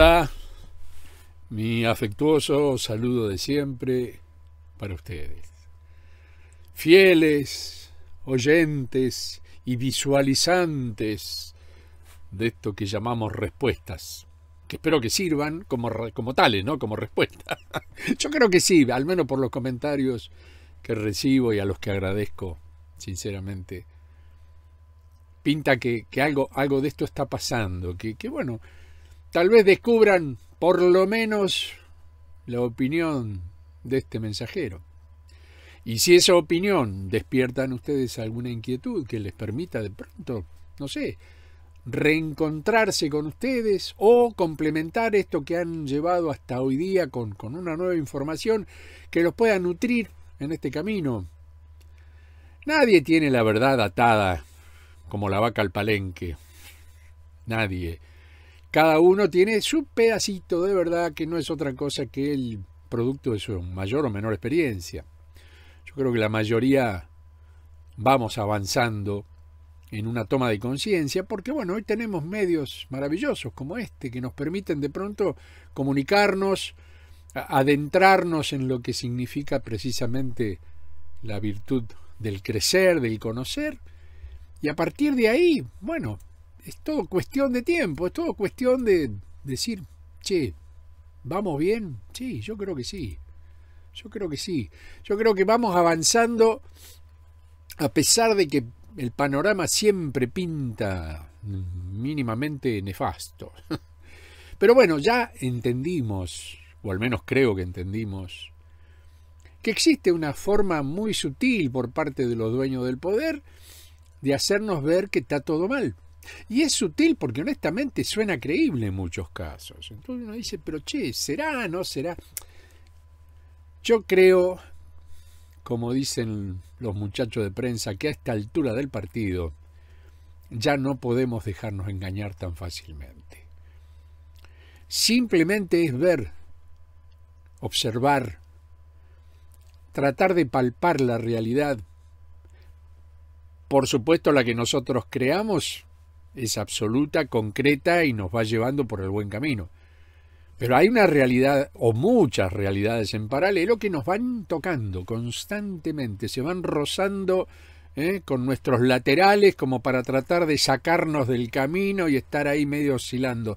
Hola, mi afectuoso saludo de siempre para ustedes. Fieles, oyentes y visualizantes de esto que llamamos respuestas, que espero que sirvan como, como tales, ¿no? Como respuesta. Yo creo que sí, al menos por los comentarios que recibo y a los que agradezco, sinceramente. Pinta que, algo, algo de esto está pasando, que bueno, tal vez descubran por lo menos la opinión de este mensajero. Y si esa opinión despierta en ustedes alguna inquietud que les permita de pronto, no sé, reencontrarse con ustedes o complementar esto que han llevado hasta hoy día con, con una nueva información que los pueda nutrir en este camino. Nadie tiene la verdad atada como la vaca al palenque. Nadie. Cada uno tiene su pedacito de verdad que no es otra cosa que el producto de su mayor o menor experiencia. Yo creo que la mayoría vamos avanzando en una toma de conciencia, porque bueno, hoy tenemos medios maravillosos como este que nos permiten de pronto comunicarnos, adentrarnos en lo que significa precisamente la virtud del crecer, del conocer, y a partir de ahí, bueno, es todo cuestión de tiempo, es todo cuestión de decir, che, ¿vamos bien? Sí, yo creo que sí. Yo creo que sí. Yo creo que vamos avanzando a pesar de que el panorama siempre pinta mínimamente nefasto. Pero bueno, ya entendimos, o al menos creo que entendimos, que existe una forma muy sutil por parte de los dueños del poder de hacernos ver que está todo mal. Y es sutil porque honestamente suena creíble en muchos casos. Entonces uno dice, pero che, ¿será? ¿No será? Yo creo, como dicen los muchachos de prensa, que a esta altura del partido ya no podemos dejarnos engañar tan fácilmente. Simplemente es ver, observar, tratar de palpar la realidad, por supuesto la que nosotros creamos es absoluta, concreta y nos va llevando por el buen camino. Pero hay una realidad o muchas realidades en paralelo que nos van tocando constantemente, se van rozando ¿eh? con nuestros laterales como para tratar de sacarnos del camino y estar ahí medio oscilando.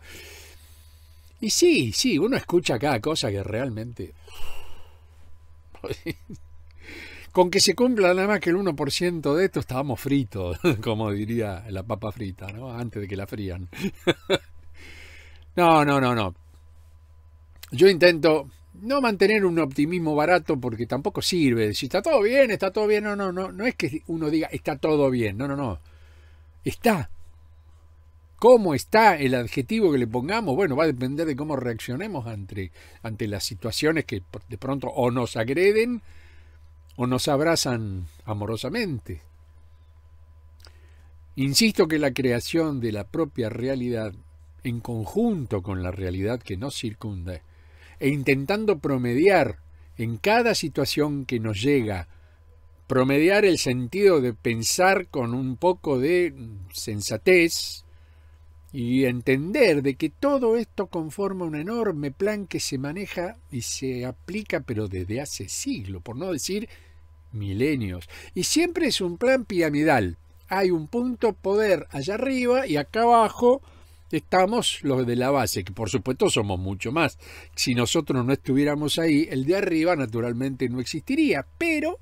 Y sí, sí, uno escucha cada cosa que realmente... Con que se cumpla nada más que el 1% de esto, estábamos fritos, como diría la papa frita, ¿no? Antes de que la frían. No, no, no, no. Yo intento no mantener un optimismo barato porque tampoco sirve. Si está todo bien, está todo bien. No, no, no. No es que uno diga está todo bien. No, no, no. Está. ¿Cómo está el adjetivo que le pongamos? Bueno, va a depender de cómo reaccionemos ante, ante las situaciones que de pronto o nos agreden o nos abrazan amorosamente. Insisto que la creación de la propia realidad, en conjunto con la realidad que nos circunda, e intentando promediar en cada situación que nos llega, promediar el sentido de pensar con un poco de sensatez y entender de que todo esto conforma un enorme plan que se maneja y se aplica pero desde hace siglos, por no decir milenios. Y siempre es un plan piramidal. Hay un punto poder allá arriba y acá abajo estamos los de la base, que por supuesto somos mucho más. Si nosotros no estuviéramos ahí, el de arriba naturalmente no existiría, pero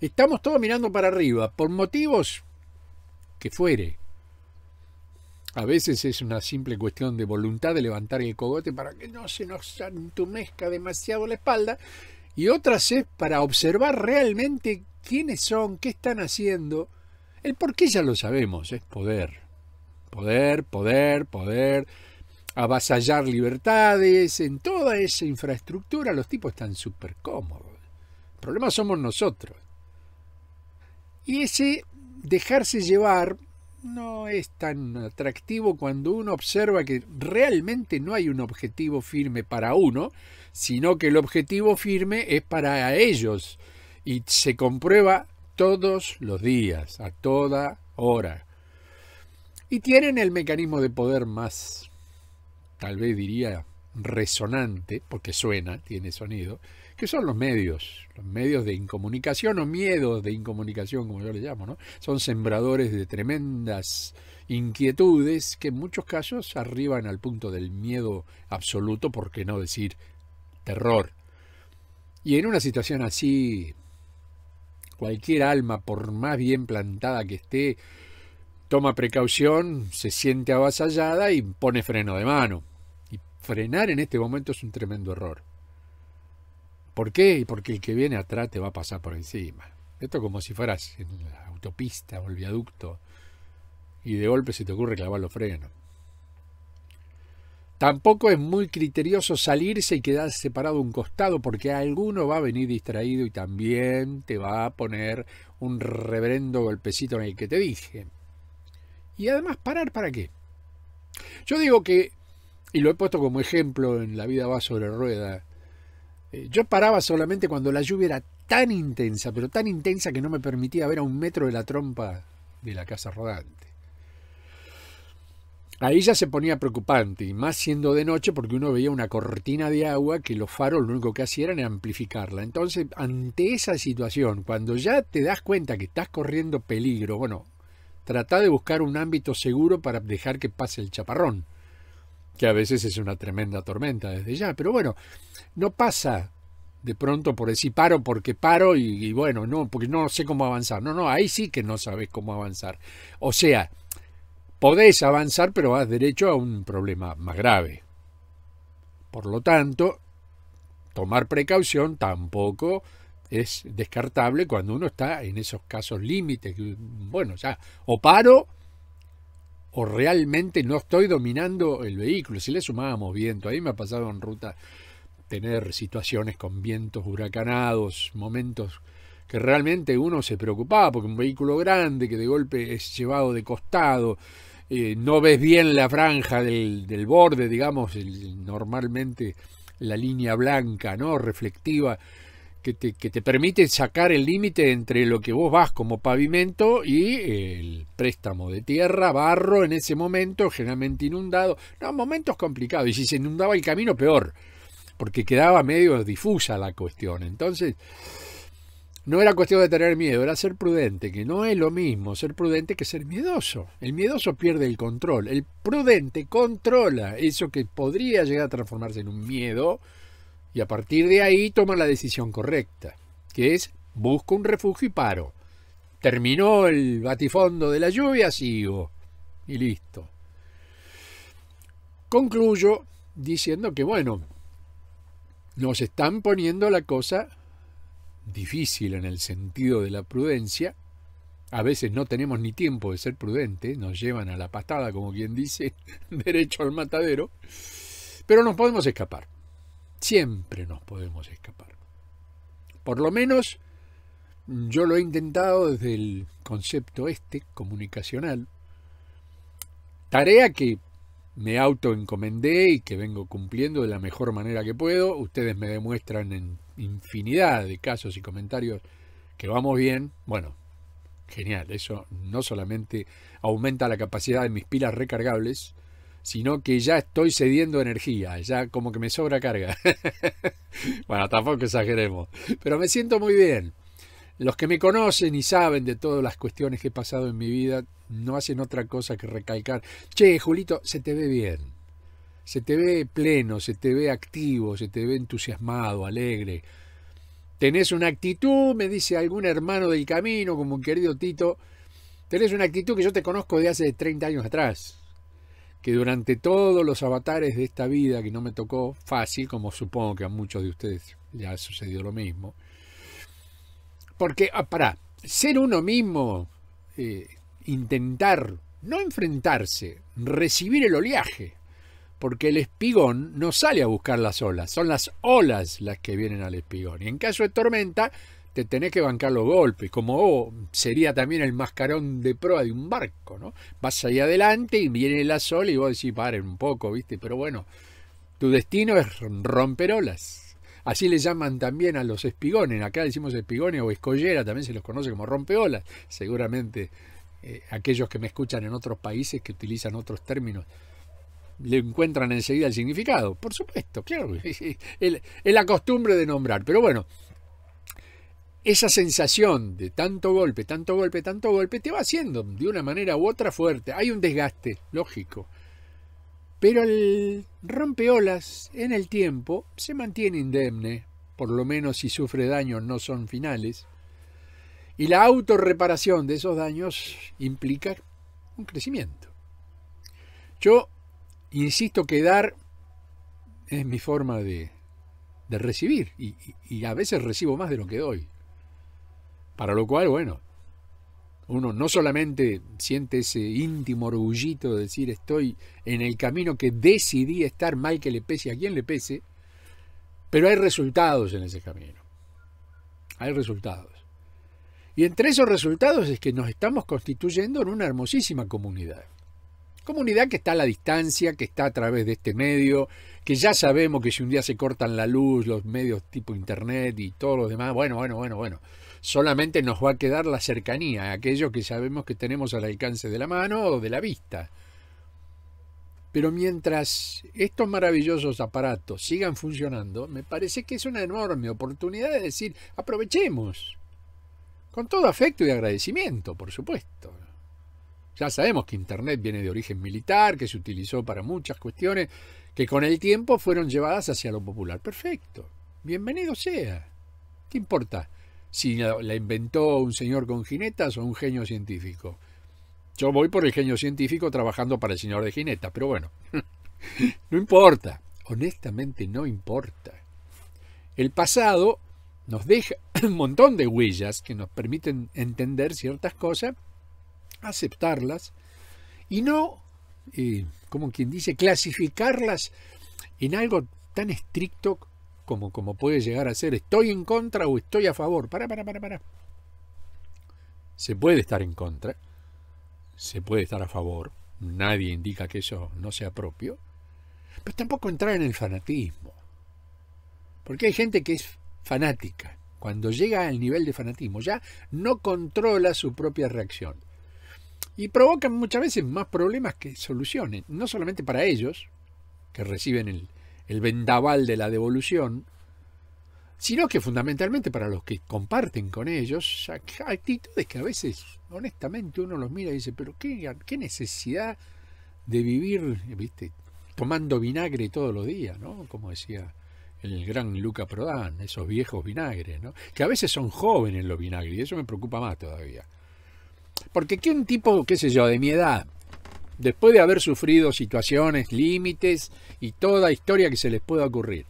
estamos todos mirando para arriba, por motivos que fuere. A veces es una simple cuestión de voluntad de levantar el cogote para que no se nos entumezca demasiado la espalda y otras es para observar realmente quiénes son, qué están haciendo. El por qué ya lo sabemos, es poder. Poder, poder, poder, avasallar libertades, en toda esa infraestructura los tipos están súper cómodos. El problema somos nosotros. Y ese dejarse llevar no es tan atractivo cuando uno observa que realmente no hay un objetivo firme para uno, sino que el objetivo firme es para ellos y se comprueba todos los días, a toda hora. Y tienen el mecanismo de poder más, tal vez diría, resonante, porque suena, tiene sonido, que son los medios, los medios de incomunicación o miedos de incomunicación, como yo les llamo, ¿no? Son sembradores de tremendas inquietudes que en muchos casos arriban al punto del miedo absoluto, por qué no decir terror. Y en una situación así, cualquier alma, por más bien plantada que esté, toma precaución, se siente avasallada y pone freno de mano. Y frenar en este momento es un tremendo error. ¿Por qué? Porque el que viene atrás te va a pasar por encima. Esto es como si fueras en la autopista o el viaducto y de golpe se te ocurre clavar los frenos. Tampoco es muy criterioso salirse y quedarse parado un costado porque alguno va a venir distraído y también te va a poner un reverendo golpecito en el que te dije. Y además, ¿parar para qué? Yo digo que, y lo he puesto como ejemplo en La vida va sobre rueda, eh, yo paraba solamente cuando la lluvia era tan intensa, pero tan intensa que no me permitía ver a un metro de la trompa de la casa rodante. Ahí ya se ponía preocupante, y más siendo de noche porque uno veía una cortina de agua que los faros lo único que hacían era amplificarla. Entonces, ante esa situación, cuando ya te das cuenta que estás corriendo peligro, bueno, trata de buscar un ámbito seguro para dejar que pase el chaparrón, que a veces es una tremenda tormenta desde ya, pero bueno, no pasa de pronto por decir paro porque paro y, bueno, no, porque no sé cómo avanzar. No, no, ahí sí que no sabes cómo avanzar. O sea, podés avanzar, pero vas derecho a un problema más grave. Por lo tanto, tomar precaución tampoco es descartable cuando uno está en esos casos límites. Bueno, ya, o paro o realmente no estoy dominando el vehículo. Si le sumábamos viento, ahí me ha pasado en ruta tener situaciones con vientos huracanados, momentos que realmente uno se preocupaba porque un vehículo grande que de golpe es llevado de costado, eh, no ves bien la franja del, borde, digamos, normalmente la línea blanca, ¿no? reflectiva, que te, que te permite sacar el límite entre lo que vos vas como pavimento y el préstamo de tierra, barro en ese momento, generalmente inundado. No, momentos complicados. Y si se inundaba el camino, peor, porque quedaba medio difusa la cuestión. Entonces no era cuestión de tener miedo, era ser prudente, que no es lo mismo ser prudente que ser miedoso. El miedoso pierde el control, el prudente controla eso que podría llegar a transformarse en un miedo y a partir de ahí toma la decisión correcta, que es busco un refugio y paro. Terminó el batifondo de la lluvia, sigo y listo. Concluyo diciendo que bueno, nos están poniendo la cosa difícil en el sentido de la prudencia. A veces no tenemos ni tiempo de ser prudentes, nos llevan a la patada, como quien dice, derecho al matadero, pero nos podemos escapar. Siempre nos podemos escapar. Por lo menos yo lo he intentado desde el concepto este, comunicacional, tarea que me autoencomendé y que vengo cumpliendo de la mejor manera que puedo. Ustedes me demuestran en infinidad de casos y comentarios que vamos bien. Bueno, genial, eso no solamente aumenta la capacidad de mis pilas recargables, sino que ya estoy cediendo energía, ya como que me sobra carga. bueno, tampoco exageremos, pero me siento muy bien. Los que me conocen y saben de todas las cuestiones que he pasado en mi vida no hacen otra cosa que recalcar, che, Julito, se te ve bien, se te ve pleno, se te ve activo, se te ve entusiasmado, alegre. Tenés una actitud, me dice algún hermano del camino, como un querido Tito, tenés una actitud que yo te conozco de hace 30 años atrás, que durante todos los avatares de esta vida que no me tocó fácil, como supongo que a muchos de ustedes ya sucedido lo mismo, porque, ah, pará, para ser uno mismo, eh, intentar no enfrentarse, recibir el oleaje, porque el espigón no sale a buscar las olas, son las olas las que vienen al espigón. Y en caso de tormenta, te tenés que bancar los golpes, como sería también el mascarón de proa de un barco, ¿no? Vas ahí adelante y viene la sola, y vos decís, paren un poco, ¿viste? Pero bueno, tu destino es romper olas. Así le llaman también a los espigones, acá decimos espigones o escollera, también se los conoce como rompeolas, seguramente eh, aquellos que me escuchan en otros países que utilizan otros términos le encuentran enseguida el significado. Por supuesto, claro, es la costumbre de nombrar. Pero bueno, esa sensación de tanto golpe, tanto golpe, tanto golpe, te va haciendo de una manera u otra fuerte. Hay un desgaste, lógico. Pero el rompeolas en el tiempo se mantiene indemne, por lo menos si sufre daños no son finales. Y la autorreparación de esos daños implica un crecimiento. Yo insisto que dar es mi forma de, recibir y, a veces recibo más de lo que doy. Para lo cual, bueno, uno no solamente siente ese íntimo orgullito de decir estoy en el camino que decidí estar mal que le pese a quien le pese, pero hay resultados en ese camino. Hay resultados. Y entre esos resultados es que nos estamos constituyendo en una hermosísima comunidad. Comunidad que está a la distancia, que está a través de este medio, que ya sabemos que si un día se cortan la luz, los medios tipo internet y todo lo demás, bueno, bueno, bueno, bueno. Solamente nos va a quedar la cercanía, aquello que sabemos que tenemos al alcance de la mano o de la vista. Pero mientras estos maravillosos aparatos sigan funcionando, me parece que es una enorme oportunidad de decir, aprovechemos, con todo afecto y agradecimiento, por supuesto. Ya sabemos que Internet viene de origen militar, que se utilizó para muchas cuestiones que con el tiempo fueron llevadas hacia lo popular. Perfecto. Bienvenido sea. ¿Qué importa si la inventó un señor con jinetas o un genio científico? Yo voy por el genio científico trabajando para el señor de jinetas, pero bueno, no importa. Honestamente no importa. El pasado nos deja un montón de huellas que nos permiten entender ciertas cosas, aceptarlas y no, eh, como quien dice, clasificarlas en algo tan estricto como, como puede llegar a ser estoy en contra o estoy a favor. Para, para, para, para. Se puede estar en contra, se puede estar a favor, nadie indica que eso no sea propio, pero tampoco entrar en el fanatismo. Porque hay gente que es fanática. Cuando llega al nivel de fanatismo, ya no controla su propia reacción. Y provocan muchas veces más problemas que soluciones, no solamente para ellos, que reciben el, vendaval de la devolución, sino que fundamentalmente para los que comparten con ellos actitudes que a veces, honestamente, uno los mira y dice, pero qué, qué necesidad de vivir, viste, tomando vinagre todos los días, ¿no? Como decía el gran Luca Prodan, esos viejos vinagres, ¿no? que a veces son jóvenes los vinagres, y eso me preocupa más todavía. Porque que un tipo, qué sé yo, de mi edad, después de haber sufrido situaciones, límites y toda historia que se les pueda ocurrir,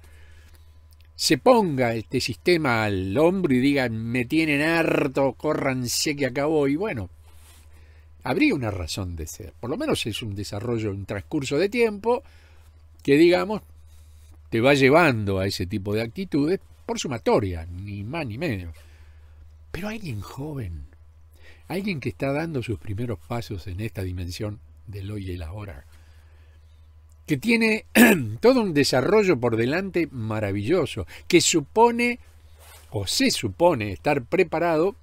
se ponga este sistema al hombro y diga, me tienen harto, córranse que acabó, y bueno, habría una razón de ser. Por lo menos es un desarrollo, un transcurso de tiempo que digamos te va llevando a ese tipo de actitudes por sumatoria, ni más ni menos. Pero alguien joven, alguien que está dando sus primeros pasos en esta dimensión del hoy y la hora, que tiene todo un desarrollo por delante maravilloso, que supone o se supone estar preparado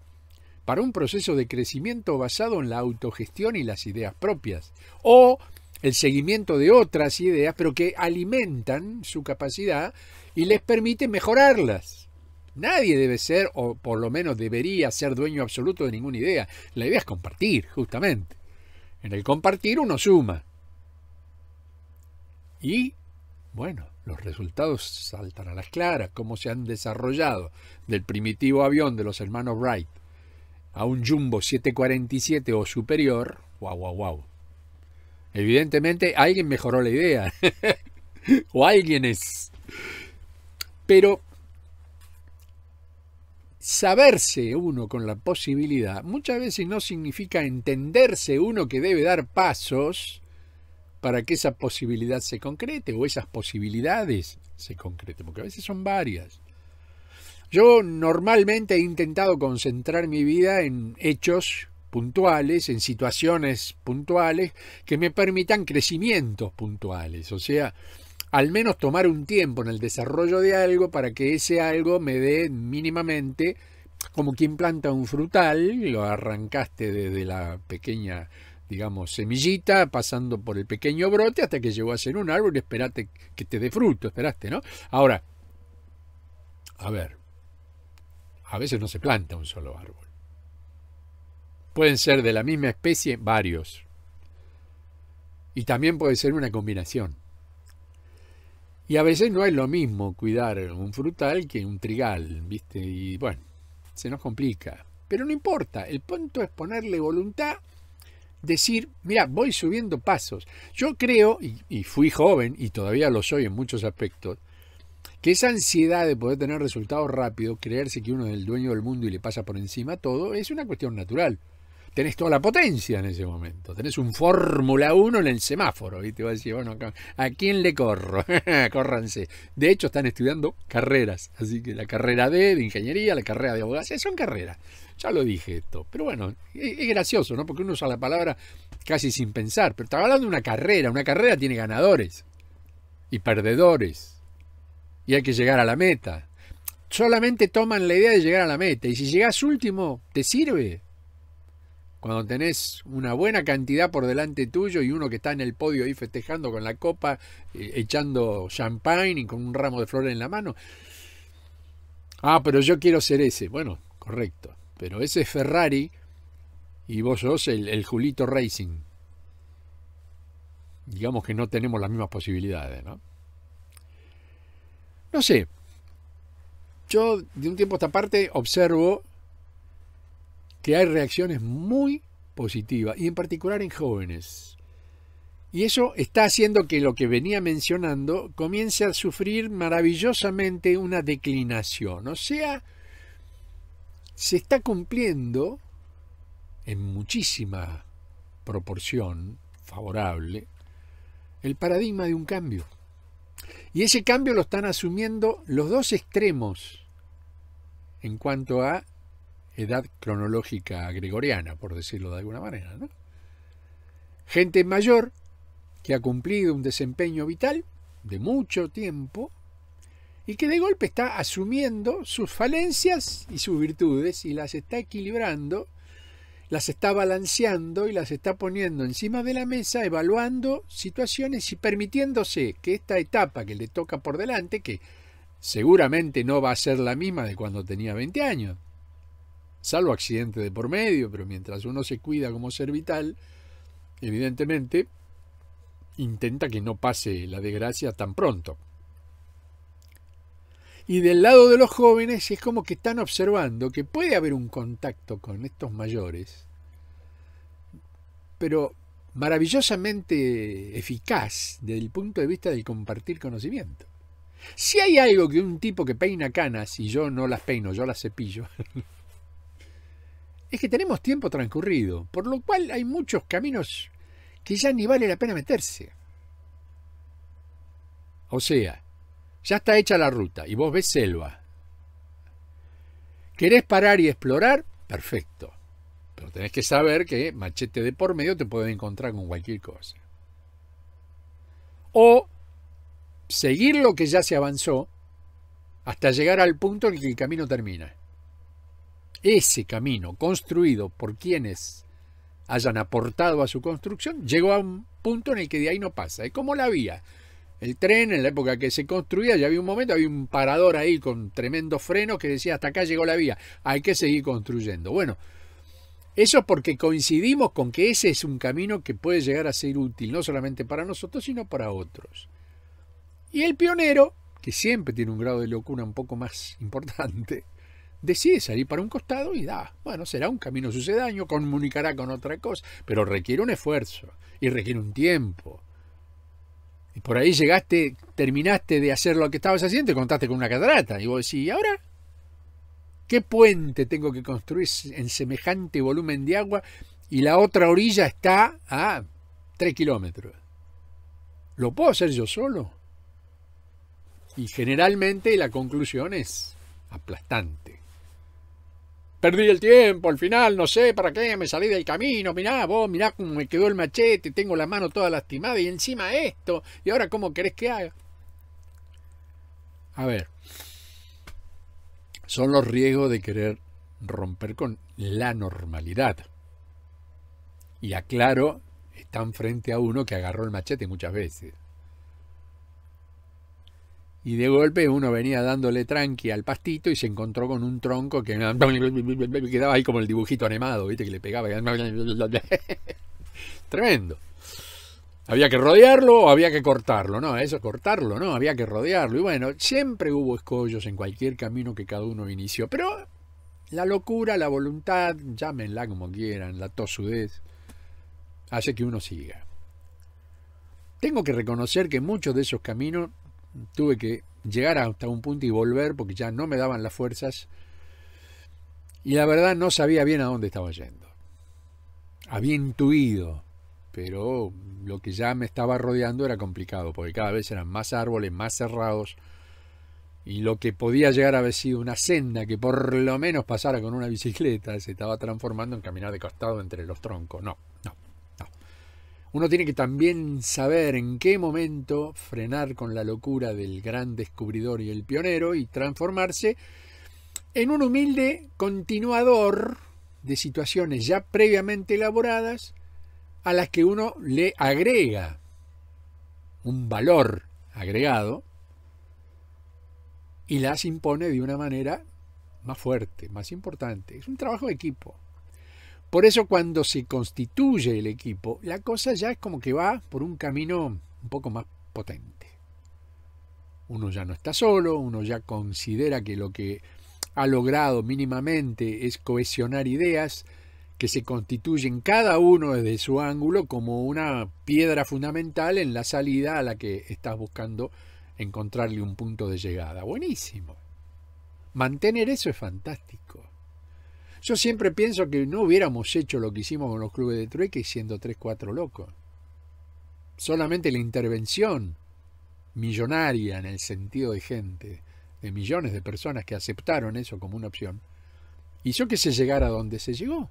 para un proceso de crecimiento basado en la autogestión y las ideas propias, o el seguimiento de otras ideas, pero que alimentan su capacidad y les permite mejorarlas. Nadie debe ser, o por lo menos debería ser dueño absoluto de ninguna idea. La idea es compartir, justamente. En el compartir uno suma. Y, bueno, los resultados saltan a las claras, cómo se han desarrollado del primitivo avión de los hermanos Wright a un Jumbo 747 o superior. ¡Wow, wow, guau, wow Evidentemente alguien mejoró la idea. o alguien es. Pero saberse uno con la posibilidad muchas veces no significa entenderse uno que debe dar pasos para que esa posibilidad se concrete o esas posibilidades se concreten, porque a veces son varias. Yo normalmente he intentado concentrar mi vida en hechos puntuales, en situaciones puntuales, que me permitan crecimientos puntuales. O sea, al menos tomar un tiempo en el desarrollo de algo para que ese algo me dé mínimamente, como quien planta un frutal, lo arrancaste desde la pequeña digamos, semillita, pasando por el pequeño brote hasta que llegó a ser un árbol y esperaste que te dé fruto, esperaste, ¿no? Ahora, a ver, a veces no se planta un solo árbol. Pueden ser de la misma especie varios. Y también puede ser una combinación. Y a veces no es lo mismo cuidar un frutal que un trigal, ¿viste? Y bueno, se nos complica. Pero no importa, el punto es ponerle voluntad, decir, mira, voy subiendo pasos. Yo creo, y, y fui joven, y todavía lo soy en muchos aspectos, que esa ansiedad de poder tener resultados rápidos, creerse que uno es el dueño del mundo y le pasa por encima todo, es una cuestión natural tenés toda la potencia en ese momento. Tenés un Fórmula 1 en el semáforo y te vas a decir, bueno, ¿a quién le corro? Córranse. De hecho, están estudiando carreras. Así que la carrera de, de ingeniería, la carrera de abogacía, son carreras. Ya lo dije esto. Pero bueno, e-, es, gracioso, ¿no? Porque uno usa la palabra casi sin pensar. Pero estaba hablando de una carrera. Una carrera tiene ganadores y perdedores. Y hay que llegar a la meta. Solamente toman la idea de llegar a la meta. Y si llegas último, ¿te sirve? Cuando tenés una buena cantidad por delante tuyo y uno que está en el podio ahí festejando con la copa, eh, echando champagne y con un ramo de flores en la mano. Ah, pero yo quiero ser ese. Bueno, correcto. Pero ese es Ferrari y vos sos el, el Julito Racing. Digamos que no tenemos las mismas posibilidades, ¿no? No sé, yo de un tiempo a esta parte observo que hay reacciones muy positivas, y en particular en jóvenes. Y eso está haciendo que lo que venía mencionando comience a sufrir maravillosamente una declinación. O sea, se está cumpliendo en muchísima proporción favorable el paradigma de un cambio. Y ese cambio lo están asumiendo los dos extremos en cuanto a edad cronológica gregoriana, por decirlo de alguna manera. Gente mayor que ha cumplido un desempeño vital de mucho tiempo y que de golpe está asumiendo sus falencias y sus virtudes y las está equilibrando, las está balanceando y las está poniendo encima de la mesa, evaluando situaciones y permitiéndose que esta etapa que le toca por delante, que seguramente no va a ser la misma de cuando tenía 20 años, salvo accidente de por medio, pero mientras uno se cuida como ser vital, evidentemente intenta que no pase la desgracia tan pronto. Y del lado de los jóvenes es como que están observando que puede haber un contacto con estos mayores, pero maravillosamente eficaz desde el punto de vista de compartir conocimiento. Si hay algo que un tipo que peina canas y yo no las peino, yo las cepillo, es que tenemos tiempo transcurrido, por lo cual hay muchos caminos que ya ni vale la pena meterse. O sea, ya está hecha la ruta y vos ves selva. ¿Querés parar y explorar? Perfecto. Pero tenés que saber que machete de por medio te puedes encontrar con cualquier cosa. O seguir lo que ya se avanzó hasta llegar al punto en que el camino termina ese camino construido por quienes hayan aportado a su construcción, llegó a un punto en el que de ahí no pasa. Es como la vía. El tren, en la época que se construía, ya había un momento, había un parador ahí con tremendo freno que decía, hasta acá llegó la vía, hay que seguir construyendo. Bueno, eso porque coincidimos con que ese es un camino que puede llegar a ser útil, no solamente para nosotros, sino para otros. Y el pionero, que siempre tiene un grado de locura un poco más importante, decide salir para un costado y da. Bueno, será un camino sucedaño, comunicará con otra cosa, pero requiere un esfuerzo y requiere un tiempo. Y por ahí llegaste, terminaste de hacer lo que estabas haciendo y contaste con una catarata. Y vos decís, ¿y ahora? ¿Qué puente tengo que construir en semejante volumen de agua? Y la otra orilla está a 3 kilómetros. ¿Lo puedo hacer yo solo? Y generalmente la conclusión es aplastante. Perdí el tiempo, al final, no sé para qué, me salí del camino, mirá vos, mirá cómo me quedó el machete, tengo la mano toda lastimada y encima esto, y ahora cómo querés que haga. A ver, son los riesgos de querer romper con la normalidad. Y aclaro, están frente a uno que agarró el machete muchas veces y de golpe uno venía dándole tranqui al pastito y se encontró con un tronco que quedaba ahí como el dibujito animado, ¿viste? Que le pegaba. Tremendo. Había que rodearlo o había que cortarlo, no, eso cortarlo, no, había que rodearlo. Y bueno, siempre hubo escollos en cualquier camino que cada uno inició, pero la locura, la voluntad, llámenla como quieran, la tosudez, hace que uno siga. Tengo que reconocer que muchos de esos caminos tuve que llegar hasta un punto y volver porque ya no me daban las fuerzas y la verdad no sabía bien a dónde estaba yendo. Había intuido, pero lo que ya me estaba rodeando era complicado porque cada vez eran más árboles, más cerrados y lo que podía llegar a haber sido una senda que por lo menos pasara con una bicicleta se estaba transformando en caminar de costado entre los troncos. No, uno tiene que también saber en qué momento frenar con la locura del gran descubridor y el pionero y transformarse en un humilde continuador de situaciones ya previamente elaboradas a las que uno le agrega un valor agregado y las impone de una manera más fuerte, más importante. Es un trabajo de equipo. Por eso cuando se constituye el equipo, la cosa ya es como que va por un camino un poco más potente. Uno ya no está solo, uno ya considera que lo que ha logrado mínimamente es cohesionar ideas que se constituyen cada uno desde su ángulo como una piedra fundamental en la salida a la que estás buscando encontrarle un punto de llegada. Buenísimo. Mantener eso es fantástico. Yo siempre pienso que no hubiéramos hecho lo que hicimos con los clubes de trueque siendo 3-4 locos. Solamente la intervención millonaria en el sentido de gente, de millones de personas que aceptaron eso como una opción, hizo que se llegara a donde se llegó.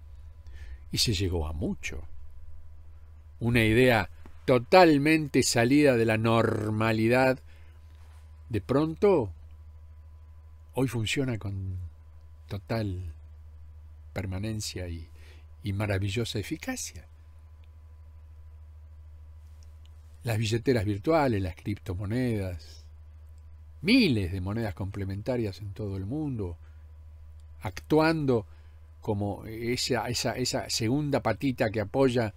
Y se llegó a mucho. Una idea totalmente salida de la normalidad, de pronto hoy funciona con total permanencia y, maravillosa eficacia. Las billeteras virtuales, las criptomonedas, miles de monedas complementarias en todo el mundo, actuando como esa, esa segunda patita que apoya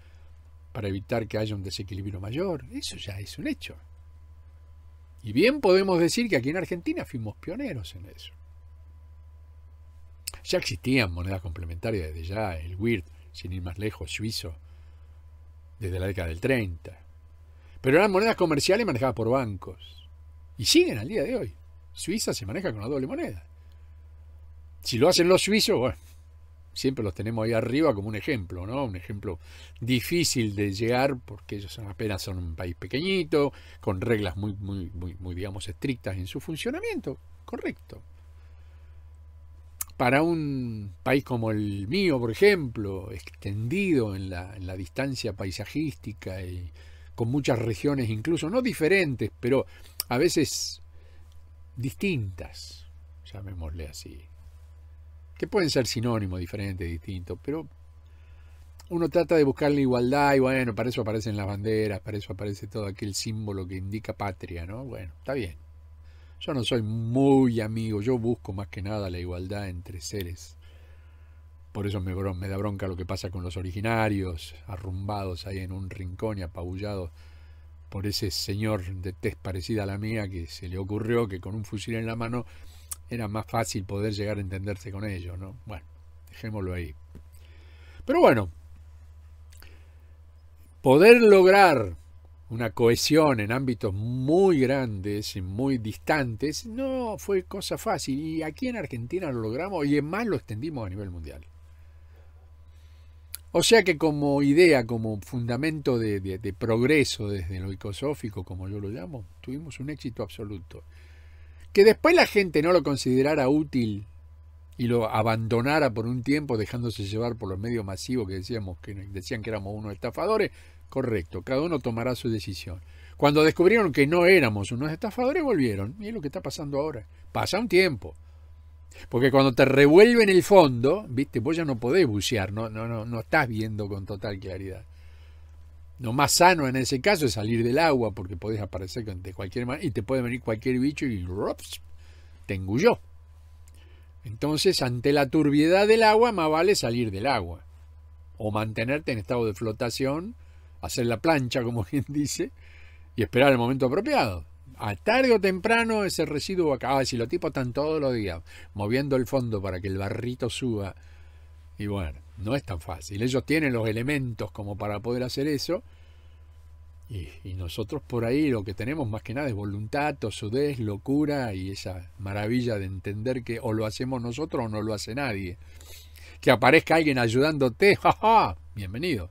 para evitar que haya un desequilibrio mayor. Eso ya es un hecho. Y bien podemos decir que aquí en Argentina fuimos pioneros en eso. Ya existían monedas complementarias desde ya, el WIRT, sin ir más lejos, suizo, desde la década del 30. Pero eran monedas comerciales manejadas por bancos. Y siguen al día de hoy. Suiza se maneja con la doble moneda. Si lo hacen los suizos, bueno, siempre los tenemos ahí arriba como un ejemplo, ¿no? Un ejemplo difícil de llegar porque ellos apenas son un país pequeñito, con reglas muy, muy, muy, muy digamos, estrictas en su funcionamiento. Correcto para un país como el mío, por ejemplo, extendido en la, distancia paisajística y con muchas regiones incluso, no diferentes, pero a veces distintas, llamémosle así, que pueden ser sinónimos, diferentes, distintos, pero uno trata de buscar la igualdad y bueno, para eso aparecen las banderas, para eso aparece todo aquel símbolo que indica patria, ¿no? Bueno, está bien. Yo no soy muy amigo, yo busco más que nada la igualdad entre seres. Por eso me, da bronca lo que pasa con los originarios, arrumbados ahí en un rincón y apabullados por ese señor de tez parecida a la mía que se le ocurrió que con un fusil en la mano era más fácil poder llegar a entenderse con ellos, ¿no? Bueno, dejémoslo ahí. Pero bueno, poder lograr una cohesión en ámbitos muy grandes y muy distantes, no fue cosa fácil. Y aquí en Argentina lo logramos y en más lo extendimos a nivel mundial. O sea que como idea, como fundamento de, progreso desde lo ecosófico, como yo lo llamo, tuvimos un éxito absoluto. Que después la gente no lo considerara útil y lo abandonara por un tiempo dejándose llevar por los medios masivos que decíamos que decían que éramos unos estafadores, Correcto, cada uno tomará su decisión. Cuando descubrieron que no éramos unos estafadores, volvieron. Y lo que está pasando ahora. Pasa un tiempo. Porque cuando te revuelven el fondo, viste, vos ya no podés bucear, no, no, no, no estás viendo con total claridad. Lo más sano en ese caso es salir del agua, porque podés aparecer ante cualquier manera y te puede venir cualquier bicho y te engulló. Entonces, ante la turbiedad del agua, más vale salir del agua o mantenerte en estado de flotación hacer la plancha, como quien dice, y esperar el momento apropiado. A tarde o temprano ese residuo acaba. si los tipos están todos los días moviendo el fondo para que el barrito suba. Y bueno, no es tan fácil. Ellos tienen los elementos como para poder hacer eso. Y, nosotros por ahí lo que tenemos más que nada es voluntad, tosudez, locura y esa maravilla de entender que o lo hacemos nosotros o no lo hace nadie. Que aparezca alguien ayudándote, ja! bienvenido.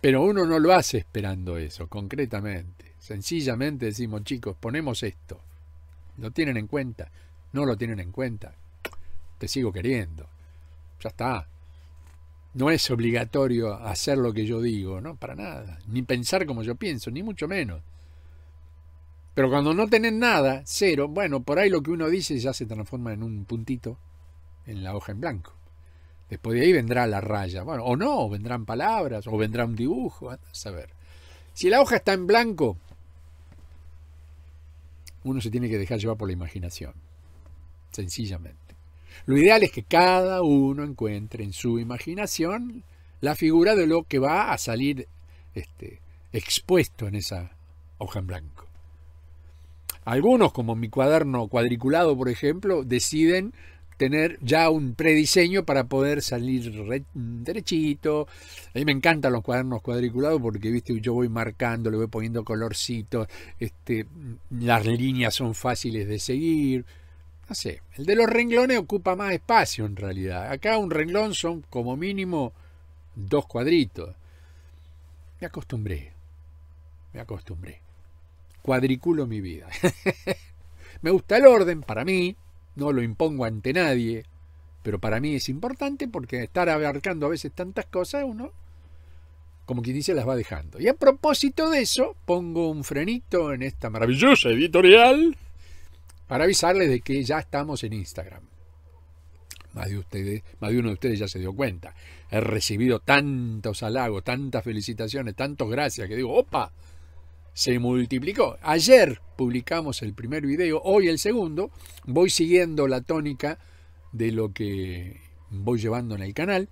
Pero uno no lo hace esperando eso, concretamente. Sencillamente decimos, chicos, ponemos esto. ¿Lo tienen en cuenta? No lo tienen en cuenta. Te sigo queriendo. Ya está. No es obligatorio hacer lo que yo digo, ¿no? Para nada. Ni pensar como yo pienso, ni mucho menos. Pero cuando no tenés nada, cero, bueno, por ahí lo que uno dice ya se transforma en un puntito en la hoja en blanco. Después de ahí vendrá la raya. Bueno, o no, vendrán palabras, o vendrá un dibujo, a saber. Si la hoja está en blanco, uno se tiene que dejar llevar por la imaginación, sencillamente. Lo ideal es que cada uno encuentre en su imaginación la figura de lo que va a salir este, expuesto en esa hoja en blanco. Algunos, como mi cuaderno cuadriculado, por ejemplo, deciden tener ya un prediseño para poder salir derechito. A mí me encantan los cuadernos cuadriculados porque, viste, yo voy marcando, le voy poniendo colorcitos, este, las líneas son fáciles de seguir. No sé, el de los renglones ocupa más espacio en realidad. Acá un renglón son como mínimo dos cuadritos. Me acostumbré, me acostumbré. Cuadriculo mi vida. me gusta el orden para mí, no lo impongo ante nadie, pero para mí es importante porque estar abarcando a veces tantas cosas uno, como quien dice, las va dejando. Y a propósito de eso, pongo un frenito en esta maravillosa editorial para avisarles de que ya estamos en Instagram. Más de, ustedes, más de uno de ustedes ya se dio cuenta. He recibido tantos halagos, tantas felicitaciones, tantos gracias que digo, opa, se multiplicó. Ayer publicamos el primer video, hoy el segundo. Voy siguiendo la tónica de lo que voy llevando en el canal.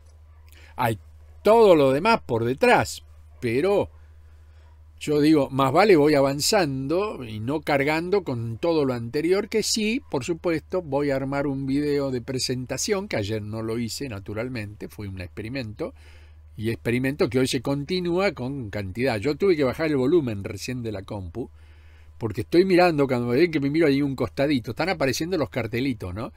Hay todo lo demás por detrás, pero yo digo, más vale voy avanzando y no cargando con todo lo anterior, que sí, por supuesto, voy a armar un video de presentación, que ayer no lo hice naturalmente, fue un experimento y experimento que hoy se continúa con cantidad. Yo tuve que bajar el volumen recién de la compu, porque estoy mirando, cuando ven que me miro ahí un costadito, están apareciendo los cartelitos, ¿no?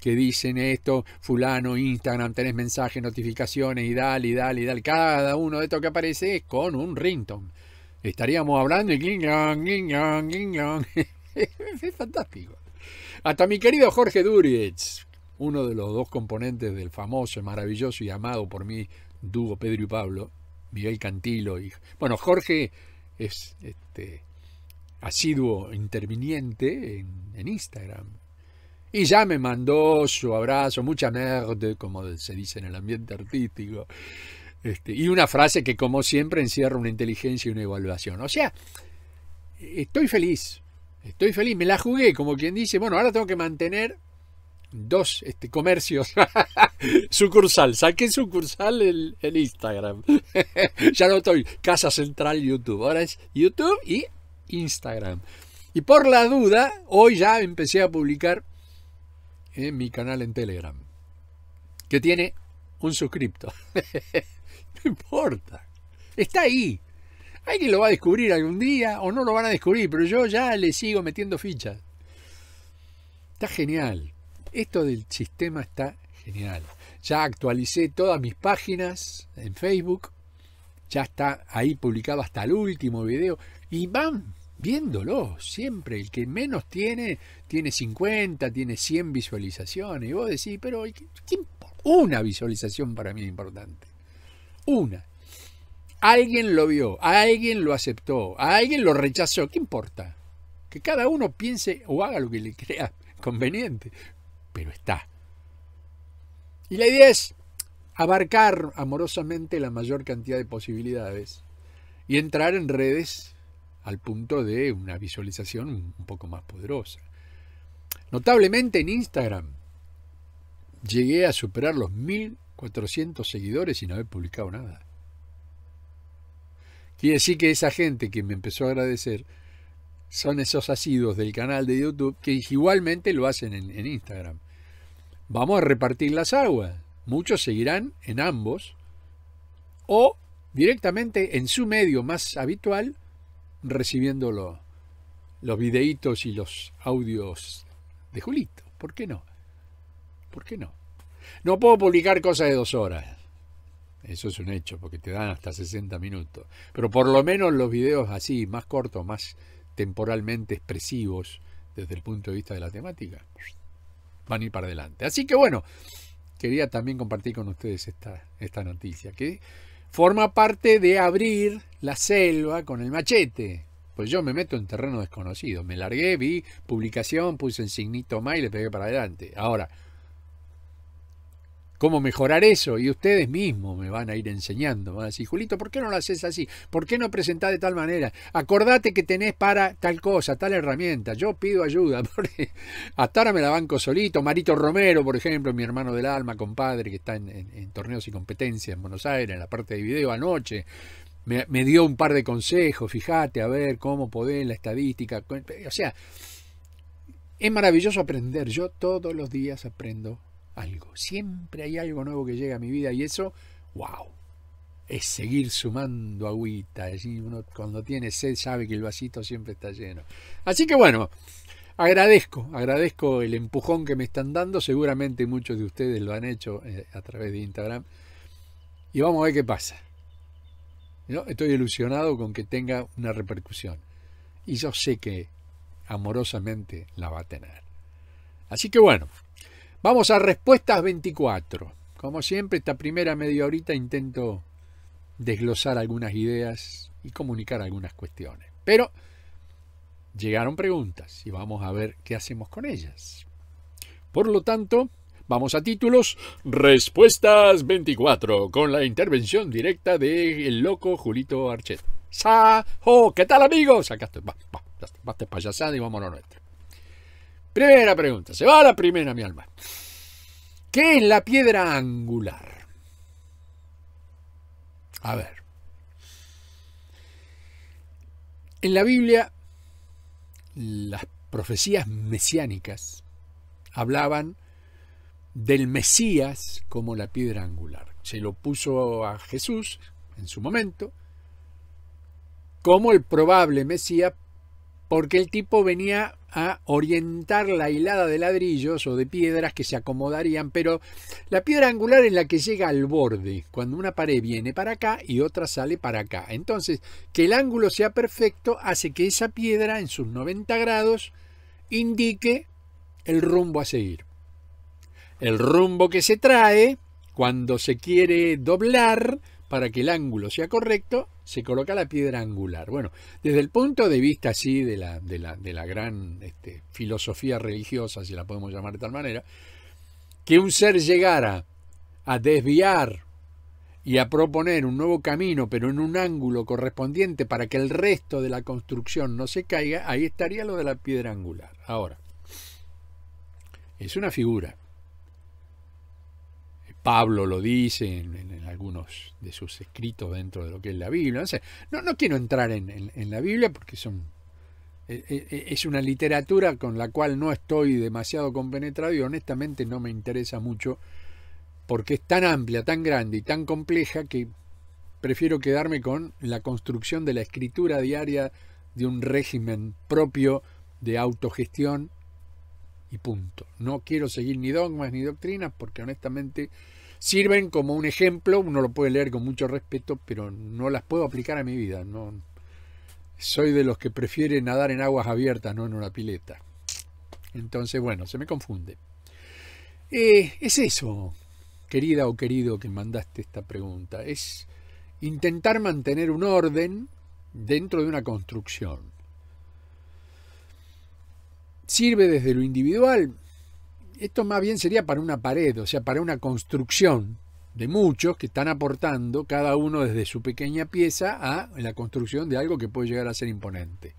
Que dicen esto, fulano, Instagram, tenés mensajes, notificaciones y dale, y dale, y dale. Cada uno de estos que aparece es con un ringtone. Estaríamos hablando y guiñón, guiñón, guiñón. es fantástico. Hasta mi querido Jorge Durietz, uno de los dos componentes del famoso, maravilloso y amado por mí Dugo, Pedro y Pablo, Miguel Cantilo y... Bueno, Jorge es este, asiduo interviniente en, Instagram. Y ya me mandó su abrazo, mucha merda, como se dice en el ambiente artístico. Este, y una frase que, como siempre, encierra una inteligencia y una evaluación. O sea, estoy feliz. Estoy feliz, me la jugué, como quien dice, bueno, ahora tengo que mantener dos este, comercios. sucursal, saqué sucursal el, Instagram. ya no estoy Casa Central YouTube, ahora es YouTube y Instagram. Y por la duda, hoy ya empecé a publicar en mi canal en Telegram, que tiene un suscripto. no importa, está ahí. Alguien lo va a descubrir algún día o no lo van a descubrir, pero yo ya le sigo metiendo fichas. Está genial. Esto del sistema está genial. Ya actualicé todas mis páginas en Facebook. Ya está ahí publicado hasta el último video. Y van viéndolo siempre. El que menos tiene, tiene 50, tiene 100 visualizaciones. Y vos decís, pero importa? una visualización para mí es importante. Una. Alguien lo vio, alguien lo aceptó, alguien lo rechazó. ¿Qué importa? Que cada uno piense o haga lo que le crea conveniente pero está. Y la idea es abarcar amorosamente la mayor cantidad de posibilidades y entrar en redes al punto de una visualización un poco más poderosa. Notablemente en Instagram llegué a superar los 1400 seguidores sin haber publicado nada. Quiere decir que esa gente que me empezó a agradecer son esos asiduos del canal de YouTube que igualmente lo hacen en Instagram vamos a repartir las aguas. Muchos seguirán en ambos o directamente en su medio más habitual recibiendo los, videitos y los audios de Julito. ¿Por qué no? ¿Por qué no? No puedo publicar cosas de dos horas. Eso es un hecho, porque te dan hasta 60 minutos. Pero por lo menos los videos así, más cortos, más temporalmente expresivos desde el punto de vista de la temática, van a ir para adelante. Así que bueno, quería también compartir con ustedes esta, esta noticia, que forma parte de abrir la selva con el machete. Pues yo me meto en terreno desconocido, me largué, vi publicación, puse el signito más y le pegué para adelante. Ahora, cómo mejorar eso y ustedes mismos me van a ir enseñando. Van a decir, Julito, ¿por qué no lo haces así? ¿Por qué no presentás de tal manera? Acordate que tenés para tal cosa, tal herramienta. Yo pido ayuda. Porque hasta ahora me la banco solito. Marito Romero, por ejemplo, mi hermano del alma, compadre, que está en, torneos y competencias en Buenos Aires, en la parte de video anoche. Me, me dio un par de consejos, fíjate, a ver cómo podés, la estadística. O sea, es maravilloso aprender. Yo todos los días aprendo algo. Siempre hay algo nuevo que llega a mi vida y eso, wow, es seguir sumando agüita. cuando tiene sed sabe que el vasito siempre está lleno. Así que bueno, agradezco, agradezco el empujón que me están dando. Seguramente muchos de ustedes lo han hecho eh, a través de Instagram. Y vamos a ver qué pasa. ¿No? Estoy ilusionado con que tenga una repercusión. Y yo sé que amorosamente la va a tener. Así que bueno, Vamos a respuestas 24. Como siempre, esta primera media horita intento desglosar algunas ideas y comunicar algunas cuestiones. Pero llegaron preguntas y vamos a ver qué hacemos con ellas. Por lo tanto, vamos a títulos Respuestas 24 con la intervención directa del el loco Julito Archet. ¡Sa! ¡Oh! ¿Qué tal amigos? Acá estoy. Basta, basta, payasada y vamos a nuestro. Primera pregunta, se va a la primera, mi alma. ¿Qué es la piedra angular? A ver. En la Biblia, las profecías mesiánicas hablaban del Mesías como la piedra angular. Se lo puso a Jesús en su momento como el probable Mesías porque el tipo venía a orientar la hilada de ladrillos o de piedras que se acomodarían, pero la piedra angular es la que llega al borde, cuando una pared viene para acá y otra sale para acá. Entonces, que el ángulo sea perfecto hace que esa piedra en sus 90 grados indique el rumbo a seguir. El rumbo que se trae cuando se quiere doblar para que el ángulo sea correcto se coloca la piedra angular. Bueno, desde el punto de vista así de la, de la, gran este, filosofía religiosa, si la podemos llamar de tal manera, que un ser llegara a desviar y a proponer un nuevo camino, pero en un ángulo correspondiente para que el resto de la construcción no se caiga, ahí estaría lo de la piedra angular. Ahora, es una figura. Pablo lo dice en, algunos de sus escritos dentro de lo que es la Biblia. No, no, quiero entrar en, la Biblia porque son, e, e, e, es una literatura con la cual no estoy demasiado compenetrado y honestamente no me interesa mucho porque es tan amplia, tan grande y tan compleja que prefiero quedarme con la construcción de la escritura diaria de un régimen propio de autogestión y punto. No quiero seguir ni dogmas ni doctrinas porque honestamente sirven como un ejemplo, uno lo puede leer con mucho respeto, pero no las puedo aplicar a mi vida. No, soy de los que prefieren nadar en aguas abiertas, no en una pileta. Entonces, bueno, se me confunde. Eh, es eso, querida o querido, que mandaste esta pregunta. Es intentar mantener un orden dentro de una construcción. Sirve desde lo individual, esto más bien sería para una pared, o sea, para una construcción de muchos que están aportando cada uno desde su pequeña pieza a la construcción de algo que puede llegar a ser imponente.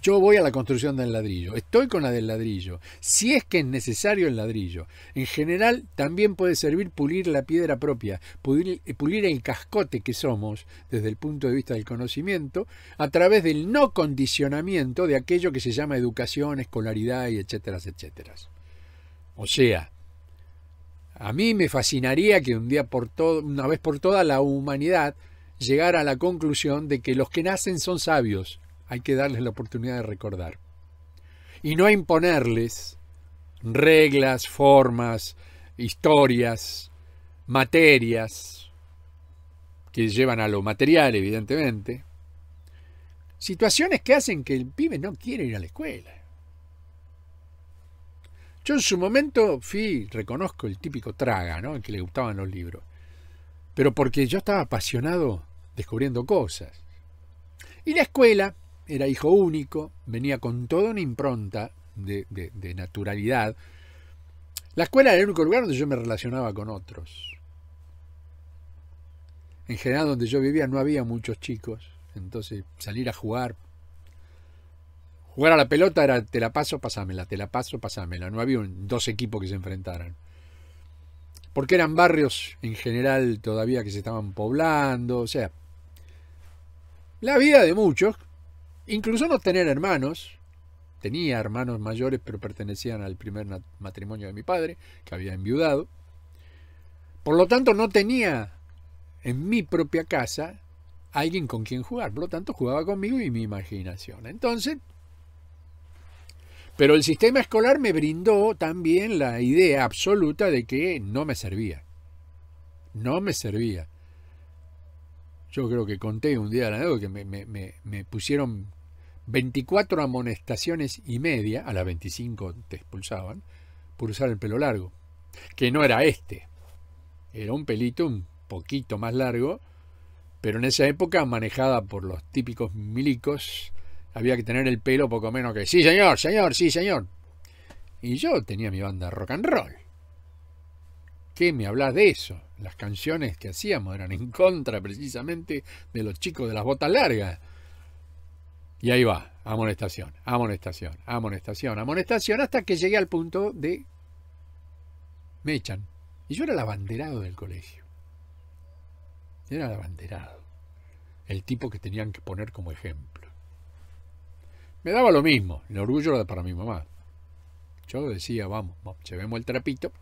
Yo voy a la construcción del ladrillo, estoy con la del ladrillo, si es que es necesario el ladrillo. En general también puede servir pulir la piedra propia, pulir, eh, pulir el cascote que somos desde el punto de vista del conocimiento a través del no condicionamiento de aquello que se llama educación, escolaridad y etcétera, etcétera. O sea, a mí me fascinaría que un día por todo, una vez por toda la humanidad llegara a la conclusión de que los que nacen son sabios, hay que darles la oportunidad de recordar. Y no imponerles reglas, formas, historias, materias, que llevan a lo material, evidentemente, situaciones que hacen que el pibe no quiera ir a la escuela. Yo en su momento fui, reconozco, el típico traga, ¿no? El que le gustaban los libros. Pero porque yo estaba apasionado descubriendo cosas. Y la escuela, era hijo único, venía con toda una impronta de, de naturalidad. La escuela era el único lugar donde yo me relacionaba con otros. En general, donde yo vivía no había muchos chicos, entonces salir a jugar Jugar a la pelota era te la paso, pasámela, te la paso, pasámela. No había dos equipos que se enfrentaran. Porque eran barrios en general todavía que se estaban poblando. O sea, la vida de muchos, incluso no tener hermanos, tenía hermanos mayores pero pertenecían al primer matrimonio de mi padre, que había enviudado. Por lo tanto, no tenía en mi propia casa alguien con quien jugar. Por lo tanto, jugaba conmigo y mi imaginación. Entonces, pero el sistema escolar me brindó también la idea absoluta de que no me servía. No me servía. Yo creo que conté un día la que me, me pusieron 24 amonestaciones y media, a las 25 te expulsaban, por usar el pelo largo. Que no era este. Era un pelito un poquito más largo, pero en esa época manejada por los típicos milicos había que tener el pelo poco menos que, sí señor, señor, sí señor. Y yo tenía mi banda rock and roll. ¿Qué me hablas de eso? Las canciones que hacíamos eran en contra precisamente de los chicos de las botas largas. Y ahí va, amonestación, amonestación, amonestación, amonestación, hasta que llegué al punto de... Me echan. Y yo era el abanderado del colegio. Era el abanderado. El tipo que tenían que poner como ejemplo. Me daba lo mismo, el orgullo era para mi mamá. Yo decía, vamos, vamos llevemos el trapito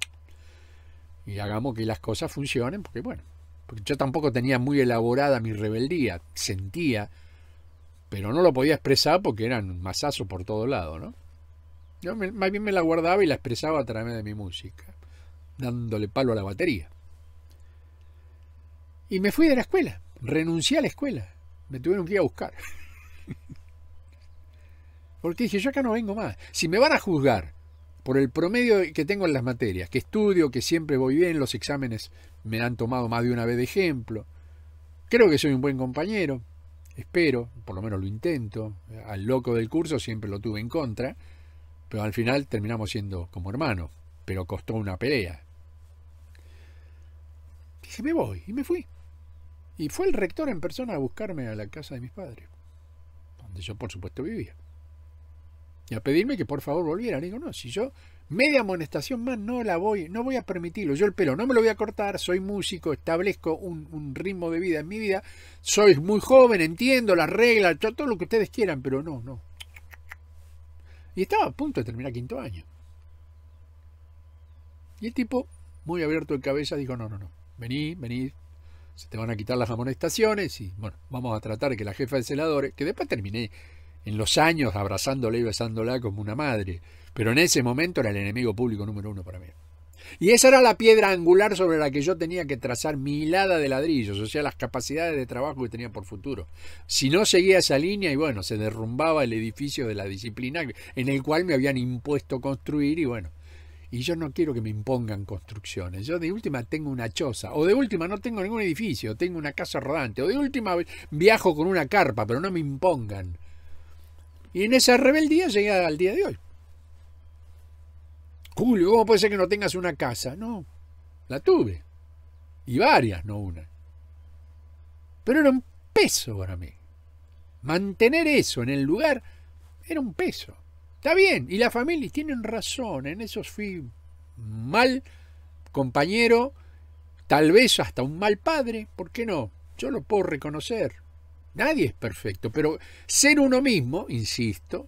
y hagamos que las cosas funcionen, porque bueno, porque yo tampoco tenía muy elaborada mi rebeldía, sentía, pero no lo podía expresar porque eran masazos por todo lado, ¿no? Yo más bien me la guardaba y la expresaba a través de mi música, dándole palo a la batería. Y me fui de la escuela, renuncié a la escuela, me tuvieron que ir a buscar. Porque dije, yo acá no vengo más. Si me van a juzgar por el promedio que tengo en las materias, que estudio, que siempre voy bien, los exámenes me han tomado más de una vez de ejemplo, creo que soy un buen compañero, espero, por lo menos lo intento, al loco del curso siempre lo tuve en contra, pero al final terminamos siendo como hermanos, pero costó una pelea. Dije, me voy, y me fui. Y fue el rector en persona a buscarme a la casa de mis padres, donde yo por supuesto vivía y a pedirme que por favor volviera. digo, no, si yo media amonestación más no la voy, no voy a permitirlo. Yo el pelo no me lo voy a cortar, soy músico, establezco un, un ritmo de vida en mi vida, soy muy joven, entiendo las reglas, todo lo que ustedes quieran, pero no, no. Y estaba a punto de terminar quinto año. Y el tipo, muy abierto de cabeza, dijo, no, no, no, vení, vení, se te van a quitar las amonestaciones y bueno, vamos a tratar que la jefa de celadores, que después terminé en los años abrazándola y besándola como una madre, pero en ese momento era el enemigo público número uno para mí. Y esa era la piedra angular sobre la que yo tenía que trazar mi hilada de ladrillos, o sea, las capacidades de trabajo que tenía por futuro. Si no seguía esa línea, y bueno, se derrumbaba el edificio de la disciplina en el cual me habían impuesto construir, y bueno, y yo no quiero que me impongan construcciones. Yo de última tengo una choza, o de última no tengo ningún edificio, tengo una casa rodante, o de última viajo con una carpa, pero no me impongan. Y en esa rebeldía llega al día de hoy. Julio, ¿cómo puede ser que no tengas una casa? No, la tuve. Y varias, no una. Pero era un peso para mí. Mantener eso en el lugar era un peso. Está bien, y las familias tienen razón, en eso fui mal compañero, tal vez hasta un mal padre, ¿por qué no? Yo lo puedo reconocer, Nadie es perfecto, pero ser uno mismo, insisto,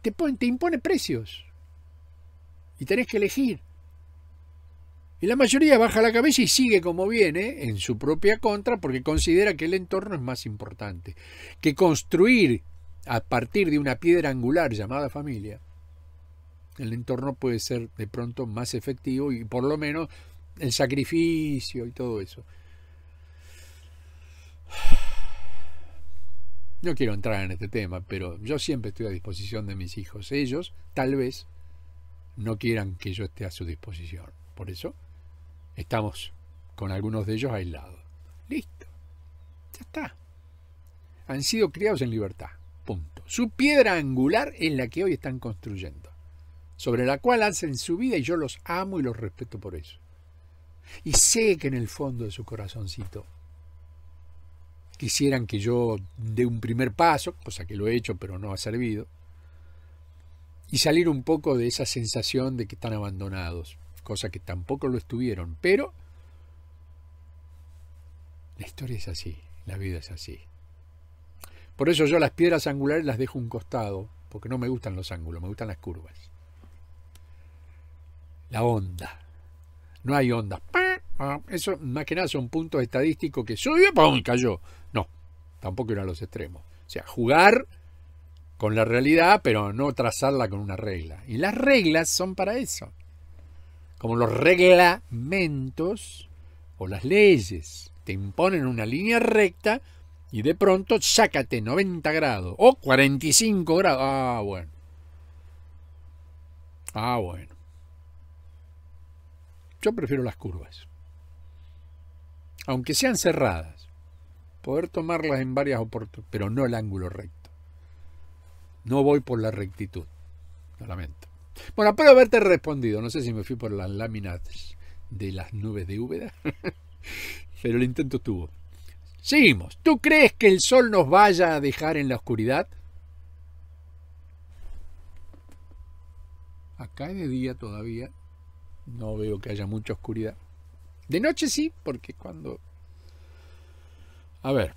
te, pone, impone precios. Y tenés que elegir. Y la mayoría baja la cabeza y sigue como viene, en su propia contra, porque considera que el entorno es más importante. Que construir a partir de una piedra angular llamada familia, el entorno puede ser de pronto más efectivo y por lo menos el sacrificio y todo eso. No quiero entrar en este tema, pero yo siempre estoy a disposición de mis hijos. Ellos, tal vez, no quieran que yo esté a su disposición. Por eso, estamos con algunos de ellos aislados. Listo. Ya está. Han sido criados en libertad. Punto. Su piedra angular en la que hoy están construyendo, sobre la cual hacen su vida y yo los amo y los respeto por eso. Y sé que en el fondo de su corazoncito quisieran que yo dé un primer paso, cosa que lo he hecho pero no ha servido, y salir un poco de esa sensación de que están abandonados, cosa que tampoco lo estuvieron, pero la historia es así, la vida es así. Por eso yo las piedras angulares las dejo un costado, porque no me gustan los ángulos, me gustan las curvas. La onda. No hay onda Ah, eso más que nada son puntos estadísticos que subió, ¡pum! y cayó. No, tampoco ir a los extremos. O sea, jugar con la realidad, pero no trazarla con una regla. Y las reglas son para eso. Como los reglamentos o las leyes. Te imponen una línea recta y de pronto sácate 90 grados o 45 grados. Ah, bueno. Ah, bueno. Yo prefiero las curvas aunque sean cerradas, poder tomarlas en varias oportunidades, pero no el ángulo recto. No voy por la rectitud, lo lamento. Bueno, espero haberte respondido, no sé si me fui por las láminas de las nubes de Úbeda, pero el intento estuvo. Seguimos. ¿Tú crees que el sol nos vaya a dejar en la oscuridad? Acá es de día todavía. No veo que haya mucha oscuridad. De noche sí, porque cuando... A ver.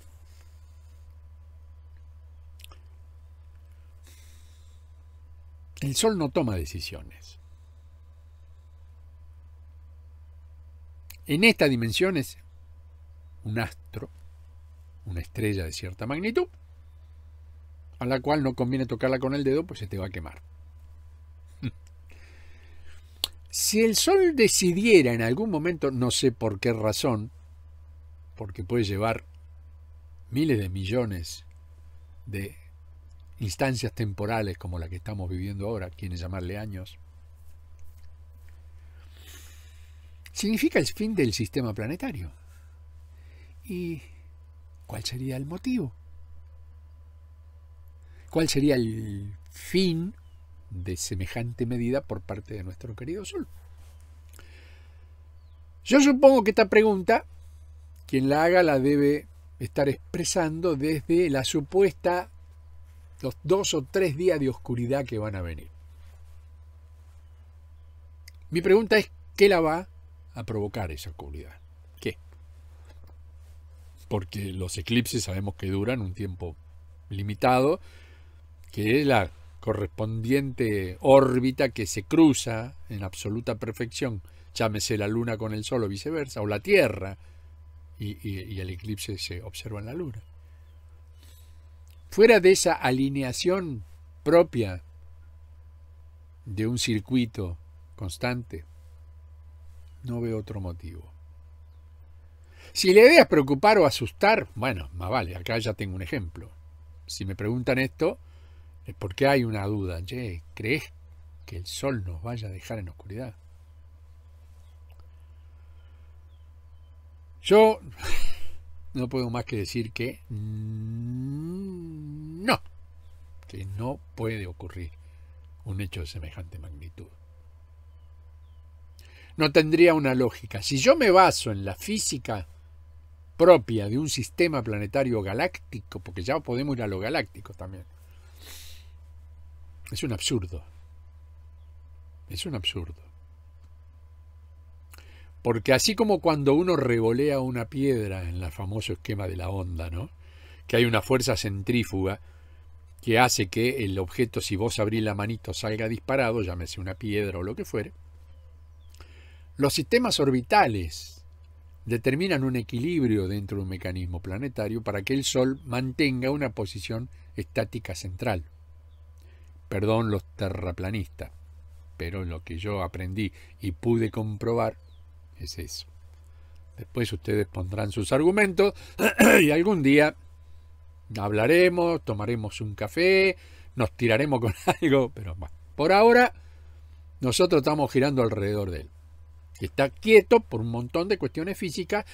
El sol no toma decisiones. En estas dimensiones, un astro, una estrella de cierta magnitud, a la cual no conviene tocarla con el dedo, pues se te va a quemar. Si el Sol decidiera en algún momento, no sé por qué razón, porque puede llevar miles de millones de instancias temporales como la que estamos viviendo ahora, quienes llamarle años, significa el fin del sistema planetario. ¿Y cuál sería el motivo? ¿Cuál sería el fin de semejante medida por parte de nuestro querido Sol. Yo supongo que esta pregunta, quien la haga la debe estar expresando desde la supuesta los dos o tres días de oscuridad que van a venir. Mi pregunta es, ¿qué la va a provocar esa oscuridad? ¿Qué? Porque los eclipses sabemos que duran un tiempo limitado, que es la correspondiente órbita que se cruza en absoluta perfección, llámese la Luna con el Sol o viceversa, o la Tierra, y, el eclipse se observa en la Luna. Fuera de esa alineación propia de un circuito constante, no veo otro motivo. Si la idea es preocupar o asustar, bueno, más vale, acá ya tengo un ejemplo. Si me preguntan esto, porque hay una duda. ¿crees que el sol nos vaya a dejar en oscuridad? Yo no puedo más que decir que no, que no puede ocurrir un hecho de semejante magnitud. No tendría una lógica. Si yo me baso en la física propia de un sistema planetario galáctico, porque ya podemos ir a lo galáctico también, es un absurdo. Es un absurdo. Porque así como cuando uno revolea una piedra en el famoso esquema de la onda, ¿no? Que hay una fuerza centrífuga que hace que el objeto, si vos abrís la manito, salga disparado, llámese una piedra o lo que fuere. Los sistemas orbitales determinan un equilibrio dentro de un mecanismo planetario para que el Sol mantenga una posición estática central perdón los terraplanistas, pero lo que yo aprendí y pude comprobar es eso. Después ustedes pondrán sus argumentos y algún día hablaremos, tomaremos un café, nos tiraremos con algo, pero por ahora nosotros estamos girando alrededor de él. Está quieto por un montón de cuestiones físicas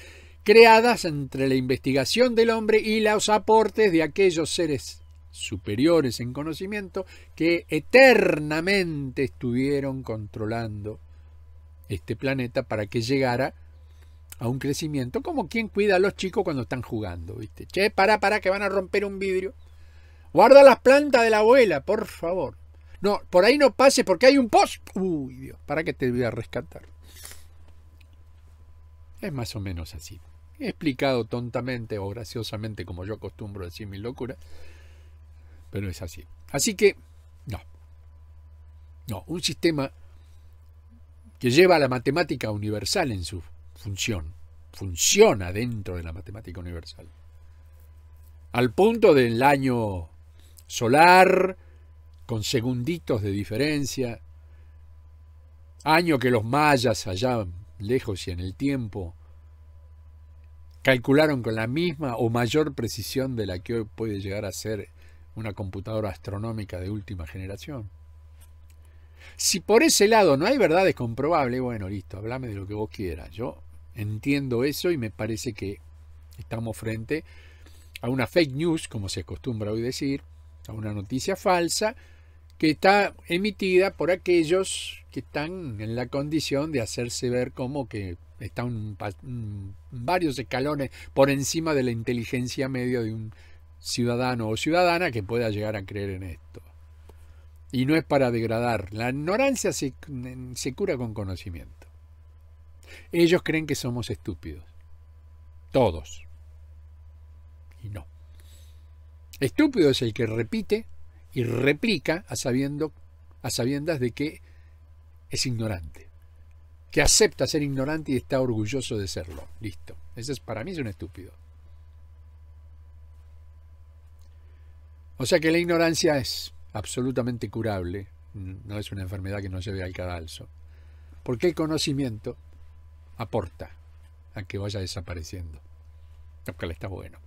creadas entre la investigación del hombre y los aportes de aquellos seres superiores en conocimiento, que eternamente estuvieron controlando este planeta para que llegara a un crecimiento, como quien cuida a los chicos cuando están jugando, ¿viste? Che, para, para, que van a romper un vidrio. Guarda las plantas de la abuela, por favor. No, por ahí no pase porque hay un post. Uy, Dios, para que te voy a rescatar. Es más o menos así. He explicado tontamente o graciosamente, como yo acostumbro a decir mi locura, pero es así. Así que, no. No, un sistema que lleva la matemática universal en su función, funciona dentro de la matemática universal. Al punto del año solar, con segunditos de diferencia, año que los mayas allá lejos y en el tiempo calcularon con la misma o mayor precisión de la que hoy puede llegar a ser una computadora astronómica de última generación. Si por ese lado no hay verdades comprobables, bueno, listo, hablame de lo que vos quieras. Yo entiendo eso y me parece que estamos frente a una fake news, como se acostumbra hoy decir, a una noticia falsa que está emitida por aquellos que están en la condición de hacerse ver como que están varios escalones por encima de la inteligencia media de un ciudadano o ciudadana que pueda llegar a creer en esto. Y no es para degradar. La ignorancia se, cura con conocimiento. Ellos creen que somos estúpidos. Todos. Y no. Estúpido es el que repite y replica a, sabiendo, a sabiendas de que es ignorante. Que acepta ser ignorante y está orgulloso de serlo. Listo. Ese es, para mí es un estúpido. O sea que la ignorancia es absolutamente curable, no es una enfermedad que nos lleve al cadalso, porque el conocimiento aporta a que vaya desapareciendo. le está bueno.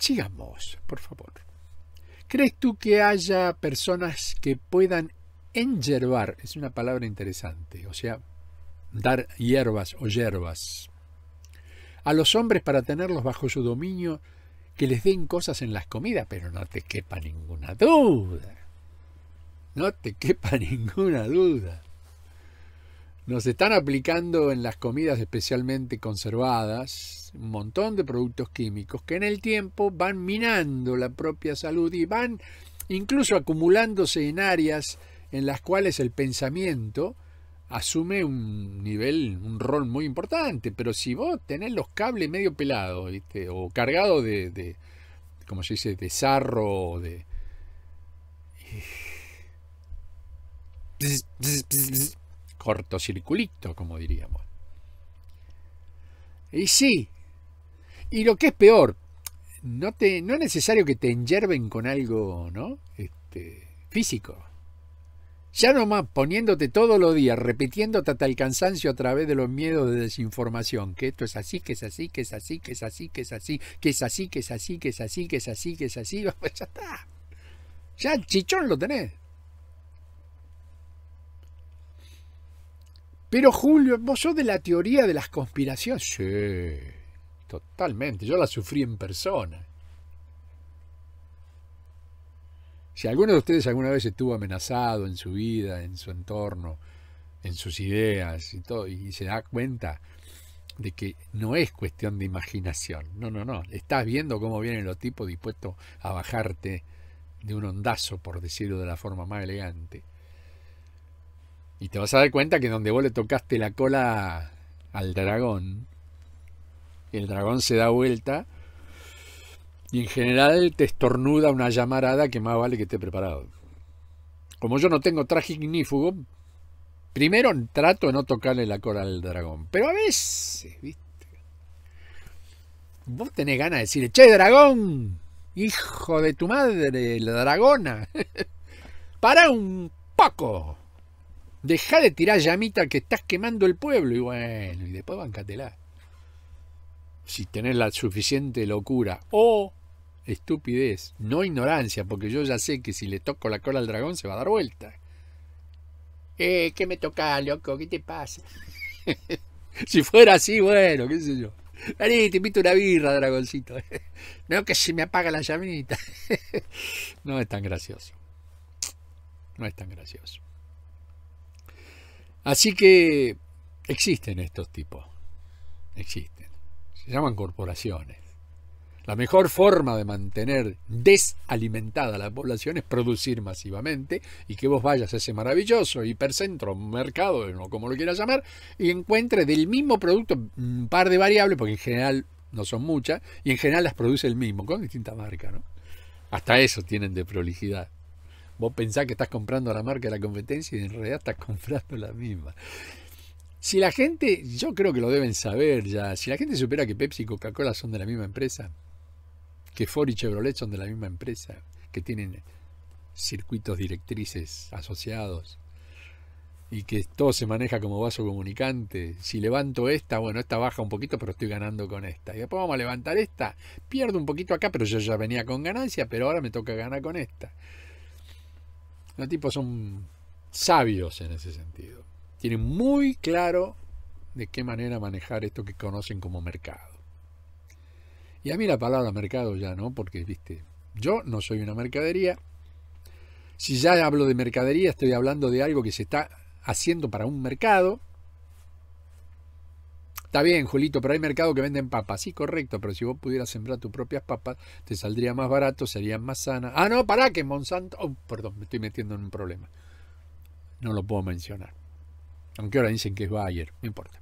Sigamos, por favor. ¿Crees tú que haya personas que puedan enjerbar? Es una palabra interesante, o sea, dar hierbas o hierbas a los hombres para tenerlos bajo su dominio, que les den cosas en las comidas, pero no te quepa ninguna duda. No te quepa ninguna duda. Nos están aplicando en las comidas especialmente conservadas un montón de productos químicos que en el tiempo van minando la propia salud y van incluso acumulándose en áreas en las cuales el pensamiento asume un nivel, un rol muy importante, pero si vos tenés los cables medio pelados, ¿viste? o cargados de, como se dice, de sarro, de... cortocirculito, como diríamos. Y sí, y lo que es peor, no, te, no es necesario que te enyerven con algo, ¿no? Este, físico. Ya nomás poniéndote todos los días, repitiéndote hasta el cansancio a través de los miedos de desinformación, que esto es así, que es así, que es así, que es así, que es así, que es así, que es así, que es así, que es así, que es así, pues ya está. Ya el chichón lo tenés. Pero Julio, vos sos de la teoría de las conspiraciones. Sí, totalmente. Yo la sufrí en persona. Si alguno de ustedes alguna vez estuvo amenazado en su vida, en su entorno, en sus ideas y todo, y se da cuenta de que no es cuestión de imaginación. No, no, no. Estás viendo cómo vienen los tipos dispuestos a bajarte de un ondazo, por decirlo de la forma más elegante. Y te vas a dar cuenta que donde vos le tocaste la cola al dragón, el dragón se da vuelta y en general te estornuda una llamarada que más vale que esté preparado. Como yo no tengo traje ignífugo, primero trato de no tocarle la cola al dragón, pero a veces, ¿viste? Vos tenés ganas de decirle, che, dragón, hijo de tu madre, la dragona, para un poco. Deja de tirar llamita que estás quemando el pueblo. Y bueno, y después bancatela. Si tenés la suficiente locura. O estupidez, no ignorancia, porque yo ya sé que si le toco la cola al dragón se va a dar vuelta. Eh, ¿qué me toca, loco? ¿Qué te pasa? si fuera así, bueno, qué sé yo. Vení, te invito una birra, dragoncito. no que se me apaga la llaminita. no es tan gracioso. No es tan gracioso. Así que existen estos tipos. Existen. Se llaman corporaciones. La mejor forma de mantener desalimentada la población es producir masivamente y que vos vayas a ese maravilloso hipercentro, mercado, o como lo quieras llamar, y encuentres del mismo producto un par de variables, porque en general no son muchas, y en general las produce el mismo, con distintas marcas, ¿no? Hasta eso tienen de prolijidad. Vos pensás que estás comprando la marca de la competencia y en realidad estás comprando la misma. Si la gente, yo creo que lo deben saber ya, si la gente supera que Pepsi y Coca-Cola son de la misma empresa, que Ford y Chevrolet son de la misma empresa, que tienen circuitos directrices asociados y que todo se maneja como vaso comunicante. Si levanto esta, bueno, esta baja un poquito, pero estoy ganando con esta. Y después vamos a levantar esta, pierdo un poquito acá, pero yo ya venía con ganancia, pero ahora me toca ganar con esta. Los tipos son sabios en ese sentido. Tienen muy claro de qué manera manejar esto que conocen como mercado. Y a mí la palabra mercado ya, ¿no? Porque, viste, yo no soy una mercadería. Si ya hablo de mercadería, estoy hablando de algo que se está haciendo para un mercado. Está bien, Julito, pero hay mercado que venden papas. Sí, correcto, pero si vos pudieras sembrar tus propias papas, te saldría más barato, serían más sanas. Ah, no, pará, que Monsanto... Oh, perdón, me estoy metiendo en un problema. No lo puedo mencionar. Aunque ahora dicen que es Bayer, no importa.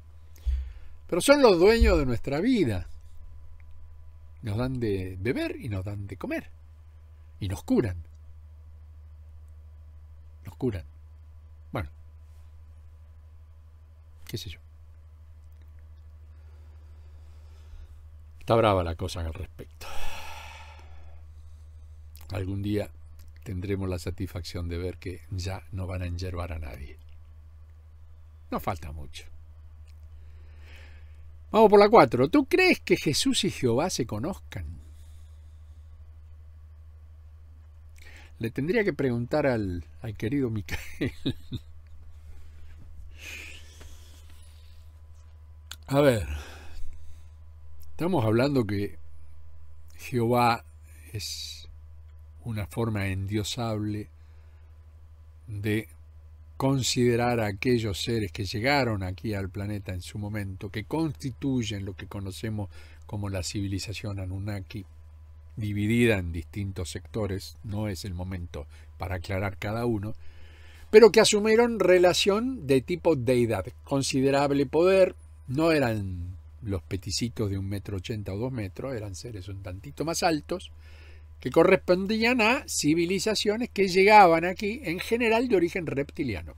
Pero son los dueños de nuestra vida nos dan de beber y nos dan de comer. Y nos curan. Nos curan. Bueno, qué sé yo. Está brava la cosa al respecto. Algún día tendremos la satisfacción de ver que ya no van a enjervar a nadie. No falta mucho. Vamos por la 4. ¿Tú crees que Jesús y Jehová se conozcan? Le tendría que preguntar al, querido Micael. A ver, estamos hablando que Jehová es una forma endiosable de considerar a aquellos seres que llegaron aquí al planeta en su momento, que constituyen lo que conocemos como la civilización Anunnaki, dividida en distintos sectores, no es el momento para aclarar cada uno, pero que asumieron relación de tipo deidad, considerable poder, no eran los peticitos de un metro ochenta o dos metros, eran seres un tantito más altos, que correspondían a civilizaciones que llegaban aquí en general de origen reptiliano.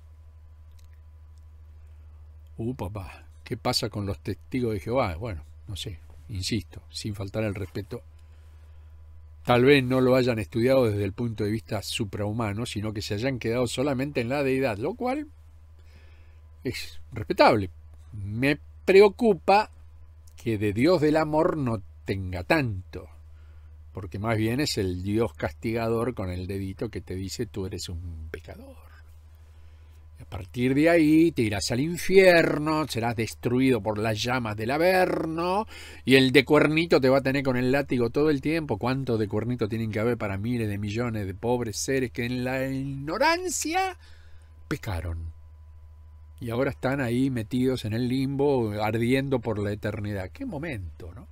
Uh, papá, ¿qué pasa con los testigos de Jehová? Bueno, no sé, insisto, sin faltar el respeto. Tal vez no lo hayan estudiado desde el punto de vista suprahumano, sino que se hayan quedado solamente en la deidad, lo cual es respetable. Me preocupa que de Dios del amor no tenga tanto porque más bien es el Dios castigador con el dedito que te dice tú eres un pecador. A partir de ahí te irás al infierno, serás destruido por las llamas del Averno y el de cuernito te va a tener con el látigo todo el tiempo. ¿Cuánto de cuernito tienen que haber para miles de millones de pobres seres que en la ignorancia pecaron? Y ahora están ahí metidos en el limbo, ardiendo por la eternidad. Qué momento, ¿no?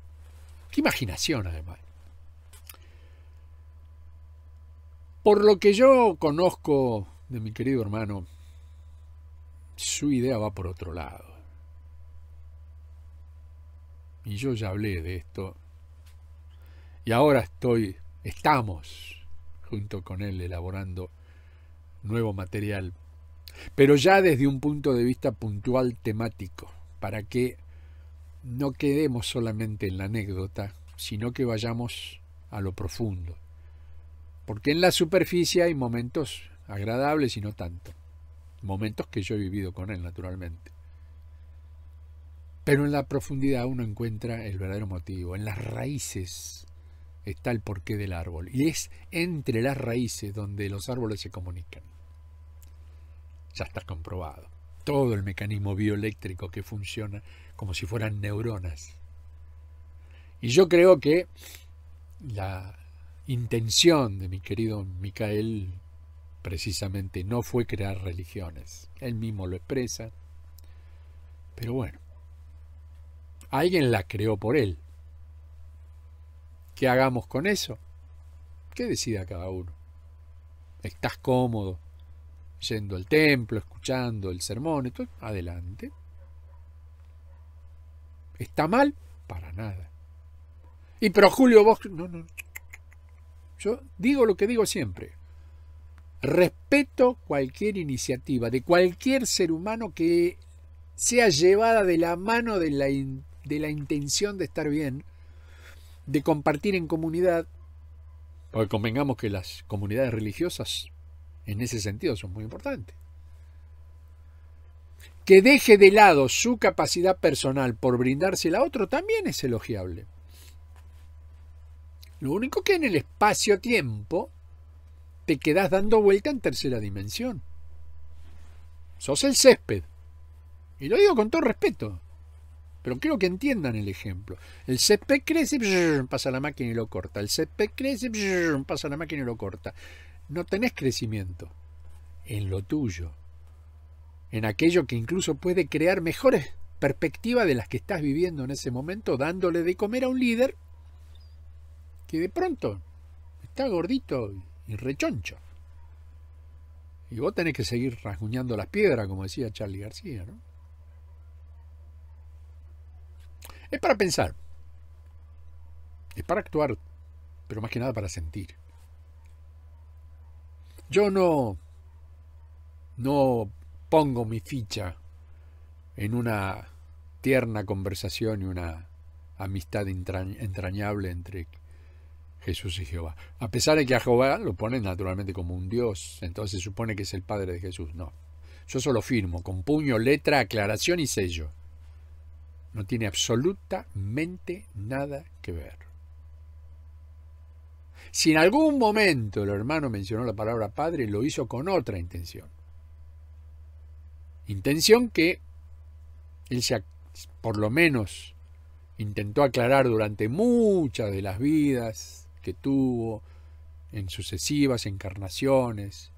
Qué imaginación además. Por lo que yo conozco de mi querido hermano, su idea va por otro lado. Y yo ya hablé de esto. Y ahora estoy, estamos junto con él elaborando nuevo material, pero ya desde un punto de vista puntual temático, para que no quedemos solamente en la anécdota, sino que vayamos a lo profundo. Porque en la superficie hay momentos agradables y no tanto. Momentos que yo he vivido con él, naturalmente. Pero en la profundidad uno encuentra el verdadero motivo. En las raíces está el porqué del árbol. Y es entre las raíces donde los árboles se comunican. Ya está comprobado. Todo el mecanismo bioeléctrico que funciona como si fueran neuronas. Y yo creo que la, intención de mi querido Micael precisamente no fue crear religiones. Él mismo lo expresa. Pero bueno, alguien la creó por él. ¿Qué hagamos con eso? ¿Qué decida cada uno. ¿Estás cómodo yendo al templo, escuchando el sermón? Entonces, adelante. ¿Está mal? Para nada. Y pero Julio, vos... No, no, yo digo lo que digo siempre. Respeto cualquier iniciativa de cualquier ser humano que sea llevada de la mano de la, de la intención de estar bien, de compartir en comunidad, porque convengamos que las comunidades religiosas en ese sentido son muy importantes que deje de lado su capacidad personal por brindársela a otro también es elogiable. Lo único que en el espacio-tiempo te quedas dando vuelta en tercera dimensión. Sos el césped. Y lo digo con todo respeto. Pero quiero que entiendan el ejemplo. El césped crece, pasa la máquina y lo corta. El césped crece, pasa la máquina y lo corta. No tenés crecimiento en lo tuyo. En aquello que incluso puede crear mejores perspectivas de las que estás viviendo en ese momento, dándole de comer a un líder que de pronto está gordito y rechoncho. Y vos tenés que seguir rasguñando las piedras, como decía Charlie García, ¿no? Es para pensar. Es para actuar, pero más que nada para sentir. Yo no no pongo mi ficha en una tierna conversación y una amistad entrañable entre Jesús y Jehová. A pesar de que a Jehová lo ponen naturalmente como un Dios, entonces se supone que es el Padre de Jesús. No. Yo solo firmo con puño, letra, aclaración y sello. No tiene absolutamente nada que ver. Si en algún momento el hermano mencionó la palabra Padre, lo hizo con otra intención. Intención que él se, por lo menos intentó aclarar durante muchas de las vidas que tuvo en sucesivas encarnaciones,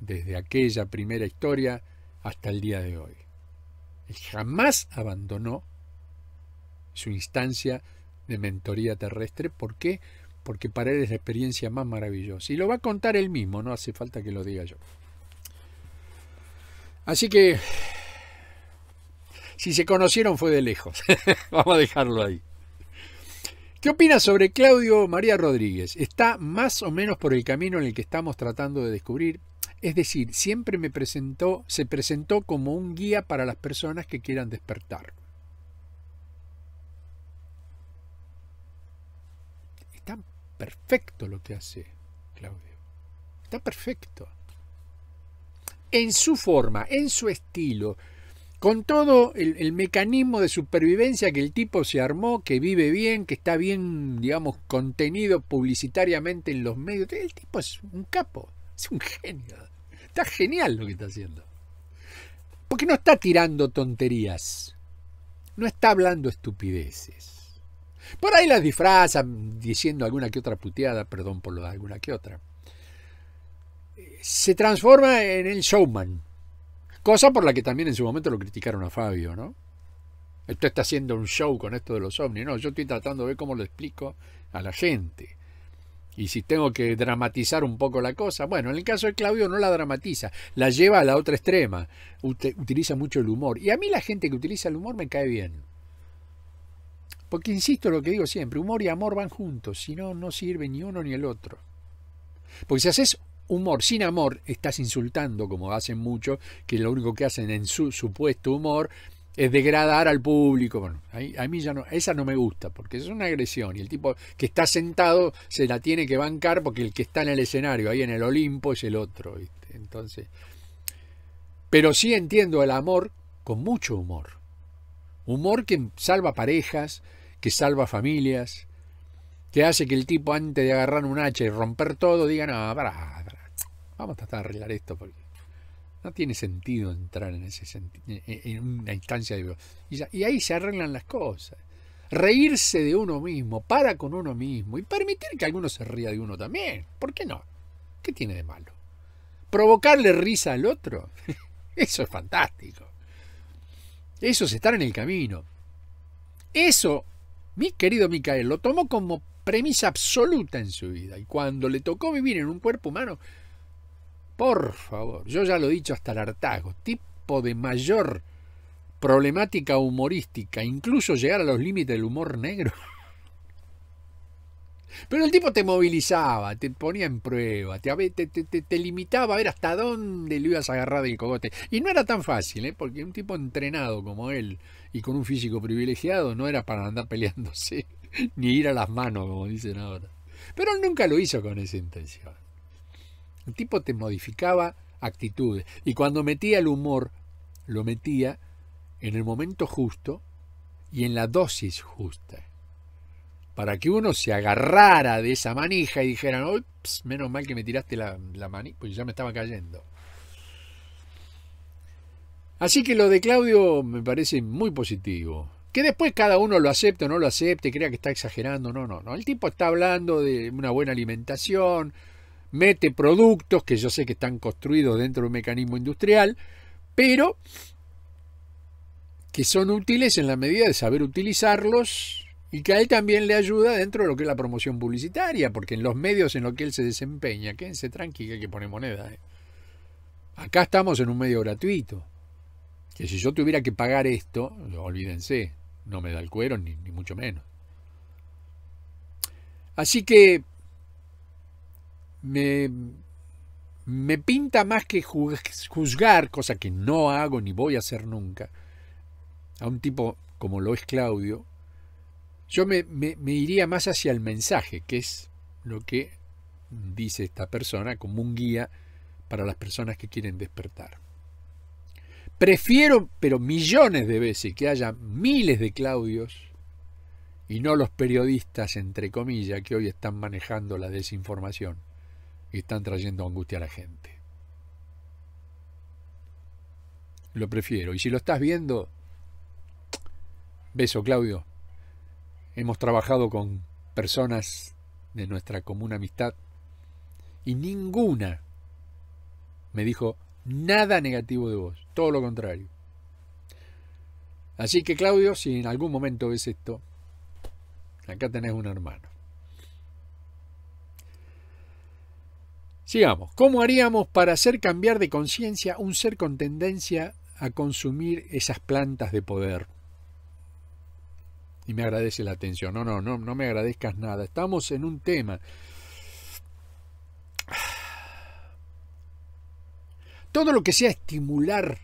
desde aquella primera historia hasta el día de hoy. Él jamás abandonó su instancia de mentoría terrestre. ¿Por qué? Porque para él es la experiencia más maravillosa. Y lo va a contar él mismo, no hace falta que lo diga yo. Así que, si se conocieron fue de lejos. Vamos a dejarlo ahí. ¿Qué opinas sobre Claudio María Rodríguez? Está más o menos por el camino en el que estamos tratando de descubrir. Es decir, siempre me presentó, se presentó como un guía para las personas que quieran despertar. Está perfecto lo que hace Claudio. Está perfecto. En su forma, en su estilo, con todo el, mecanismo de supervivencia que el tipo se armó, que vive bien, que está bien, digamos, contenido publicitariamente en los medios. El tipo es un capo, es un genio. Está genial lo que está haciendo. Porque no está tirando tonterías. No está hablando estupideces. Por ahí las disfrazan diciendo alguna que otra puteada, perdón por lo de alguna que otra. Eh, se transforma en el showman Cosa por la que también en su momento lo criticaron a Fabio, ¿no? Esto está haciendo un show con esto de los ovnis. No, yo estoy tratando de ver cómo lo explico a la gente. Y si tengo que dramatizar un poco la cosa, bueno, en el caso de Claudio no la dramatiza, la lleva a la otra extrema, utiliza mucho el humor. Y a mí la gente que utiliza el humor me cae bien. Porque insisto lo que digo siempre, humor y amor van juntos, si no, no sirve ni uno ni el otro. Porque si haces humor, sin amor, estás insultando, como hacen muchos, que lo único que hacen en su supuesto humor es degradar al público. Bueno, a mí ya no, esa no me gusta, porque es una agresión y el tipo que está sentado se la tiene que bancar porque el que está en el escenario, ahí en el Olimpo, es el otro. Entonces, pero sí entiendo el amor con mucho humor. Humor que salva parejas, que salva familias, que hace que el tipo antes de agarrar un hacha y romper todo diga, no, para Vamos a tratar de arreglar esto porque no tiene sentido entrar en, ese en una instancia de... Y ahí se arreglan las cosas. Reírse de uno mismo, para con uno mismo y permitir que alguno se ría de uno también. ¿Por qué no? ¿Qué tiene de malo? Provocarle risa al otro. Eso es fantástico. Eso es estar en el camino. Eso, mi querido Micael, lo tomó como premisa absoluta en su vida. Y cuando le tocó vivir en un cuerpo humano, por favor, yo ya lo he dicho hasta el hartazgo, tipo de mayor problemática humorística, incluso llegar a los límites del humor negro. Pero el tipo te movilizaba, te ponía en prueba, te, te, limitaba a ver hasta dónde Le ibas a agarrar del cogote. Y no era tan fácil, ¿eh? porque un tipo entrenado como él y con un físico privilegiado no era para andar peleándose, ni ir a las manos, como dicen ahora. Pero él nunca lo hizo con esa intención. El tipo te modificaba actitudes. Y cuando metía el humor, lo metía en el momento justo y en la dosis justa. Para que uno se agarrara de esa manija y dijera, ups, menos mal que me tiraste la, la manija, pues ya me estaba cayendo. Así que lo de Claudio me parece muy positivo. Que después cada uno lo acepte o no lo acepte, crea que está exagerando, no, no, no. El tipo está hablando de una buena alimentación, mete productos que yo sé que están construidos dentro de un mecanismo industrial, pero que son útiles en la medida de saber utilizarlos y que a él también le ayuda dentro de lo que es la promoción publicitaria, porque en los medios en los que él se desempeña, quédense tranquila que pone moneda. ¿eh? Acá estamos en un medio gratuito, que si yo tuviera que pagar esto, olvídense, no me da el cuero ni mucho menos. Así que me, pinta más que juzgar, cosa que no hago ni voy a hacer nunca, a un tipo como lo es Claudio, yo me, me iría más hacia el mensaje, que es lo que dice esta persona como un guía para las personas que quieren despertar. Prefiero, pero millones de veces, que haya miles de Claudios y no los periodistas, entre comillas, que hoy están manejando la desinformación están trayendo angustia a la gente. Lo prefiero. Y si lo estás viendo, beso Claudio. Hemos trabajado con personas de nuestra común amistad y ninguna me dijo nada negativo de vos, todo lo contrario. Así que Claudio, si en algún momento ves esto, acá tenés un hermano. Sigamos. ¿Cómo haríamos para hacer cambiar de conciencia un ser con tendencia a consumir esas plantas de poder? Y me agradece la atención. No, no, no, no me agradezcas nada. Estamos en un tema. Todo lo que sea estimular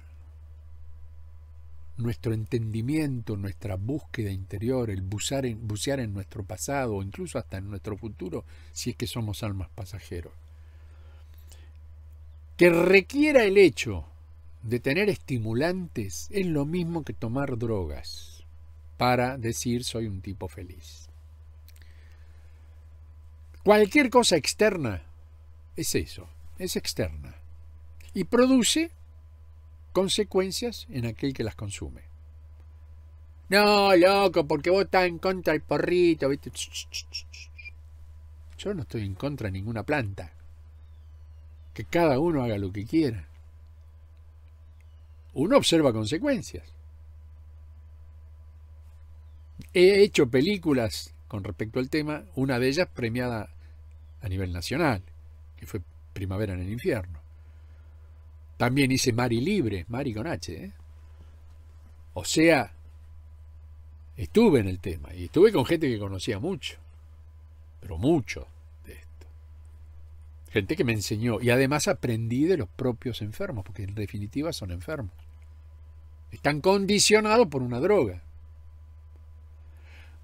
nuestro entendimiento, nuestra búsqueda interior, el bucear en, bucear en nuestro pasado o incluso hasta en nuestro futuro, si es que somos almas pasajeros que requiera el hecho de tener estimulantes es lo mismo que tomar drogas para decir soy un tipo feliz. Cualquier cosa externa es eso, es externa y produce consecuencias en aquel que las consume. No, loco, porque vos estás en contra del porrito. ¿viste? Yo no estoy en contra de ninguna planta que cada uno haga lo que quiera. Uno observa consecuencias. He hecho películas con respecto al tema, una de ellas premiada a nivel nacional, que fue Primavera en el Infierno. También hice Mari Libre, Mari con H. ¿eh? O sea, estuve en el tema y estuve con gente que conocía mucho, pero mucho. Gente que me enseñó y además aprendí de los propios enfermos, porque en definitiva son enfermos. Están condicionados por una droga.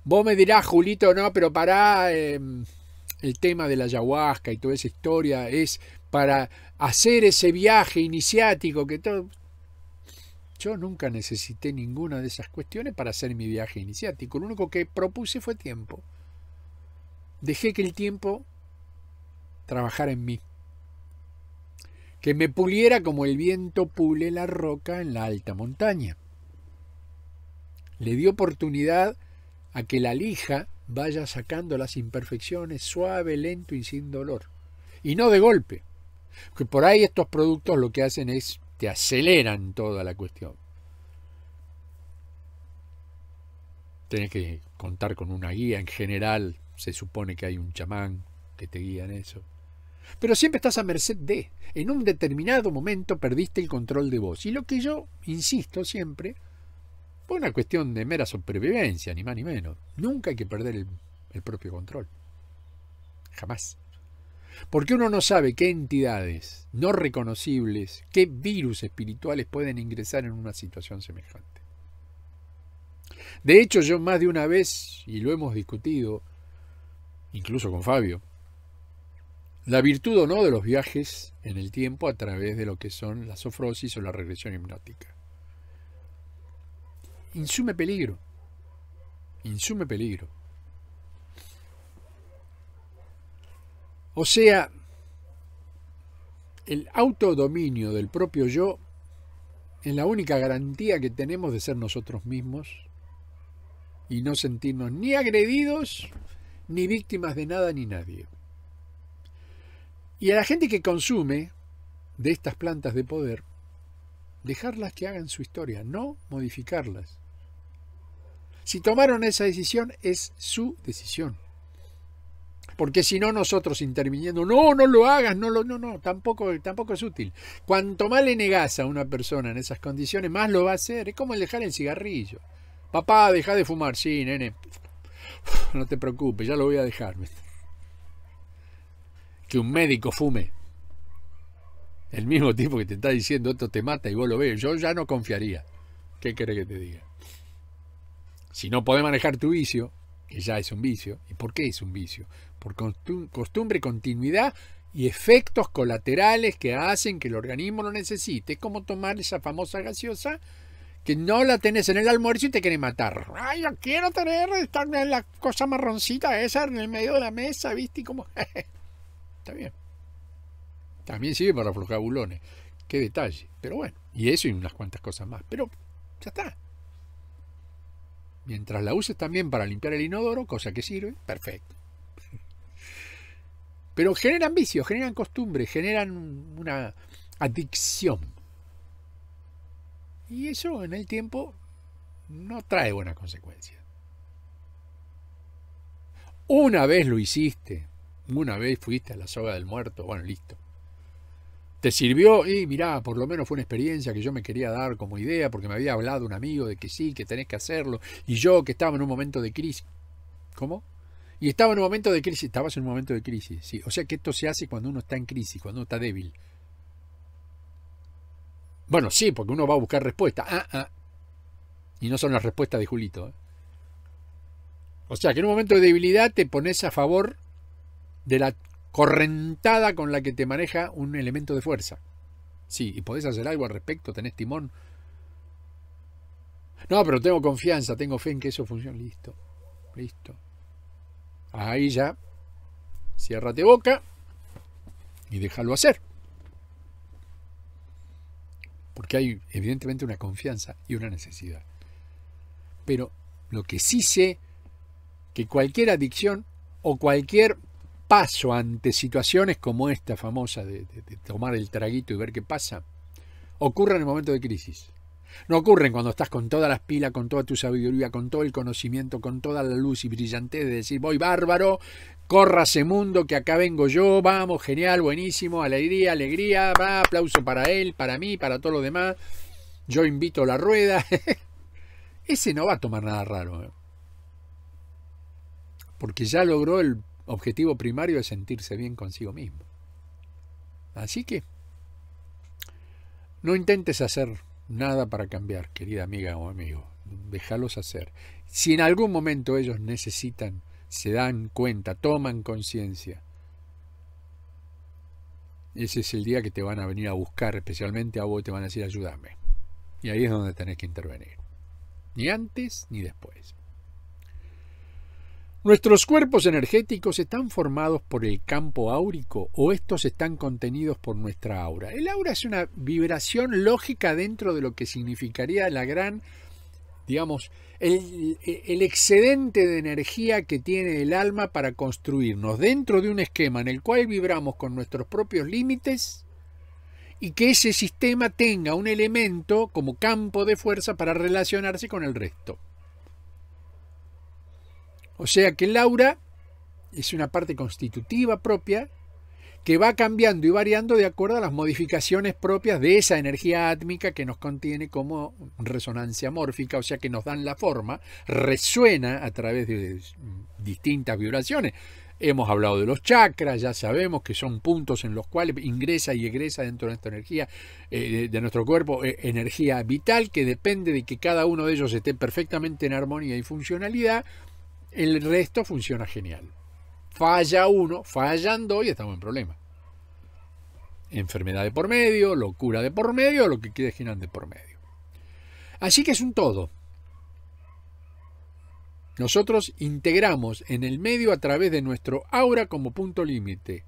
Vos me dirás, Julito, no, pero para em, el tema de la ayahuasca y toda esa historia es para hacer ese viaje iniciático que todo... Yo nunca necesité ninguna de esas cuestiones para hacer mi viaje iniciático. Lo único que propuse fue tiempo. Dejé que el tiempo trabajar en mí, que me puliera como el viento pule la roca en la alta montaña. Le dio oportunidad a que la lija vaya sacando las imperfecciones suave, lento y sin dolor. Y no de golpe, que por ahí estos productos lo que hacen es te aceleran toda la cuestión. Tienes que contar con una guía en general, se supone que hay un chamán que te guía en eso. Pero siempre estás a merced de. En un determinado momento perdiste el control de vos. Y lo que yo insisto siempre, fue una cuestión de mera supervivencia, ni más ni menos, nunca hay que perder el propio control. Jamás. Porque uno no sabe qué entidades no reconocibles, qué virus espirituales pueden ingresar en una situación semejante. De hecho, yo más de una vez, y lo hemos discutido, incluso con Fabio, la virtud o no de los viajes en el tiempo a través de lo que son la sofrosis o la regresión hipnótica. Insume peligro. Insume peligro. O sea, el autodominio del propio yo es la única garantía que tenemos de ser nosotros mismos y no sentirnos ni agredidos ni víctimas de nada ni nadie. Y a la gente que consume de estas plantas de poder, dejarlas que hagan su historia, no modificarlas. Si tomaron esa decisión, es su decisión. Porque si no, nosotros interviniendo, no, no lo hagas, no lo, no, no, tampoco, tampoco es útil. Cuanto más le negas a una persona en esas condiciones, más lo va a hacer. Es como el dejar el cigarrillo. Papá, deja de fumar, sí, nene. no te preocupes, ya lo voy a dejar un médico fume. El mismo tipo que te está diciendo esto te mata y vos lo ves. Yo ya no confiaría. ¿Qué querés que te diga? Si no podés manejar tu vicio, que ya es un vicio, ¿y por qué es un vicio? Por costumbre, continuidad y efectos colaterales que hacen que el organismo lo necesite. Es como tomar esa famosa gaseosa que no la tenés en el almuerzo y te quiere matar. Ay, yo quiero tener esta, la cosa marroncita esa en el medio de la mesa, ¿viste? Y como Está bien. También sirve para aflojar bulones. Qué detalle. Pero bueno, y eso y unas cuantas cosas más. Pero ya está. Mientras la uses también para limpiar el inodoro, cosa que sirve, perfecto. Pero generan vicios, generan costumbres, generan una adicción. Y eso en el tiempo no trae buenas consecuencias. Una vez lo hiciste, una vez fuiste a la soga del muerto, bueno, listo. ¿Te sirvió? Y mirá, por lo menos fue una experiencia que yo me quería dar como idea, porque me había hablado un amigo de que sí, que tenés que hacerlo, y yo que estaba en un momento de crisis. ¿Cómo? Y estaba en un momento de crisis, estabas en un momento de crisis, sí. O sea que esto se hace cuando uno está en crisis, cuando uno está débil. Bueno, sí, porque uno va a buscar respuestas. Ah, ah. Y no son las respuestas de Julito. ¿eh? O sea que en un momento de debilidad te pones a favor de la correntada con la que te maneja un elemento de fuerza. Sí, y podés hacer algo al respecto, tenés timón. No, pero tengo confianza, tengo fe en que eso funcione. Listo, listo. Ahí ya, ciérrate boca y déjalo hacer. Porque hay evidentemente una confianza y una necesidad. Pero lo que sí sé, que cualquier adicción o cualquier paso ante situaciones como esta famosa de, tomar el traguito y ver qué pasa, ocurre en el momento de crisis. No ocurren cuando estás con todas las pilas, con toda tu sabiduría, con todo el conocimiento, con toda la luz y brillantez de decir, voy bárbaro, corra ese mundo, que acá vengo yo, vamos, genial, buenísimo, alegría, alegría, va, aplauso para él, para mí, para todos los demás, yo invito la rueda. Ese no va a tomar nada raro. ¿eh? Porque ya logró el objetivo primario es sentirse bien consigo mismo. Así que no intentes hacer nada para cambiar, querida amiga o amigo. Déjalos hacer. Si en algún momento ellos necesitan, se dan cuenta, toman conciencia, ese es el día que te van a venir a buscar, especialmente a vos, te van a decir ayúdame. Y ahí es donde tenés que intervenir. Ni antes ni después. Nuestros cuerpos energéticos están formados por el campo áurico o estos están contenidos por nuestra aura. El aura es una vibración lógica dentro de lo que significaría la gran, digamos, el, el, excedente de energía que tiene el alma para construirnos dentro de un esquema en el cual vibramos con nuestros propios límites y que ese sistema tenga un elemento como campo de fuerza para relacionarse con el resto. O sea que el aura es una parte constitutiva propia que va cambiando y variando de acuerdo a las modificaciones propias de esa energía átmica que nos contiene como resonancia mórfica, o sea que nos dan la forma, resuena a través de distintas vibraciones. Hemos hablado de los chakras, ya sabemos que son puntos en los cuales ingresa y egresa dentro de nuestra energía, eh, de nuestro cuerpo, eh, energía vital que depende de que cada uno de ellos esté perfectamente en armonía y funcionalidad el resto funciona genial. Falla uno, fallan dos y estamos en problema. Enfermedad de por medio, locura de por medio, lo que quede genial de por medio. Así que es un todo. Nosotros integramos en el medio a través de nuestro aura como punto límite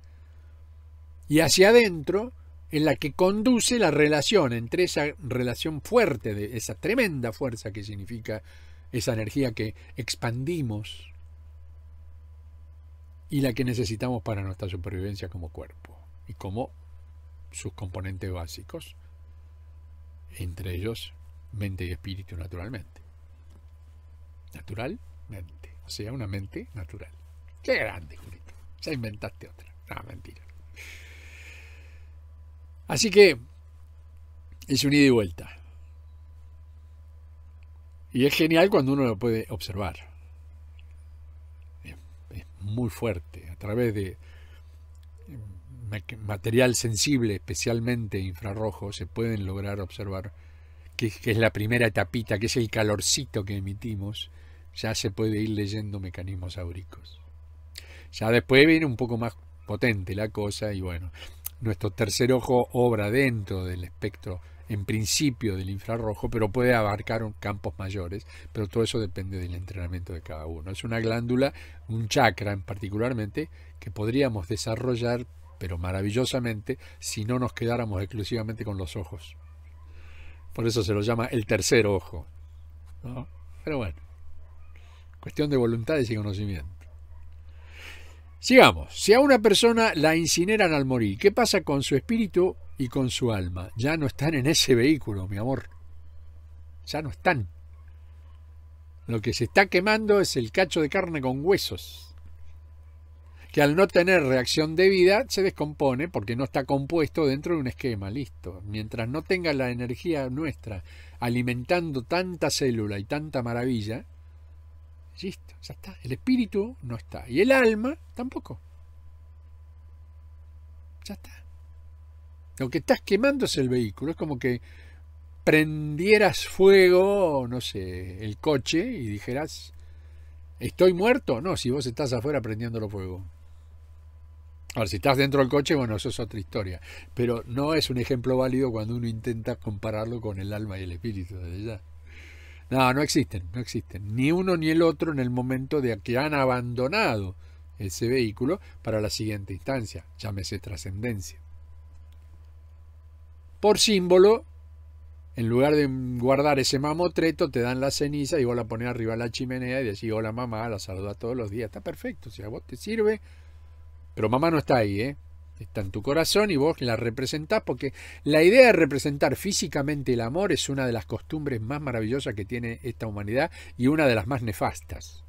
y hacia adentro en la que conduce la relación entre esa relación fuerte, de esa tremenda fuerza que significa esa energía que expandimos y la que necesitamos para nuestra supervivencia como cuerpo y como sus componentes básicos, entre ellos mente y espíritu naturalmente. Naturalmente, o sea, una mente natural. Qué grande, Julito. Ya inventaste otra. No, mentira. Así que es un ida y vuelta. Y es genial cuando uno lo puede observar. Es, muy fuerte, a través de mm, material sensible, especialmente infrarrojo, se pueden lograr observar, que, es la primera tapita que es el calorcito que emitimos, ya se puede ir leyendo mecanismos auricos Ya después viene un poco más potente la cosa y bueno, nuestro tercer ojo obra dentro del espectro en principio del infrarrojo, pero puede abarcar campos mayores, pero todo eso depende del entrenamiento de cada uno. Es una glándula, un chakra en particularmente, que podríamos desarrollar, pero maravillosamente, si no nos quedáramos exclusivamente con los ojos. Por eso se lo llama el tercer ojo. Pero bueno, cuestión de voluntades y conocimiento. Sigamos. Si a una persona la incineran al morir, ¿qué pasa con su espíritu y con su alma. Ya no están en ese vehículo, mi amor. Ya no están. Lo que se está quemando es el cacho de carne con huesos, que al no tener reacción de vida se descompone porque no está compuesto dentro de un esquema, listo. Mientras no tenga la energía nuestra alimentando tanta célula y tanta maravilla, listo, ya está. El espíritu no está y el alma tampoco. Ya está. Lo que estás quemando es el vehículo, es como que prendieras fuego, no sé, el coche y dijeras, ¿estoy muerto? No, si vos estás afuera prendiéndolo fuego. Ahora, si estás dentro del coche, bueno, eso es otra historia. Pero no es un ejemplo válido cuando uno intenta compararlo con el alma y el espíritu. No, no existen, no existen. Ni uno ni el otro en el momento de que han abandonado ese vehículo para la siguiente instancia, llámese trascendencia por símbolo, en lugar de guardar ese mamotreto, te dan la ceniza y vos la pones arriba de la chimenea y decís, hola mamá, la saludas todos los días. Está perfecto, o si a vos te sirve. Pero mamá no está ahí, ¿eh? Está en tu corazón y vos la representás porque la idea de representar físicamente el amor es una de las costumbres más maravillosas que tiene esta humanidad y una de las más nefastas.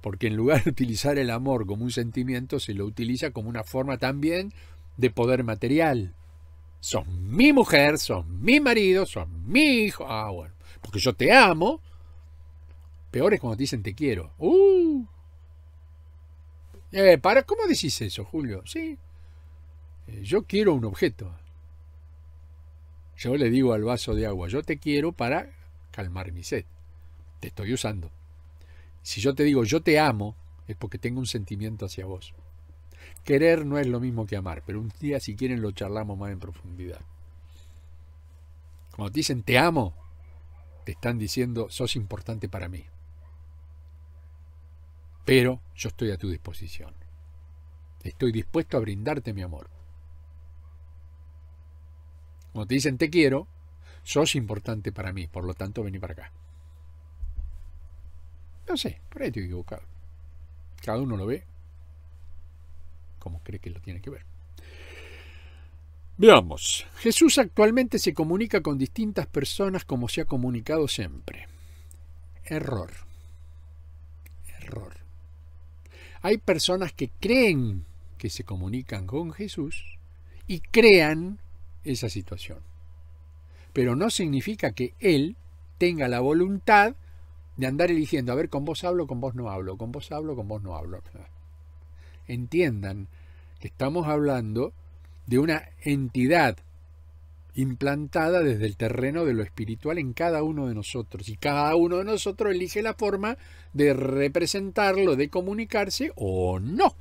Porque en lugar de utilizar el amor como un sentimiento, se lo utiliza como una forma también de poder material son mi mujer, son mi marido, son mi hijo. Ah, bueno, porque yo te amo. Peor es cuando te dicen te quiero. Uh. Eh, para, ¿Cómo decís eso, Julio? Sí. Eh, yo quiero un objeto. Yo le digo al vaso de agua, yo te quiero para calmar mi sed. Te estoy usando. Si yo te digo yo te amo, es porque tengo un sentimiento hacia vos. Querer no es lo mismo que amar, pero un día si quieren lo charlamos más en profundidad. Cuando te dicen te amo, te están diciendo sos importante para mí. Pero yo estoy a tu disposición. Estoy dispuesto a brindarte mi amor. Cuando te dicen te quiero, sos importante para mí, por lo tanto vení para acá. No sé, por ahí estoy equivocado. Cada uno lo ve como cree que lo tiene que ver. Veamos, Jesús actualmente se comunica con distintas personas como se ha comunicado siempre. Error. Error. Hay personas que creen que se comunican con Jesús y crean esa situación. Pero no significa que Él tenga la voluntad de andar eligiendo, a ver, con vos hablo, con vos no hablo, con vos hablo, con vos no hablo entiendan que estamos hablando de una entidad implantada desde el terreno de lo espiritual en cada uno de nosotros. Y cada uno de nosotros elige la forma de representarlo, de comunicarse o no.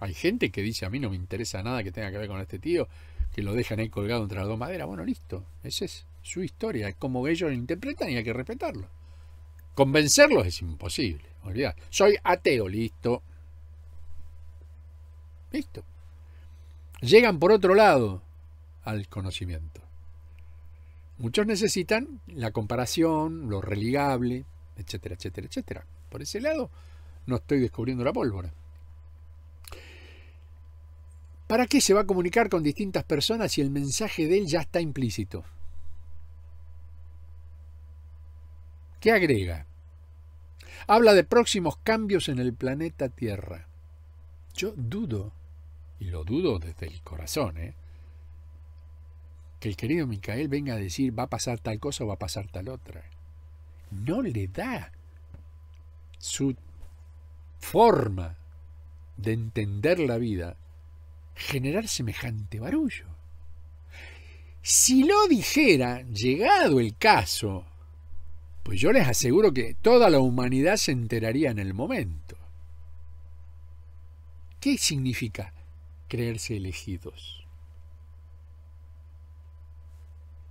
Hay gente que dice, a mí no me interesa nada que tenga que ver con este tío, que lo dejan ahí colgado entre las dos maderas. Bueno, listo, esa es su historia, es como ellos lo interpretan y hay que respetarlo. Convencerlos es imposible, olvidad. Soy ateo, listo, Listo. Llegan por otro lado al conocimiento. Muchos necesitan la comparación, lo religable, etcétera, etcétera, etcétera. Por ese lado, no estoy descubriendo la pólvora. ¿Para qué se va a comunicar con distintas personas si el mensaje de él ya está implícito? ¿Qué agrega? Habla de próximos cambios en el planeta Tierra. Yo dudo y lo dudo desde el corazón, ¿eh? que el querido Micael venga a decir va a pasar tal cosa o va a pasar tal otra. No le da su forma de entender la vida generar semejante barullo. Si lo dijera, llegado el caso, pues yo les aseguro que toda la humanidad se enteraría en el momento. ¿Qué significa? creerse elegidos.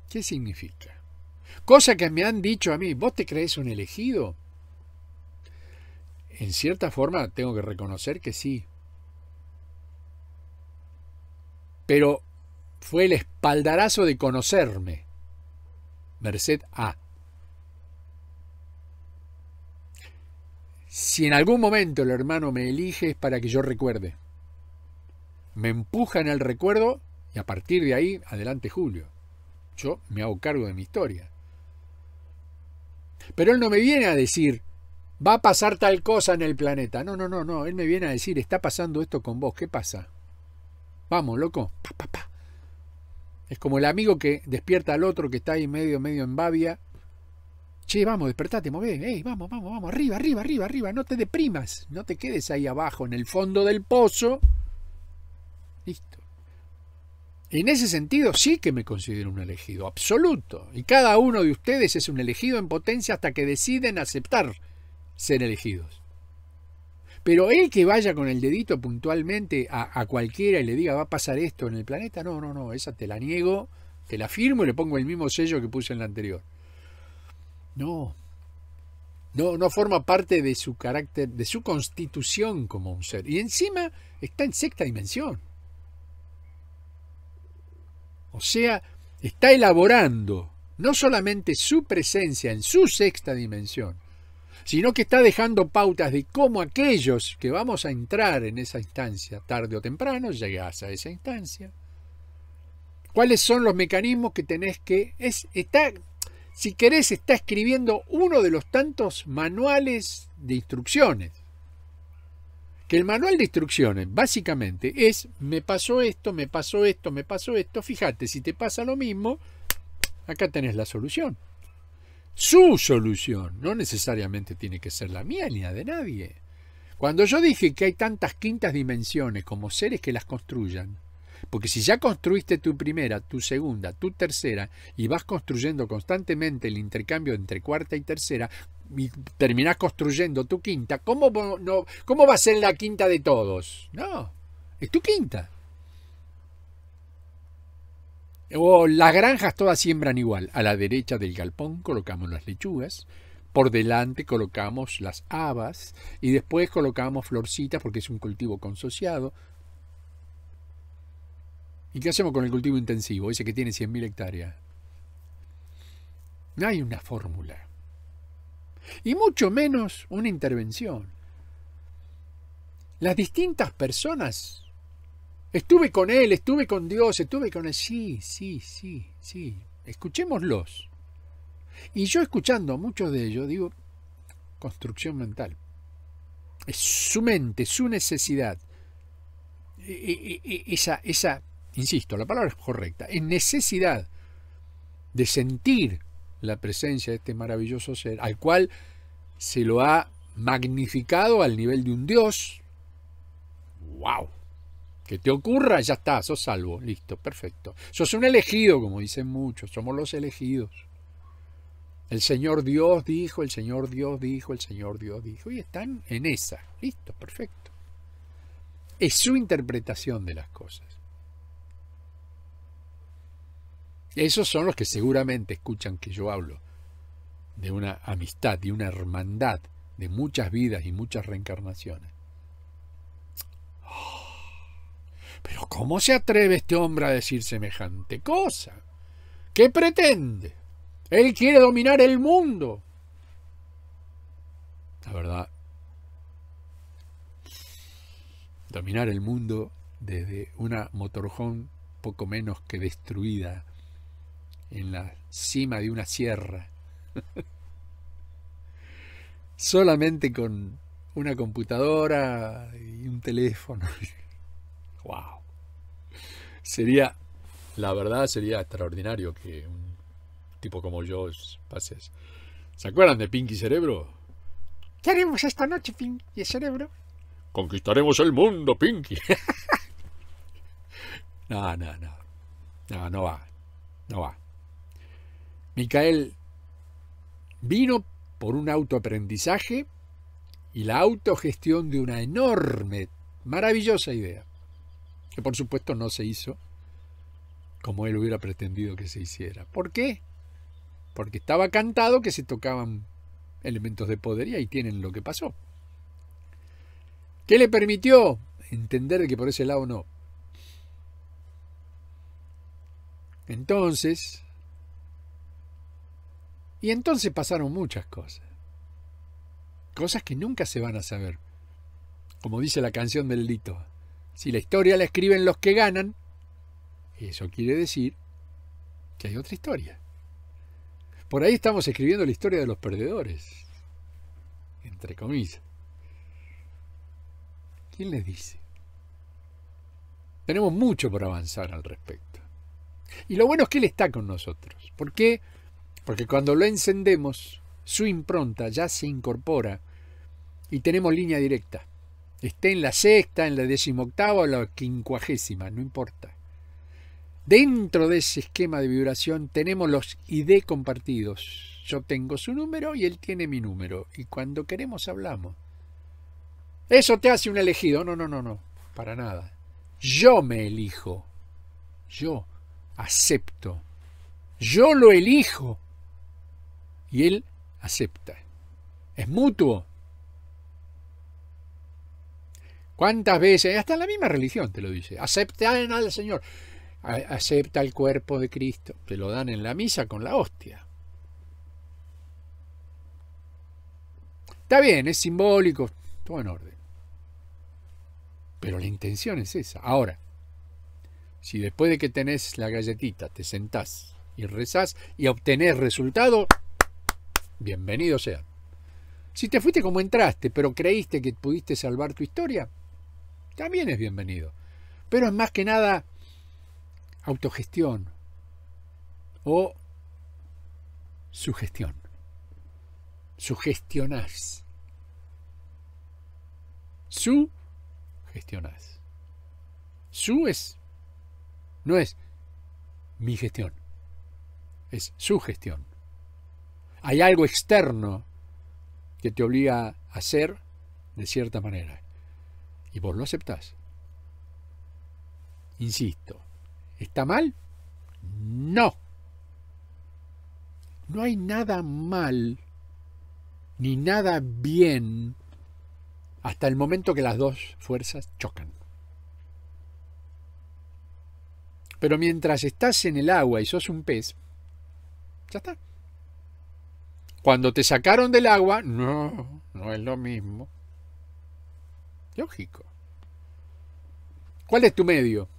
¿Qué significa? Cosa que me han dicho a mí, vos te crees un elegido. En cierta forma tengo que reconocer que sí. Pero fue el espaldarazo de conocerme. Merced A. Si en algún momento el hermano me elige es para que yo recuerde me empujan el recuerdo y a partir de ahí, adelante Julio. Yo me hago cargo de mi historia. Pero él no me viene a decir, va a pasar tal cosa en el planeta. No, no, no, no. Él me viene a decir, está pasando esto con vos, ¿qué pasa? Vamos, loco. Es como el amigo que despierta al otro que está ahí medio, medio en babia. Che, vamos, despertate, move. vamos, vamos, vamos. Arriba, arriba, arriba, arriba. No te deprimas. No te quedes ahí abajo, en el fondo del pozo. Listo. En ese sentido sí que me considero un elegido, absoluto. Y cada uno de ustedes es un elegido en potencia hasta que deciden aceptar ser elegidos. Pero el que vaya con el dedito puntualmente a, cualquiera y le diga va a pasar esto en el planeta, no, no, no, esa te la niego, te la firmo y le pongo el mismo sello que puse en la anterior. No. No, no forma parte de su carácter, de su constitución como un ser. Y encima está en sexta dimensión. O sea, está elaborando no solamente su presencia en su sexta dimensión, sino que está dejando pautas de cómo aquellos que vamos a entrar en esa instancia, tarde o temprano, llegás a esa instancia. ¿Cuáles son los mecanismos que tenés que... Es, está, si querés, está escribiendo uno de los tantos manuales de instrucciones el manual de instrucciones básicamente es me pasó esto, me pasó esto, me pasó esto, fíjate, si te pasa lo mismo, acá tenés la solución. Su solución, no necesariamente tiene que ser la mía ni la de nadie. Cuando yo dije que hay tantas quintas dimensiones como seres que las construyan, porque si ya construiste tu primera, tu segunda, tu tercera, y vas construyendo constantemente el intercambio entre cuarta y tercera, y terminás construyendo tu quinta, ¿cómo, ¿cómo va a ser la quinta de todos? No, es tu quinta. O las granjas todas siembran igual. A la derecha del galpón colocamos las lechugas, por delante colocamos las habas y después colocamos florcitas porque es un cultivo consociado. ¿Y qué hacemos con el cultivo intensivo, ese que tiene 100.000 hectáreas? No hay una fórmula y mucho menos una intervención. Las distintas personas. Estuve con él, estuve con Dios, estuve con él. Sí, sí, sí, sí. Escuchémoslos. Y yo escuchando muchos de ellos, digo, construcción mental. Es su mente, su necesidad. E, e, e, esa, esa, insisto, la palabra es correcta, es necesidad de sentir la presencia de este maravilloso ser, al cual se lo ha magnificado al nivel de un Dios. ¡Wow! Que te ocurra, ya está, sos salvo, listo, perfecto. Sos un elegido, como dicen muchos, somos los elegidos. El Señor Dios dijo, el Señor Dios dijo, el Señor Dios dijo, y están en esa, listo, perfecto. Es su interpretación de las cosas. Esos son los que seguramente escuchan que yo hablo de una amistad, de una hermandad, de muchas vidas y muchas reencarnaciones. Pero ¿cómo se atreve este hombre a decir semejante cosa? ¿Qué pretende? Él quiere dominar el mundo. La verdad, dominar el mundo desde una motorjón poco menos que destruida en la cima de una sierra. Solamente con una computadora y un teléfono. ¡Wow! Sería, la verdad, sería extraordinario que un tipo como yo pase ¿Se acuerdan de Pinky Cerebro? ¿Qué haremos esta noche, Pinky Cerebro? Conquistaremos el mundo, Pinky. no, no, no. No, no va. No va. Micael vino por un autoaprendizaje y la autogestión de una enorme, maravillosa idea, que por supuesto no se hizo como él hubiera pretendido que se hiciera. ¿Por qué? Porque estaba cantado que se tocaban elementos de poder y ahí tienen lo que pasó. ¿Qué le permitió entender que por ese lado no? Entonces, y entonces pasaron muchas cosas. Cosas que nunca se van a saber. Como dice la canción del Lito. Si la historia la escriben los que ganan, eso quiere decir que hay otra historia. Por ahí estamos escribiendo la historia de los perdedores. Entre comillas. ¿Quién les dice? Tenemos mucho por avanzar al respecto. Y lo bueno es que Él está con nosotros, porque porque cuando lo encendemos, su impronta ya se incorpora y tenemos línea directa. Esté en la sexta, en la decimoctava o la quincuagésima, no importa. Dentro de ese esquema de vibración tenemos los ID compartidos. Yo tengo su número y él tiene mi número. Y cuando queremos hablamos. Eso te hace un elegido. No, no, no, no. Para nada. Yo me elijo. Yo acepto. Yo lo elijo y él acepta. Es mutuo. ¿Cuántas veces? Hasta la misma religión te lo dice. Acepta al Señor. acepta el cuerpo de Cristo. Te lo dan en la misa con la hostia. Está bien, es simbólico, todo en orden. Pero la intención es esa. Ahora, si después de que tenés la galletita te sentás y rezás y obtenés resultado, bienvenido sea. Si te fuiste como entraste, pero creíste que pudiste salvar tu historia, también es bienvenido. Pero es más que nada autogestión o sugestión. Sugestionás. Su gestionás. Su es no es mi gestión, es su gestión. Hay algo externo que te obliga a ser de cierta manera. Y vos lo aceptás. Insisto, ¿está mal? No. No hay nada mal ni nada bien hasta el momento que las dos fuerzas chocan. Pero mientras estás en el agua y sos un pez, ya está. Cuando te sacaron del agua, no, no es lo mismo. Lógico. ¿Cuál es tu medio?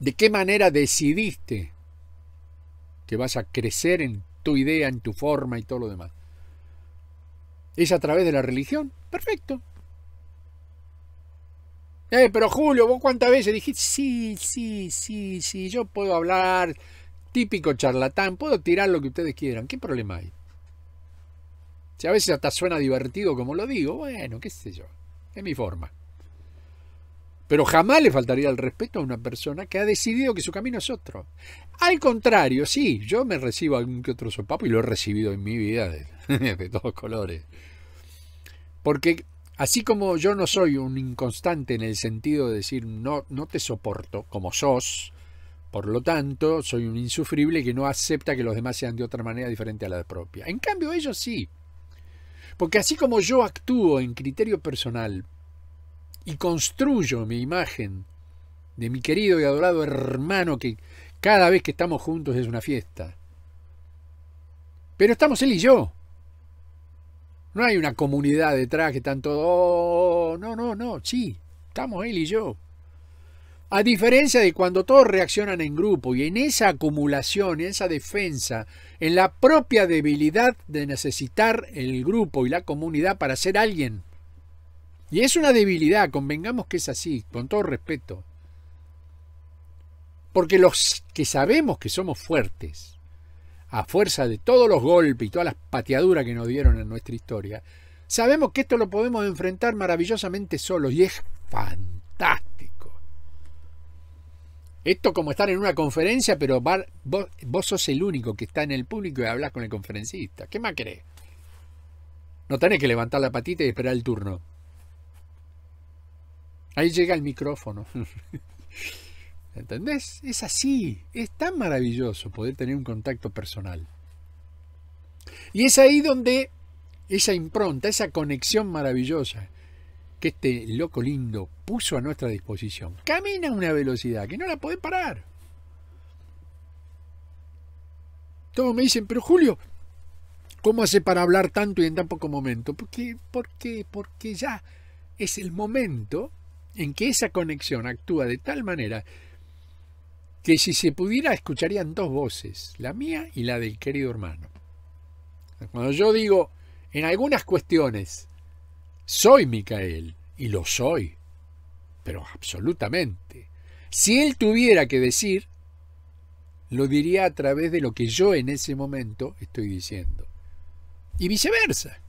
¿De qué manera decidiste que vas a crecer en tu idea, en tu forma y todo lo demás? ¿Es a través de la religión? Perfecto. Eh, pero Julio, vos cuántas veces dijiste, sí, sí, sí, sí, yo puedo hablar, típico charlatán, puedo tirar lo que ustedes quieran, ¿qué problema hay? Si a veces hasta suena divertido como lo digo, bueno, qué sé yo, es mi forma. Pero jamás le faltaría el respeto a una persona que ha decidido que su camino es otro. Al contrario, sí, yo me recibo algún que otro sopapo y lo he recibido en mi vida de, todos colores. Porque así como yo no soy un inconstante en el sentido de decir no, no te soporto como sos, por lo tanto soy un insufrible que no acepta que los demás sean de otra manera diferente a la propia. En cambio ellos sí. Porque así como yo actúo en criterio personal y construyo mi imagen de mi querido y adorado hermano que cada vez que estamos juntos es una fiesta. Pero estamos él y yo. No hay una comunidad detrás que tanto, todos... Oh, no, no, no, sí, estamos él y yo. A diferencia de cuando todos reaccionan en grupo y en esa acumulación, en esa defensa, en la propia debilidad de necesitar el grupo y la comunidad para ser alguien. Y es una debilidad, convengamos que es así, con todo respeto. Porque los que sabemos que somos fuertes, a fuerza de todos los golpes y todas las pateaduras que nos dieron en nuestra historia, sabemos que esto lo podemos enfrentar maravillosamente solos y es fantástico. Esto como estar en una conferencia, pero vos, vos sos el único que está en el público y hablas con el conferencista. ¿Qué más querés? No tenés que levantar la patita y esperar el turno. Ahí llega el micrófono. ¿Entendés? Es así. Es tan maravilloso poder tener un contacto personal. Y es ahí donde esa impronta, esa conexión maravillosa que este loco lindo puso a nuestra disposición, camina a una velocidad que no la puede parar. Todos me dicen, pero Julio, ¿cómo hace para hablar tanto y en tan poco momento? Porque, porque, porque ya es el momento en que esa conexión actúa de tal manera que si se pudiera escucharían dos voces, la mía y la del querido hermano. Cuando yo digo, en algunas cuestiones, soy Micael, y lo soy, pero absolutamente. Si él tuviera que decir, lo diría a través de lo que yo en ese momento estoy diciendo. Y viceversa.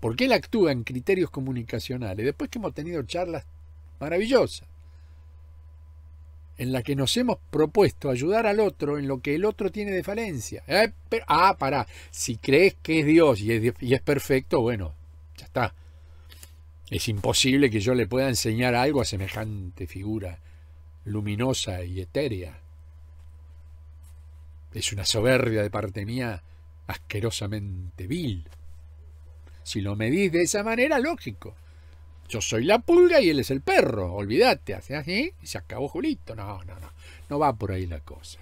Porque él actúa en criterios comunicacionales, después que hemos tenido charlas maravillosas en la que nos hemos propuesto ayudar al otro en lo que el otro tiene de falencia. Eh, ah, pará, si crees que es Dios y es, y es perfecto, bueno, ya está. Es imposible que yo le pueda enseñar algo a semejante figura luminosa y etérea. Es una soberbia de parte mía asquerosamente vil. Si lo medís de esa manera, lógico. Yo soy la pulga y él es el perro, olvídate, y se acabó Julito. No, no, no, no va por ahí la cosa.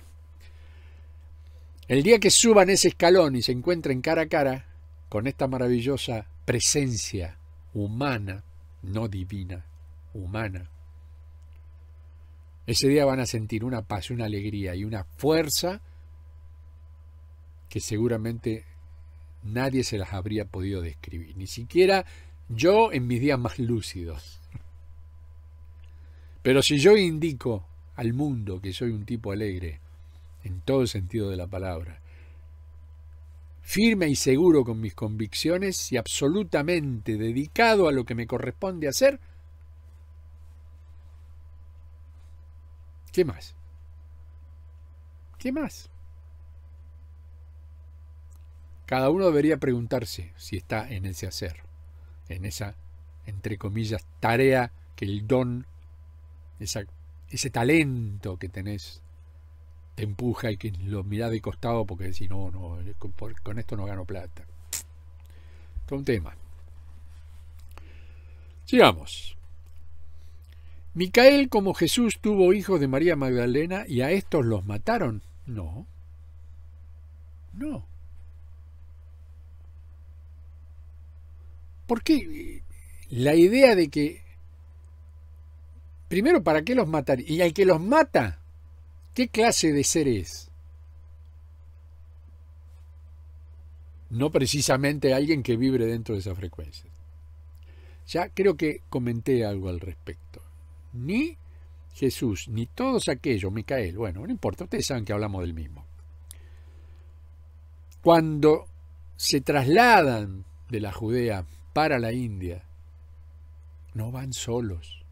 El día que suban ese escalón y se encuentren cara a cara con esta maravillosa presencia humana, no divina, humana, ese día van a sentir una paz, una alegría y una fuerza que seguramente nadie se las habría podido describir, ni siquiera yo en mis días más lúcidos. Pero si yo indico al mundo que soy un tipo alegre, en todo sentido de la palabra, firme y seguro con mis convicciones y absolutamente dedicado a lo que me corresponde hacer, ¿qué más? ¿Qué más? Cada uno debería preguntarse si está en ese hacer en esa, entre comillas, tarea que el don, ese talento que tenés, te empuja y que lo mirás de costado porque decís, no, no, con, esto no gano plata. Con un tema. Sigamos. Micael como Jesús tuvo hijos de María Magdalena y a estos los mataron. No. No. qué? la idea de que, primero, ¿para qué los matar? Y al que los mata, ¿qué clase de ser es? No precisamente alguien que vibre dentro de esa frecuencia. Ya creo que comenté algo al respecto. Ni Jesús, ni todos aquellos, Micael, bueno, no importa, ustedes saben que hablamos del mismo. Cuando se trasladan de la Judea para la India. No van solos,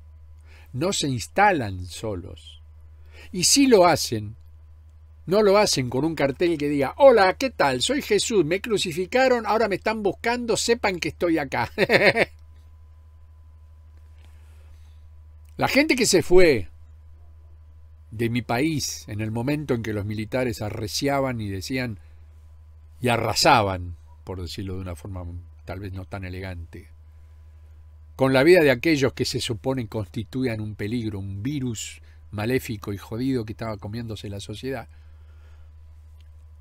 no se instalan solos. Y si lo hacen, no lo hacen con un cartel que diga, hola, ¿qué tal? Soy Jesús, me crucificaron, ahora me están buscando, sepan que estoy acá. la gente que se fue de mi país en el momento en que los militares arreciaban y decían y arrasaban, por decirlo de una forma tal vez no tan elegante, con la vida de aquellos que se suponen constituían un peligro, un virus maléfico y jodido que estaba comiéndose la sociedad,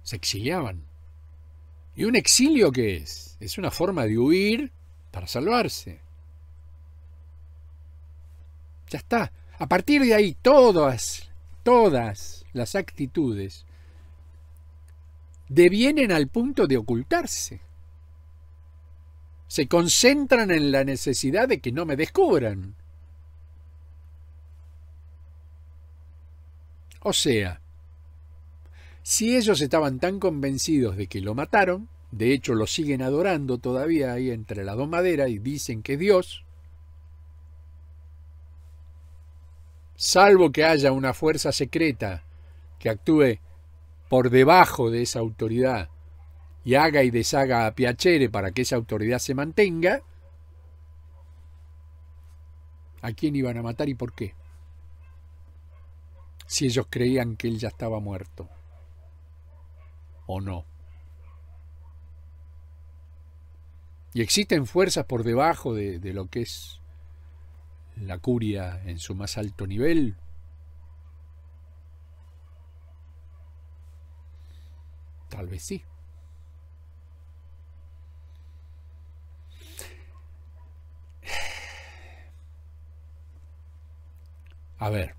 se exiliaban. ¿Y un exilio qué es? Es una forma de huir para salvarse. Ya está. A partir de ahí, todas, todas las actitudes devienen al punto de ocultarse. Se concentran en la necesidad de que no me descubran. O sea, si ellos estaban tan convencidos de que lo mataron, de hecho lo siguen adorando todavía ahí entre la domadera y dicen que Dios, salvo que haya una fuerza secreta que actúe por debajo de esa autoridad y haga y deshaga a Piachere para que esa autoridad se mantenga, ¿a quién iban a matar y por qué? Si ellos creían que él ya estaba muerto o no. Y existen fuerzas por debajo de, de lo que es la curia en su más alto nivel, Tal vez sí. A ver,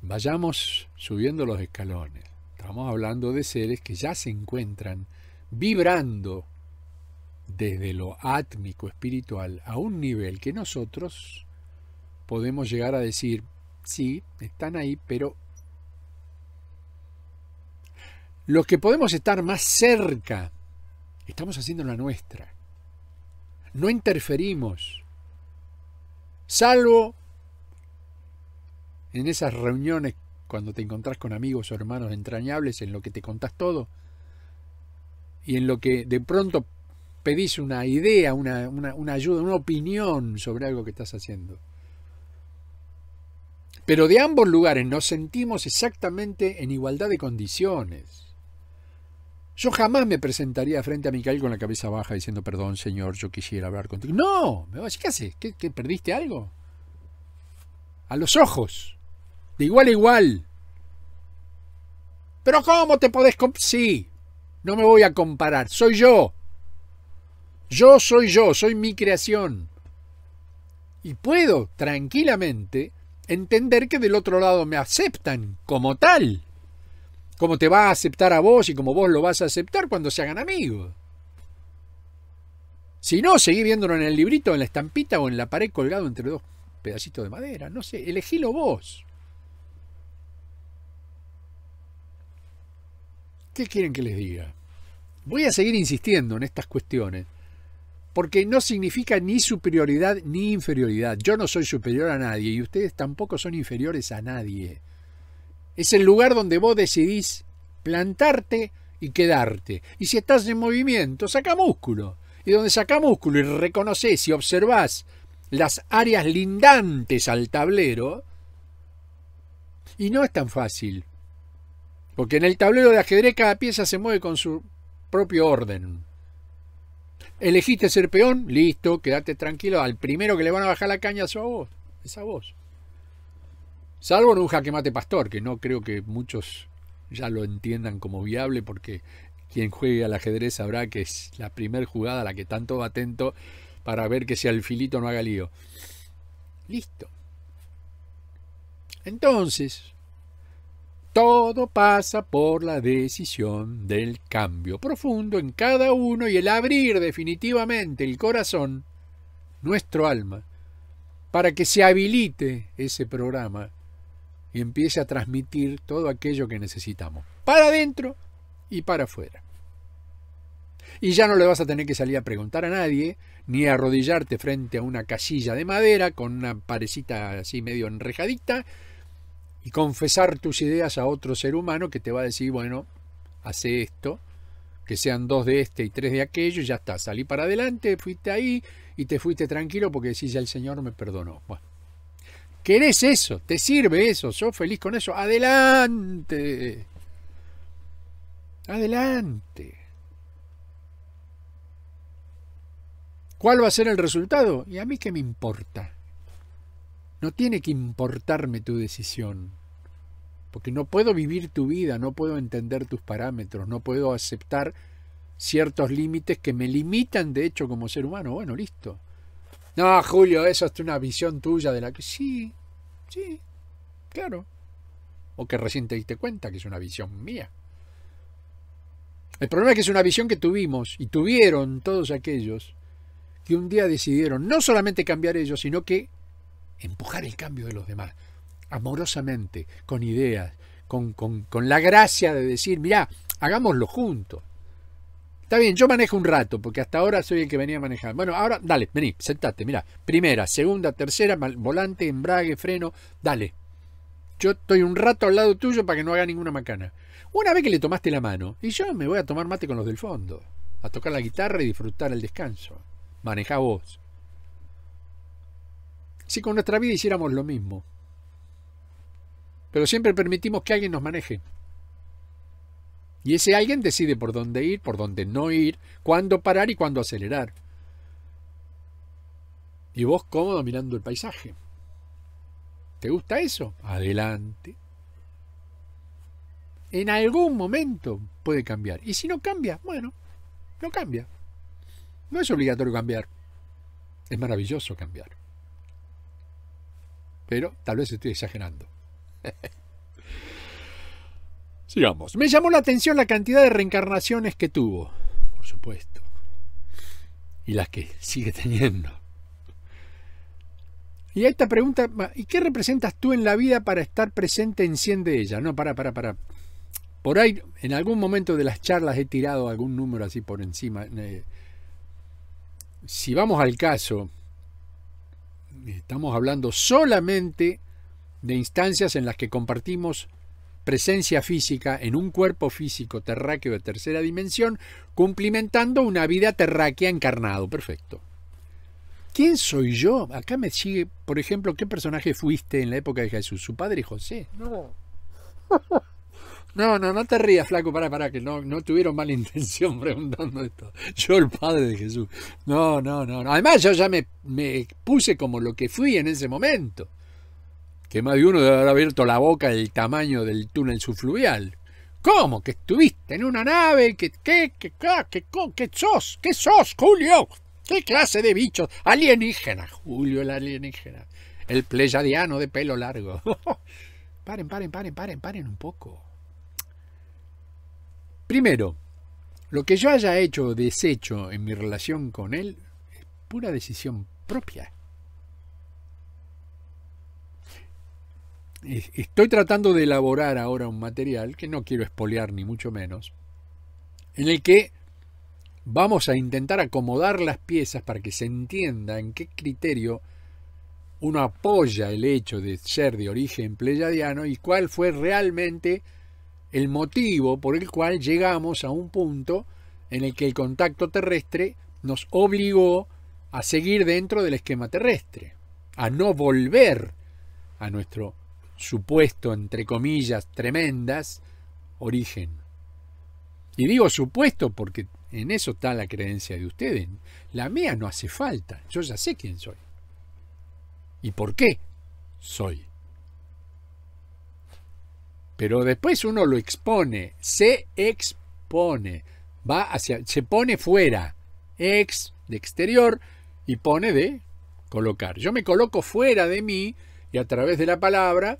vayamos subiendo los escalones. Estamos hablando de seres que ya se encuentran vibrando desde lo átmico espiritual a un nivel que nosotros podemos llegar a decir, sí, están ahí, pero los que podemos estar más cerca, estamos haciendo la nuestra. No interferimos, salvo en esas reuniones cuando te encontrás con amigos o hermanos entrañables en lo que te contás todo y en lo que de pronto pedís una idea, una, una ayuda, una opinión sobre algo que estás haciendo. Pero de ambos lugares nos sentimos exactamente en igualdad de condiciones. Yo jamás me presentaría frente a Micael con la cabeza baja diciendo, perdón, señor, yo quisiera hablar contigo. No, me ¿qué haces? ¿Qué, perdiste algo? A los ojos, de igual a igual. Pero ¿cómo te podés... Sí, no me voy a comparar, soy yo. Yo soy yo, soy mi creación. Y puedo tranquilamente entender que del otro lado me aceptan como tal. ¿Cómo te va a aceptar a vos y cómo vos lo vas a aceptar cuando se hagan amigos. Si no, seguí viéndolo en el librito, en la estampita o en la pared colgado entre dos pedacitos de madera. No sé, elegílo vos. ¿Qué quieren que les diga? Voy a seguir insistiendo en estas cuestiones, porque no significa ni superioridad ni inferioridad. Yo no soy superior a nadie y ustedes tampoco son inferiores a nadie. Es el lugar donde vos decidís plantarte y quedarte. Y si estás en movimiento, saca músculo. Y donde saca músculo y reconoces y observás las áreas lindantes al tablero, y no es tan fácil. Porque en el tablero de ajedrez cada pieza se mueve con su propio orden. Elegiste ser peón, listo, quedate tranquilo. Al primero que le van a bajar la caña es a vos. Es a vos. Salvo en un jaque mate pastor, que no creo que muchos ya lo entiendan como viable, porque quien juegue al ajedrez sabrá que es la primer jugada a la que tanto va atento para ver que si alfilito no haga lío. Listo. Entonces, todo pasa por la decisión del cambio profundo en cada uno y el abrir definitivamente el corazón, nuestro alma, para que se habilite ese programa y empiece a transmitir todo aquello que necesitamos, para adentro y para afuera. Y ya no le vas a tener que salir a preguntar a nadie, ni a arrodillarte frente a una casilla de madera con una parecita así medio enrejadita, y confesar tus ideas a otro ser humano que te va a decir, bueno, hace esto, que sean dos de este y tres de aquello, y ya está, salí para adelante, fuiste ahí y te fuiste tranquilo porque decís, ya el Señor me perdonó. Bueno. ¿Querés eso? ¿Te sirve eso? Soy feliz con eso? Adelante. Adelante. ¿Cuál va a ser el resultado? ¿Y a mí qué me importa? No tiene que importarme tu decisión, porque no puedo vivir tu vida, no puedo entender tus parámetros, no puedo aceptar ciertos límites que me limitan de hecho como ser humano. Bueno, listo. No, Julio, eso es una visión tuya de la que... Sí, sí, claro. O que recién te diste cuenta que es una visión mía. El problema es que es una visión que tuvimos y tuvieron todos aquellos que un día decidieron no solamente cambiar ellos, sino que empujar el cambio de los demás, amorosamente, con ideas, con, con, con la gracia de decir, mira, hagámoslo juntos. Está bien, yo manejo un rato, porque hasta ahora soy el que venía a manejar. Bueno, ahora, dale, vení, sentate, mira. Primera, segunda, tercera, volante, embrague, freno, dale. Yo estoy un rato al lado tuyo para que no haga ninguna macana. Una vez que le tomaste la mano, y yo me voy a tomar mate con los del fondo, a tocar la guitarra y disfrutar el descanso. maneja vos. Si con nuestra vida hiciéramos lo mismo, pero siempre permitimos que alguien nos maneje. Y ese alguien decide por dónde ir, por dónde no ir, cuándo parar y cuándo acelerar. Y vos cómodo mirando el paisaje. ¿Te gusta eso? Adelante. En algún momento puede cambiar. Y si no cambia, bueno, no cambia. No es obligatorio cambiar. Es maravilloso cambiar. Pero tal vez estoy exagerando. Me llamó la atención la cantidad de reencarnaciones que tuvo, por supuesto. Y las que sigue teniendo. Y a esta pregunta, ¿y qué representas tú en la vida para estar presente en 100 de ellas? No, para, para, para. Por ahí, en algún momento de las charlas he tirado algún número así por encima. Eh, si vamos al caso, estamos hablando solamente de instancias en las que compartimos presencia física en un cuerpo físico terráqueo de tercera dimensión, cumplimentando una vida terráquea encarnado. Perfecto. ¿Quién soy yo? Acá me sigue, por ejemplo, ¿qué personaje fuiste en la época de Jesús? ¿Su padre José? No. No, no, no te rías, flaco, para, para, que no, tuvieron mala intención preguntando esto. Yo el padre de Jesús. No, no, no. no. Además, yo ya me, me, puse como lo que fui en ese momento que más de uno debe haber abierto la boca del tamaño del túnel subfluvial. ¿Cómo? ¿Que estuviste en una nave? ¿Qué, qué, qué, qué, qué sos? ¿Qué sos, Julio? ¿Qué clase de bicho? Alienígena, Julio el alienígena. El pleyadiano de pelo largo. paren, paren, paren, paren, paren un poco. Primero, lo que yo haya hecho o deshecho en mi relación con él es pura decisión propia. estoy tratando de elaborar ahora un material que no quiero espolear ni mucho menos, en el que vamos a intentar acomodar las piezas para que se entienda en qué criterio uno apoya el hecho de ser de origen pleyadiano y cuál fue realmente el motivo por el cual llegamos a un punto en el que el contacto terrestre nos obligó a seguir dentro del esquema terrestre, a no volver a nuestro supuesto, entre comillas, tremendas, origen. Y digo supuesto porque en eso está la creencia de ustedes. La mía no hace falta. Yo ya sé quién soy. ¿Y por qué soy? Pero después uno lo expone, se expone, va hacia, se pone fuera, ex de exterior y pone de colocar. Yo me coloco fuera de mí y a través de la palabra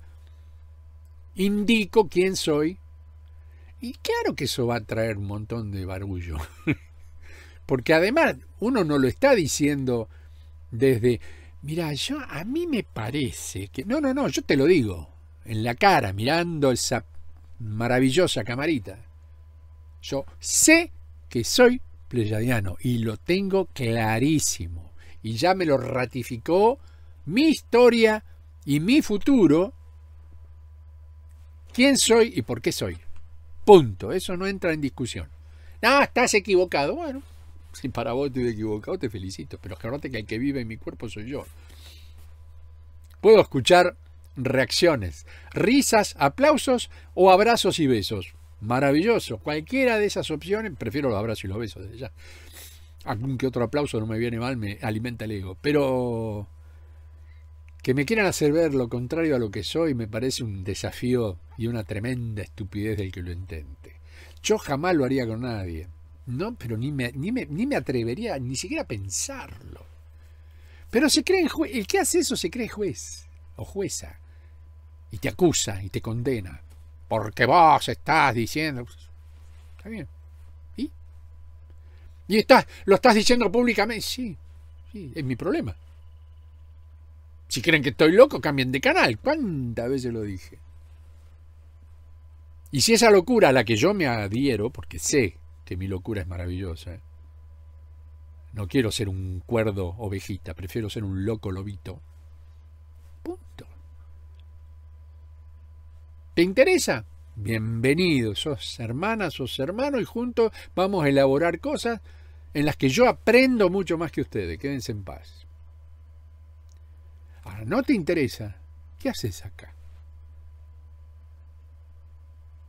indico quién soy, y claro que eso va a traer un montón de barullo. Porque además uno no lo está diciendo desde, mira, yo a mí me parece que no, no, no, yo te lo digo en la cara mirando esa maravillosa camarita. Yo sé que soy pleyadiano y lo tengo clarísimo y ya me lo ratificó mi historia y mi futuro ¿Quién soy y por qué soy? Punto. Eso no entra en discusión. Ah, estás equivocado. Bueno, si para vos estoy equivocado, te felicito. Pero es que el que vive en mi cuerpo soy yo. Puedo escuchar reacciones, risas, aplausos o abrazos y besos. Maravilloso. Cualquiera de esas opciones, prefiero los abrazos y los besos desde ya. Algún que otro aplauso no me viene mal, me alimenta el ego. Pero que me quieran hacer ver lo contrario a lo que soy me parece un desafío y una tremenda estupidez del que lo intente. Yo jamás lo haría con nadie, ¿no? Pero ni me, ni me, ni atrevería ni siquiera a pensarlo. Pero se cree el que hace eso se cree juez o jueza y te acusa y te condena porque vos estás diciendo. Está bien. ¿Y? Y estás, lo estás diciendo públicamente. Sí, sí, es mi problema. Si creen que estoy loco, cambien de canal. ¿Cuántas veces lo dije? Y si esa locura a la que yo me adhiero, porque sé que mi locura es maravillosa, ¿eh? no quiero ser un cuerdo ovejita, prefiero ser un loco lobito. Punto. ¿Te interesa? Bienvenido, sos hermana, sos hermano y juntos vamos a elaborar cosas en las que yo aprendo mucho más que ustedes. Quédense en paz no te interesa, ¿qué haces acá?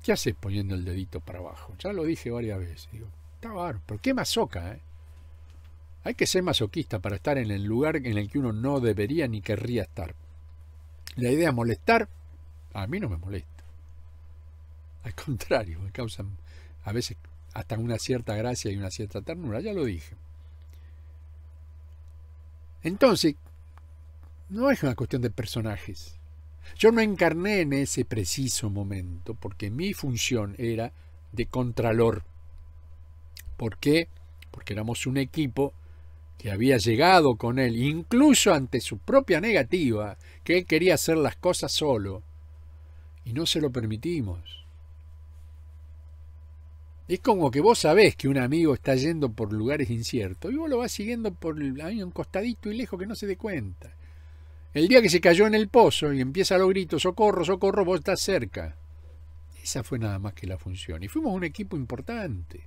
¿Qué haces poniendo el dedito para abajo? Ya lo dije varias veces. Digo, está bárbaro, pero qué masoca, ¿eh? Hay que ser masoquista para estar en el lugar en el que uno no debería ni querría estar. La idea de molestar, a mí no me molesta. Al contrario, me causan a veces hasta una cierta gracia y una cierta ternura, ya lo dije. Entonces, no es una cuestión de personajes. Yo no encarné en ese preciso momento porque mi función era de contralor. ¿Por qué? Porque éramos un equipo que había llegado con él, incluso ante su propia negativa, que él quería hacer las cosas solo, y no se lo permitimos. Es como que vos sabés que un amigo está yendo por lugares inciertos y vos lo vas siguiendo por el, un costadito y lejos que no se dé cuenta. El día que se cayó en el pozo y empieza los gritos, socorro, socorro, vos estás cerca. Esa fue nada más que la función. Y fuimos un equipo importante.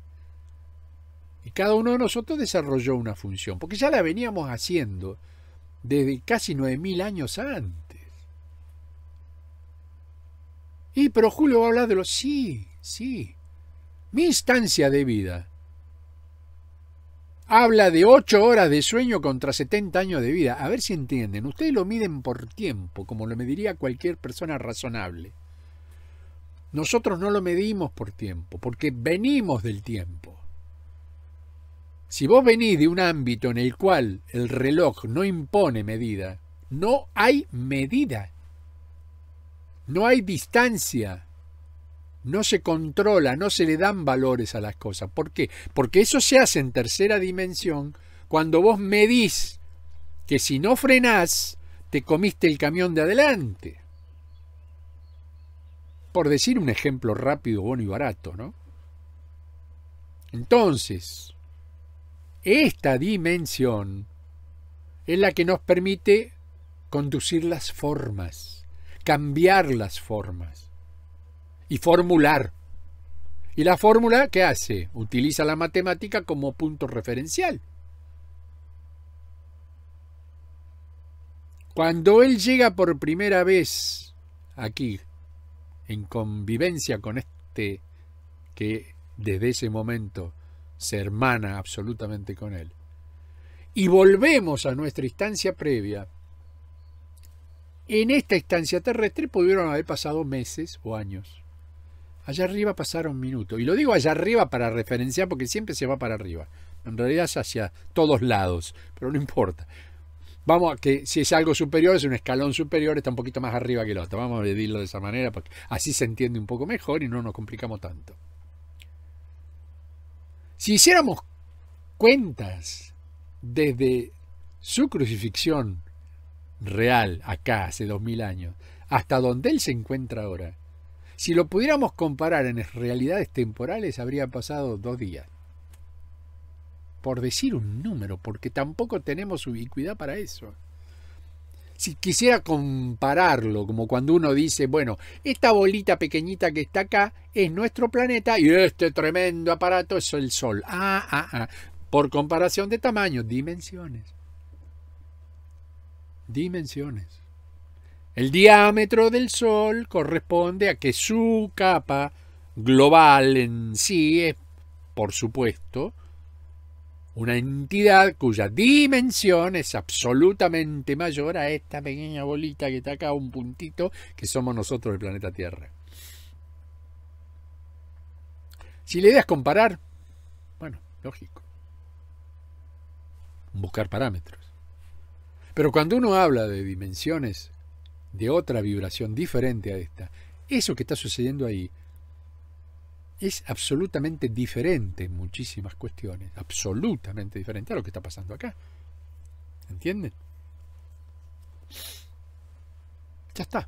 Y cada uno de nosotros desarrolló una función, porque ya la veníamos haciendo desde casi 9.000 años antes. Y, pero Julio va a hablar de los... Sí, sí. Mi instancia de vida habla de 8 horas de sueño contra 70 años de vida. A ver si entienden. Ustedes lo miden por tiempo, como lo mediría cualquier persona razonable. Nosotros no lo medimos por tiempo, porque venimos del tiempo. Si vos venís de un ámbito en el cual el reloj no impone medida, no hay medida, no hay distancia, no se controla, no se le dan valores a las cosas. ¿Por qué? Porque eso se hace en tercera dimensión cuando vos medís que si no frenás, te comiste el camión de adelante. Por decir un ejemplo rápido, bueno y barato, ¿no? Entonces, esta dimensión es la que nos permite conducir las formas, cambiar las formas y formular. ¿Y la fórmula qué hace? Utiliza la matemática como punto referencial. Cuando él llega por primera vez aquí, en convivencia con este que desde ese momento se hermana absolutamente con él, y volvemos a nuestra instancia previa, en esta instancia terrestre pudieron haber pasado meses o años. Allá arriba pasará un minuto. Y lo digo allá arriba para referenciar porque siempre se va para arriba. En realidad es hacia todos lados, pero no importa. Vamos a que si es algo superior, es un escalón superior, está un poquito más arriba que el otro. Vamos a medirlo de esa manera porque así se entiende un poco mejor y no nos complicamos tanto. Si hiciéramos cuentas desde su crucifixión real acá hace dos mil años hasta donde él se encuentra ahora, si lo pudiéramos comparar en realidades temporales, habría pasado dos días. Por decir un número, porque tampoco tenemos ubicuidad para eso. Si quisiera compararlo, como cuando uno dice, bueno, esta bolita pequeñita que está acá es nuestro planeta y este tremendo aparato es el Sol. Ah, ah, ah. Por comparación de tamaño, dimensiones. Dimensiones. El diámetro del Sol corresponde a que su capa global en sí es, por supuesto, una entidad cuya dimensión es absolutamente mayor a esta pequeña bolita que está acá, un puntito, que somos nosotros el planeta Tierra. Si le es comparar, bueno, lógico. Buscar parámetros. Pero cuando uno habla de dimensiones de otra vibración diferente a esta, eso que está sucediendo ahí es absolutamente diferente en muchísimas cuestiones, absolutamente diferente a lo que está pasando acá. ¿Entienden? Ya está.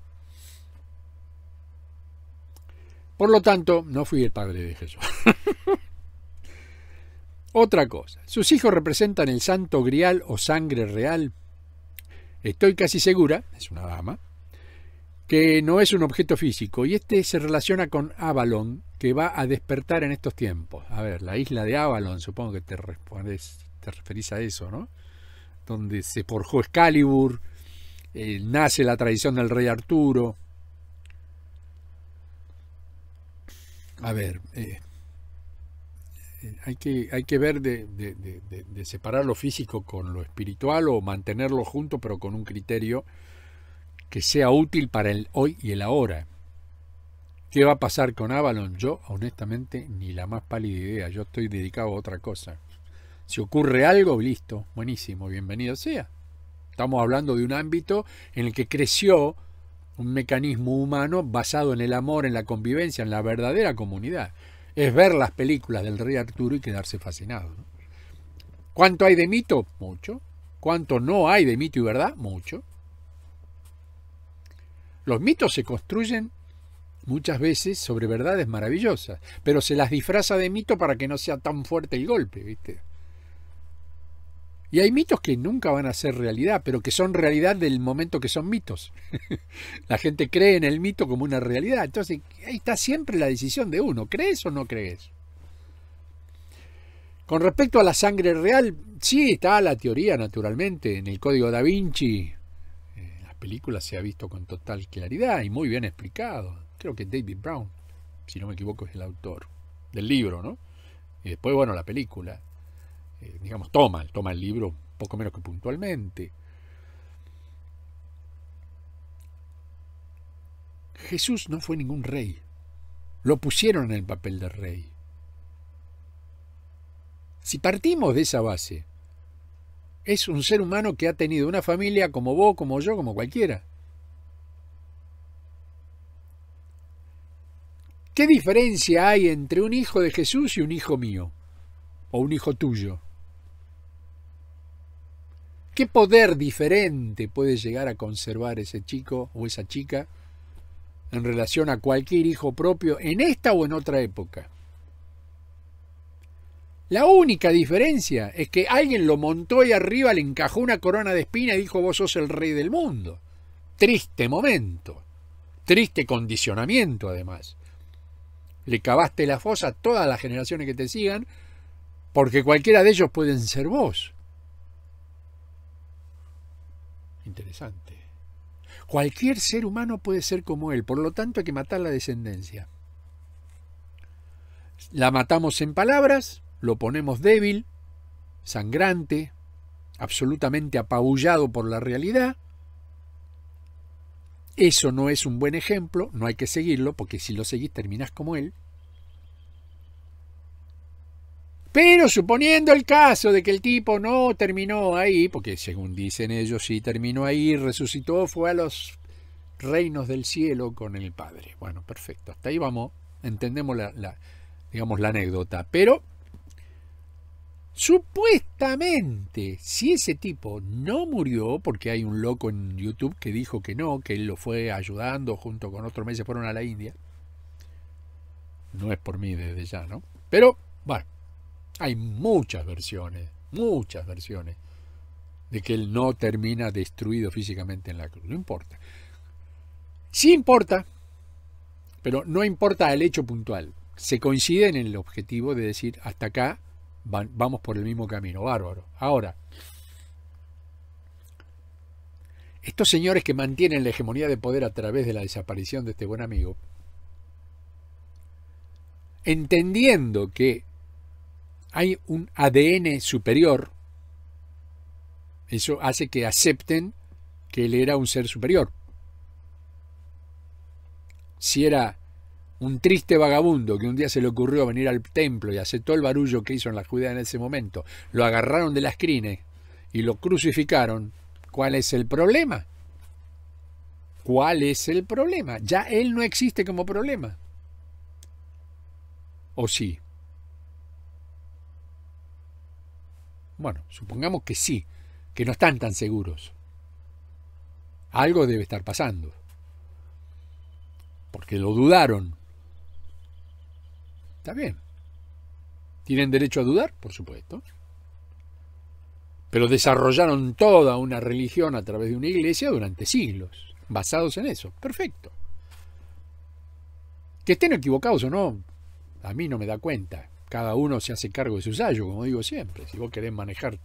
Por lo tanto, no fui el padre de Jesús. Otra cosa, sus hijos representan el santo grial o sangre real. Estoy casi segura, es una dama, que no es un objeto físico, y este se relaciona con Avalon, que va a despertar en estos tiempos. A ver, la isla de Avalon, supongo que te, respondes, te referís a eso, ¿no? Donde se forjó Excalibur, eh, nace la tradición del rey Arturo. A ver, eh, eh, hay, que, hay que ver de, de, separar lo físico con lo espiritual o mantenerlo junto, pero con un criterio que sea útil para el hoy y el ahora. ¿Qué va a pasar con Avalon? Yo, honestamente, ni la más pálida idea. Yo estoy dedicado a otra cosa. Si ocurre algo, listo, buenísimo, bienvenido sea. Estamos hablando de un ámbito en el que creció un mecanismo humano basado en el amor, en la convivencia, en la verdadera comunidad. Es ver las películas del rey Arturo y quedarse fascinado. ¿Cuánto hay de mito? Mucho. ¿Cuánto no hay de mito y verdad? Mucho. Los mitos se construyen muchas veces sobre verdades maravillosas, pero se las disfraza de mito para que no sea tan fuerte el golpe, ¿viste? Y hay mitos que nunca van a ser realidad, pero que son realidad del momento que son mitos. la gente cree en el mito como una realidad. Entonces, ahí está siempre la decisión de uno, ¿crees o no crees? Con respecto a la sangre real, sí está la teoría, naturalmente, en el Código da Vinci, película se ha visto con total claridad y muy bien explicado. Creo que David Brown, si no me equivoco, es el autor del libro, ¿no? Y después, bueno, la película, eh, digamos, toma, toma el libro poco menos que puntualmente. Jesús no fue ningún rey. Lo pusieron en el papel de rey. Si partimos de esa base, es un ser humano que ha tenido una familia como vos, como yo, como cualquiera. ¿Qué diferencia hay entre un hijo de Jesús y un hijo mío? ¿O un hijo tuyo? ¿Qué poder diferente puede llegar a conservar ese chico o esa chica en relación a cualquier hijo propio en esta o en otra época? La única diferencia es que alguien lo montó y arriba le encajó una corona de espina y dijo vos sos el rey del mundo. Triste momento. Triste condicionamiento además. Le cavaste la fosa a todas las generaciones que te sigan porque cualquiera de ellos pueden ser vos. Interesante. Cualquier ser humano puede ser como él, por lo tanto hay que matar la descendencia. La matamos en palabras, lo ponemos débil, sangrante, absolutamente apabullado por la realidad. Eso no es un buen ejemplo, no hay que seguirlo, porque si lo seguís terminás como él. Pero suponiendo el caso de que el tipo no terminó ahí, porque según dicen ellos sí terminó ahí, resucitó, fue a los reinos del cielo con el Padre. Bueno, perfecto, hasta ahí vamos, entendemos la, la digamos, la anécdota. Pero Supuestamente, si ese tipo no murió, porque hay un loco en YouTube que dijo que no, que él lo fue ayudando junto con otros meses fueron a la India. No es por mí desde ya, ¿no? Pero, bueno, hay muchas versiones, muchas versiones de que él no termina destruido físicamente en la cruz. No importa. Sí importa, pero no importa el hecho puntual. Se coincide en el objetivo de decir hasta acá vamos por el mismo camino, bárbaro. Ahora, estos señores que mantienen la hegemonía de poder a través de la desaparición de este buen amigo, entendiendo que hay un ADN superior, eso hace que acepten que él era un ser superior. Si era un triste vagabundo que un día se le ocurrió venir al templo y aceptó el barullo que hizo en la Judea en ese momento, lo agarraron de las crines y lo crucificaron, ¿cuál es el problema? ¿Cuál es el problema? Ya él no existe como problema. ¿O sí? Bueno, supongamos que sí, que no están tan seguros. Algo debe estar pasando. Porque lo dudaron, Está bien. ¿Tienen derecho a dudar? Por supuesto. Pero desarrollaron toda una religión a través de una iglesia durante siglos, basados en eso. Perfecto. Que estén equivocados o no, a mí no me da cuenta. Cada uno se hace cargo de su sayo, como digo siempre. Si vos querés manejar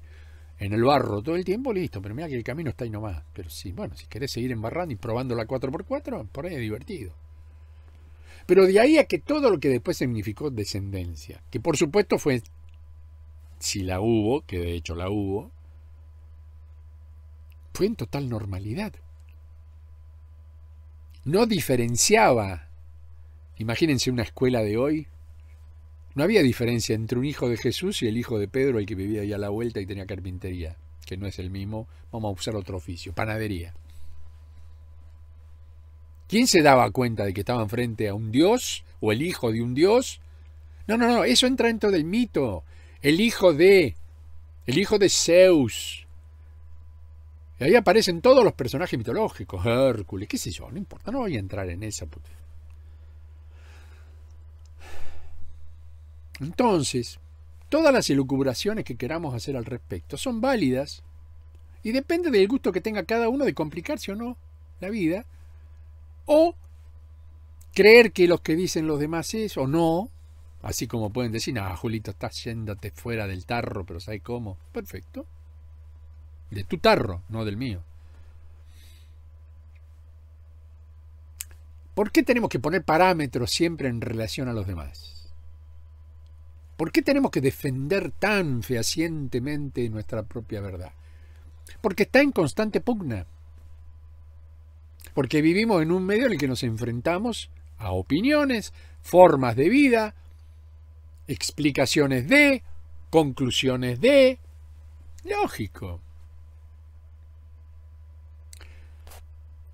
en el barro todo el tiempo, listo, pero mira que el camino está ahí nomás. Pero si, bueno, si querés seguir embarrando y probando la 4x4, por ahí es divertido. Pero de ahí a que todo lo que después significó descendencia, que por supuesto fue, si la hubo, que de hecho la hubo, fue en total normalidad. No diferenciaba, imagínense una escuela de hoy, no había diferencia entre un hijo de Jesús y el hijo de Pedro, el que vivía allá a la vuelta y tenía carpintería, que no es el mismo, vamos a usar otro oficio, panadería. ¿Quién se daba cuenta de que estaban frente a un dios o el hijo de un dios? No, no, no, eso entra dentro del mito. El hijo de, el hijo de Zeus. Y ahí aparecen todos los personajes mitológicos, Hércules, qué sé yo, no importa, no voy a entrar en esa puta. Entonces, todas las elucubraciones que queramos hacer al respecto son válidas y depende del gusto que tenga cada uno de complicarse o no la vida o creer que lo que dicen los demás es o no, así como pueden decir, no, Julito, estás yéndote fuera del tarro, pero ¿sabes cómo? Perfecto. De tu tarro, no del mío. ¿Por qué tenemos que poner parámetros siempre en relación a los demás? ¿Por qué tenemos que defender tan fehacientemente nuestra propia verdad? Porque está en constante pugna porque vivimos en un medio en el que nos enfrentamos a opiniones, formas de vida, explicaciones de, conclusiones de. Lógico.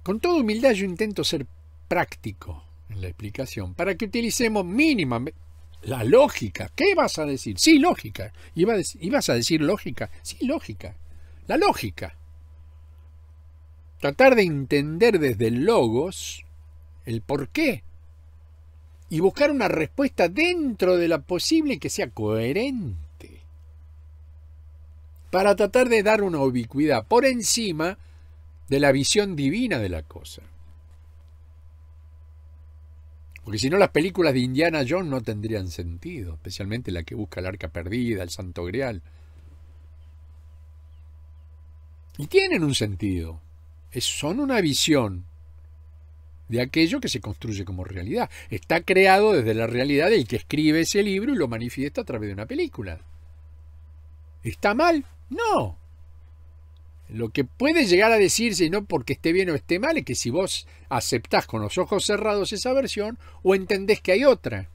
Con toda humildad yo intento ser práctico en la explicación para que utilicemos mínimamente la lógica. ¿Qué vas a decir? Sí, lógica. ¿Y vas a decir lógica? Sí, lógica. La lógica tratar de entender desde el logos el por qué y buscar una respuesta dentro de la posible que sea coherente para tratar de dar una ubicuidad por encima de la visión divina de la cosa. Porque si no las películas de Indiana Jones no tendrían sentido, especialmente la que busca el arca perdida, el santo grial. Y tienen un sentido, son una visión de aquello que se construye como realidad. Está creado desde la realidad del que escribe ese libro y lo manifiesta a través de una película. ¿Está mal? No. Lo que puede llegar a decirse, no porque esté bien o esté mal, es que si vos aceptás con los ojos cerrados esa versión o entendés que hay otra.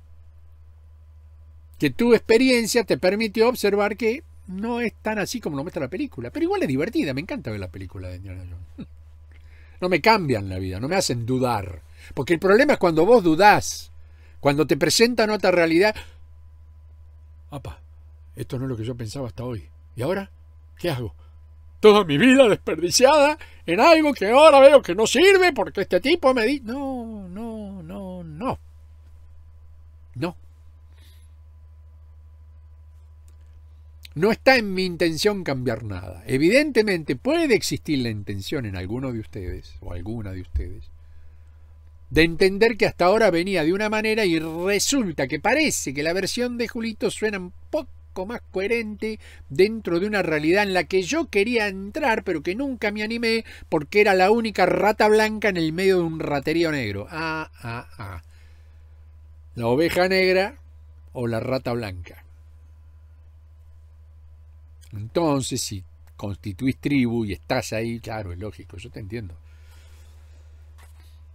Que tu experiencia te permitió observar que no es tan así como lo muestra la película. Pero igual es divertida, me encanta ver la película de Indiana Jones no me cambian la vida, no me hacen dudar. Porque el problema es cuando vos dudás, cuando te presentan otra realidad. Apa, esto no es lo que yo pensaba hasta hoy. ¿Y ahora? ¿Qué hago? Toda mi vida desperdiciada en algo que ahora veo que no sirve porque este tipo me dice... No, no, no, no. No. No está en mi intención cambiar nada. Evidentemente puede existir la intención en alguno de ustedes, o alguna de ustedes, de entender que hasta ahora venía de una manera y resulta que parece que la versión de Julito suena un poco más coherente dentro de una realidad en la que yo quería entrar pero que nunca me animé porque era la única rata blanca en el medio de un raterío negro. Ah, ah, ah. La oveja negra o la rata blanca. Entonces, si constituís tribu y estás ahí, claro, es lógico, yo te entiendo.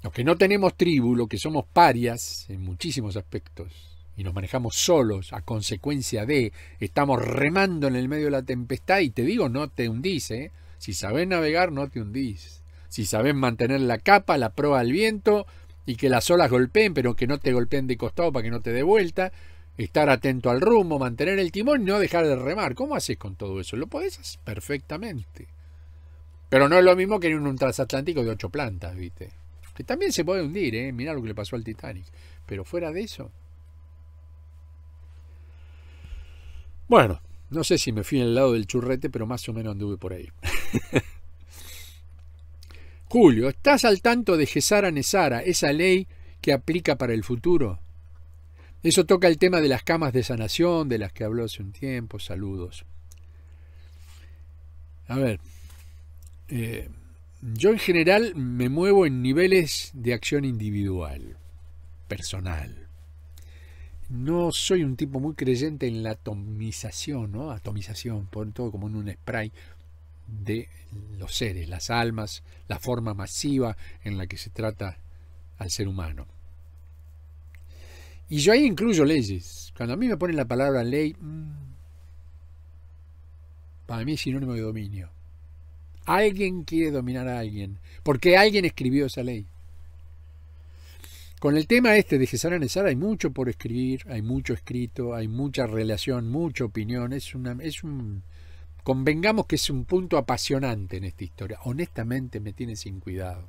Los que no tenemos tribu, los que somos parias en muchísimos aspectos y nos manejamos solos a consecuencia de estamos remando en el medio de la tempestad y te digo, no te hundís, ¿eh? si sabes navegar no te hundís, si sabes mantener la capa, la proa al viento y que las olas golpeen, pero que no te golpeen de costado para que no te dé vuelta, estar atento al rumbo, mantener el timón y no dejar de remar. ¿Cómo haces con todo eso? Lo podés hacer perfectamente. Pero no es lo mismo que en un transatlántico de ocho plantas, ¿viste? Que también se puede hundir, ¿eh? Mirá lo que le pasó al Titanic. Pero fuera de eso. Bueno, no sé si me fui al lado del churrete, pero más o menos anduve por ahí. Julio, ¿estás al tanto de Gesara Nesara, esa ley que aplica para el futuro? Eso toca el tema de las camas de sanación, de las que habló hace un tiempo. Saludos. A ver, eh, yo en general me muevo en niveles de acción individual, personal. No soy un tipo muy creyente en la atomización, ¿no? Atomización, por todo como en un spray de los seres, las almas, la forma masiva en la que se trata al ser humano. Y yo ahí incluyo leyes. Cuando a mí me ponen la palabra ley, mm, para mí es sinónimo de dominio. Alguien quiere dominar a alguien, porque alguien escribió esa ley. Con el tema este de Gesara Nezar hay mucho por escribir, hay mucho escrito, hay mucha relación, mucha opinión. Es, una, es un. Convengamos que es un punto apasionante en esta historia. Honestamente me tiene sin cuidado.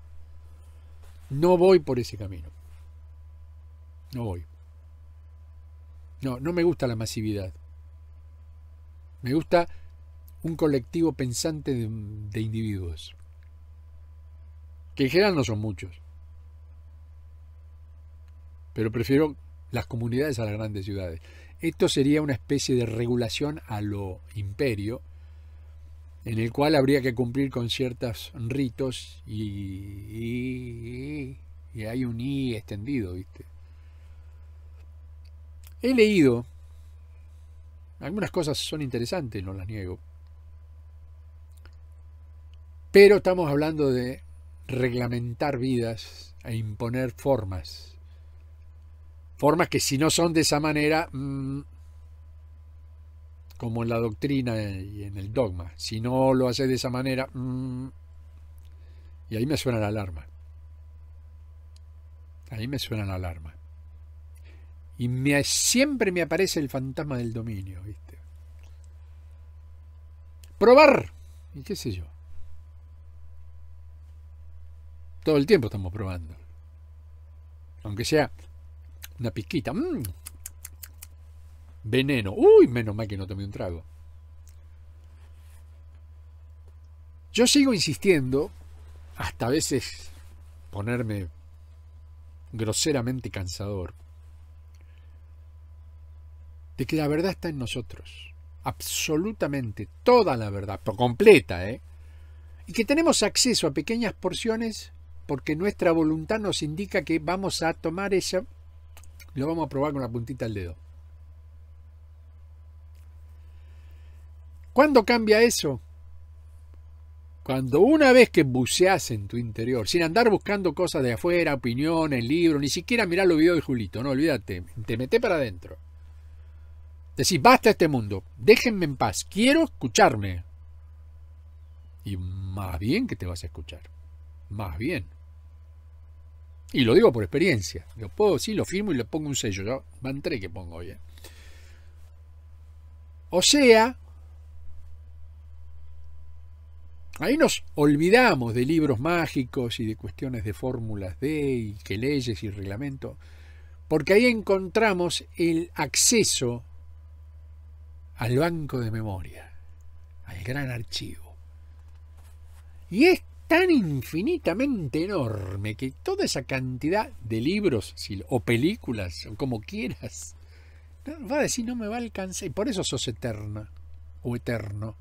No voy por ese camino. No voy. No, no me gusta la masividad. Me gusta un colectivo pensante de, individuos, que en general no son muchos. Pero prefiero las comunidades a las grandes ciudades. Esto sería una especie de regulación a lo imperio, en el cual habría que cumplir con ciertos ritos y, y, y hay un i extendido, ¿viste? He leído. Algunas cosas son interesantes, no las niego. Pero estamos hablando de reglamentar vidas e imponer formas. Formas que si no son de esa manera, mm, como en la doctrina y en el dogma, si no lo haces de esa manera, mm, y ahí me suena la alarma. Ahí me suena la alarma. Y me, siempre me aparece el fantasma del dominio, ¿viste? Probar. ¿Y qué sé yo? Todo el tiempo estamos probando. Aunque sea una piquita, mm. Veneno. Uy, menos mal que no tomé un trago. Yo sigo insistiendo, hasta a veces ponerme groseramente cansador, de que la verdad está en nosotros. Absolutamente toda la verdad, por completa, ¿eh? Y que tenemos acceso a pequeñas porciones porque nuestra voluntad nos indica que vamos a tomar ella lo vamos a probar con la puntita del dedo. ¿Cuándo cambia eso? Cuando una vez que buceas en tu interior, sin andar buscando cosas de afuera, opiniones, libro, ni siquiera mirar los videos de Julito, no olvídate, te metes para adentro decir basta este mundo, déjenme en paz, quiero escucharme. Y más bien que te vas a escuchar, más bien. Y lo digo por experiencia, lo puedo, sí, lo firmo y le pongo un sello, yo mantré que pongo hoy. ¿eh? O sea, Ahí nos olvidamos de libros mágicos y de cuestiones de fórmulas de y que leyes y reglamentos, porque ahí encontramos el acceso al banco de memoria, al gran archivo. Y es tan infinitamente enorme que toda esa cantidad de libros o películas, o como quieras, va a decir no me va a alcanzar. Y por eso sos eterna o eterno.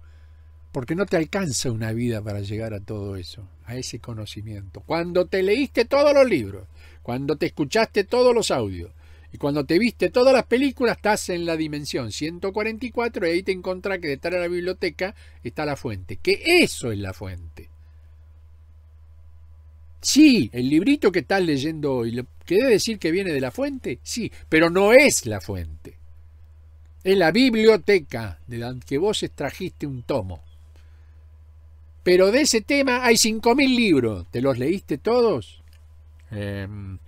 Porque no te alcanza una vida para llegar a todo eso, a ese conocimiento. Cuando te leíste todos los libros, cuando te escuchaste todos los audios, y cuando te viste todas las películas, estás en la dimensión 144 y ahí te encontrás que detrás de la biblioteca está la fuente. Que eso es la fuente. Sí, el librito que estás leyendo hoy, quiere decir que viene de la fuente? Sí, pero no es la fuente. Es la biblioteca de la que vos extrajiste un tomo. Pero de ese tema hay 5.000 libros. ¿Te los leíste todos? Em,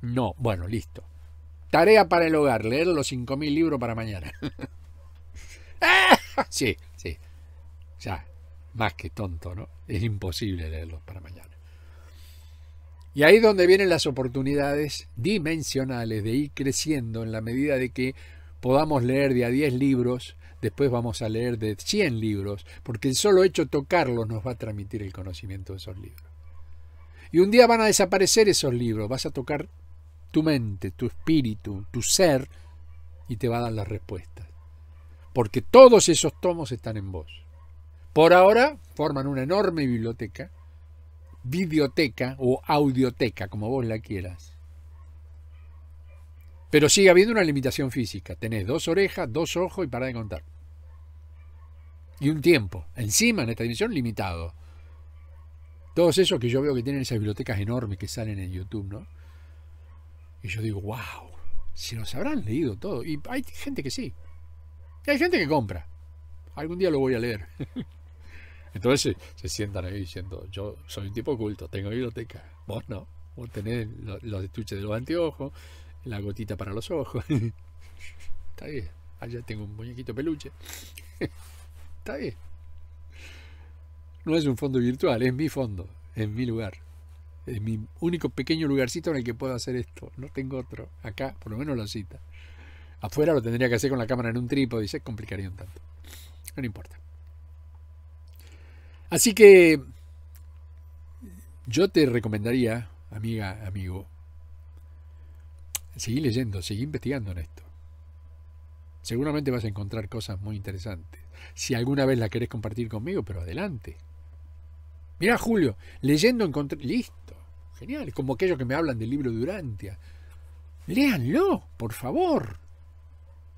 no, bueno, listo. Tarea para el hogar, leer los 5.000 libros para mañana. sí, sí. Ya, más que tonto, ¿no? Es imposible leerlos para mañana. Y ahí es donde vienen las oportunidades dimensionales de ir creciendo en la medida de que podamos leer de a 10 libros, después vamos a leer de 100 libros, porque el solo hecho de tocarlos nos va a transmitir el conocimiento de esos libros. Y un día van a desaparecer esos libros, vas a tocar tu mente, tu espíritu, tu ser, y te va a dar las respuestas. Porque todos esos tomos están en vos. Por ahora forman una enorme biblioteca, biblioteca o audioteca, como vos la quieras. Pero sigue habiendo una limitación física. Tenés dos orejas, dos ojos y para de contar. Y un tiempo. Encima, en esta dimensión, limitado. Todos esos que yo veo que tienen esas bibliotecas enormes que salen en YouTube, ¿no? Y yo digo, wow, se los habrán leído todo. Y hay gente que sí. Y hay gente que compra. Algún día lo voy a leer. Entonces se sientan ahí diciendo, yo soy un tipo oculto, tengo biblioteca. Vos no. Vos tenés los estuches de los anteojos, la gotita para los ojos. Está bien. Allá tengo un muñequito peluche. Está bien. No es un fondo virtual, es mi fondo, es mi lugar. Es mi único pequeño lugarcito en el que puedo hacer esto. No tengo otro. Acá, por lo menos la cita. Afuera lo tendría que hacer con la cámara en un trípode y se complicaría un tanto. No importa. Así que yo te recomendaría, amiga, amigo, seguir leyendo, seguir investigando en esto. Seguramente vas a encontrar cosas muy interesantes. Si alguna vez la querés compartir conmigo, pero adelante. mira Julio, leyendo encontré. Listo, es como aquellos que me hablan del libro de Urantia. Léanlo, por favor.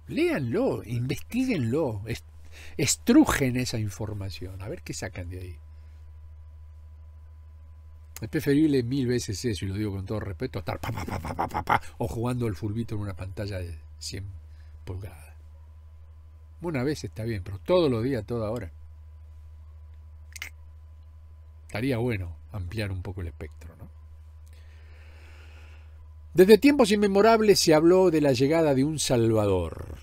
Léanlo, investiguenlo, estrujen esa información, a ver qué sacan de ahí. Es preferible mil veces eso, y lo digo con todo respeto, estar pa, pa, pa, pa, o jugando el fulbito en una pantalla de 100 pulgadas. Una vez está bien, pero todos los días, toda hora. Estaría bueno ampliar un poco el espectro. Desde tiempos inmemorables se habló de la llegada de un Salvador.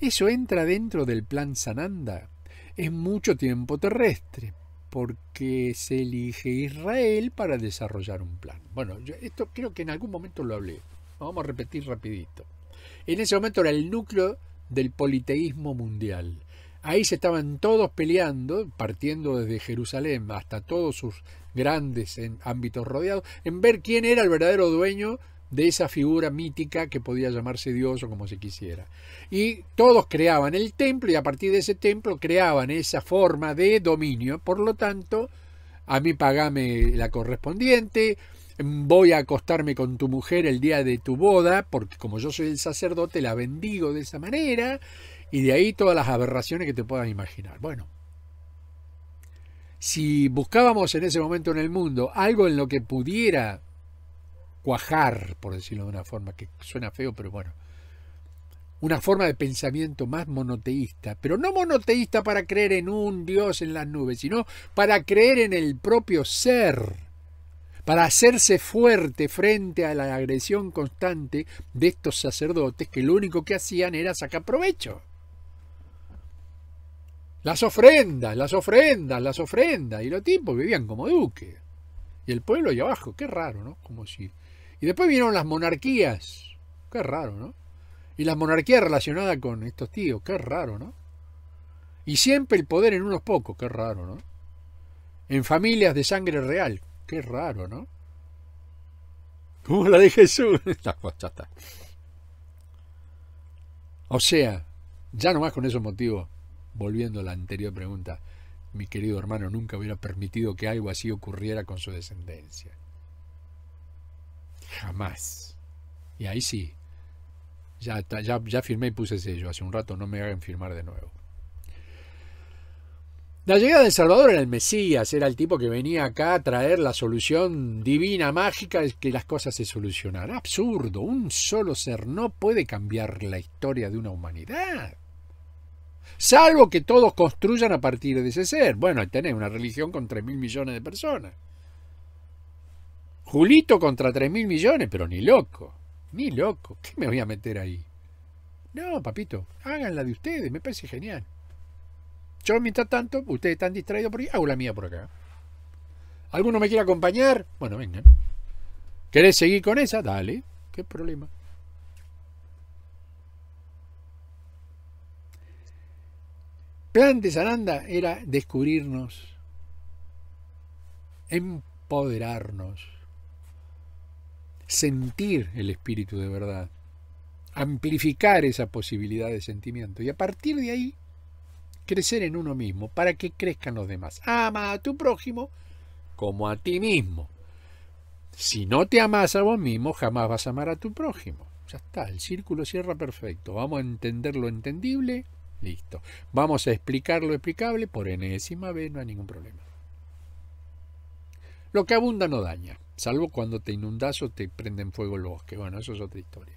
Eso entra dentro del plan Sananda. Es mucho tiempo terrestre, porque se elige Israel para desarrollar un plan. Bueno, yo esto creo que en algún momento lo hablé. vamos a repetir rapidito. En ese momento era el núcleo del politeísmo mundial. Ahí se estaban todos peleando, partiendo desde Jerusalén hasta todos sus grandes ámbitos rodeados, en ver quién era el verdadero dueño de esa figura mítica que podía llamarse Dios o como se quisiera. Y todos creaban el templo y a partir de ese templo creaban esa forma de dominio. Por lo tanto, a mí pagame la correspondiente, voy a acostarme con tu mujer el día de tu boda, porque como yo soy el sacerdote la bendigo de esa manera, y de ahí todas las aberraciones que te puedas imaginar. Bueno, si buscábamos en ese momento en el mundo algo en lo que pudiera cuajar, por decirlo de una forma que suena feo, pero bueno, una forma de pensamiento más monoteísta, pero no monoteísta para creer en un Dios en las nubes, sino para creer en el propio ser, para hacerse fuerte frente a la agresión constante de estos sacerdotes que lo único que hacían era sacar provecho. Las ofrendas, las ofrendas, las ofrendas. Y los tipos vivían como duques. Y el pueblo allá abajo, qué raro, ¿no? Como si... Y después vinieron las monarquías. Qué raro, ¿no? Y las monarquías relacionadas con estos tíos, qué raro, ¿no? Y siempre el poder en unos pocos, qué raro, ¿no? En familias de sangre real, qué raro, ¿no? ¿Cómo la de Jesús. O sea, ya nomás con esos motivos volviendo a la anterior pregunta, mi querido hermano nunca hubiera permitido que algo así ocurriera con su descendencia. Jamás. Y ahí sí. Ya, ya, ya firmé y puse sello. Hace un rato no me hagan firmar de nuevo. La llegada de Salvador era el Mesías, era el tipo que venía acá a traer la solución divina, mágica, que las cosas se solucionaran. Absurdo, un solo ser no puede cambiar la historia de una humanidad salvo que todos construyan a partir de ese ser. Bueno, tenés una religión con tres mil millones de personas. Julito contra tres mil millones, pero ni loco, ni loco. ¿Qué me voy a meter ahí? No, papito, háganla de ustedes, me parece genial. Yo, mientras tanto, ustedes están distraídos por ahí, hago la mía por acá. ¿Alguno me quiere acompañar? Bueno, venga. ¿Querés seguir con esa? Dale, qué problema. plan de Sananda era descubrirnos, empoderarnos, sentir el espíritu de verdad, amplificar esa posibilidad de sentimiento y a partir de ahí crecer en uno mismo para que crezcan los demás. Ama a tu prójimo como a ti mismo. Si no te amas a vos mismo, jamás vas a amar a tu prójimo. Ya está, el círculo cierra perfecto. Vamos a entender lo entendible Listo. Vamos a explicar lo explicable por enésima vez, no hay ningún problema. Lo que abunda no daña, salvo cuando te inundas o te prenden fuego el bosque. Bueno, eso es otra historia.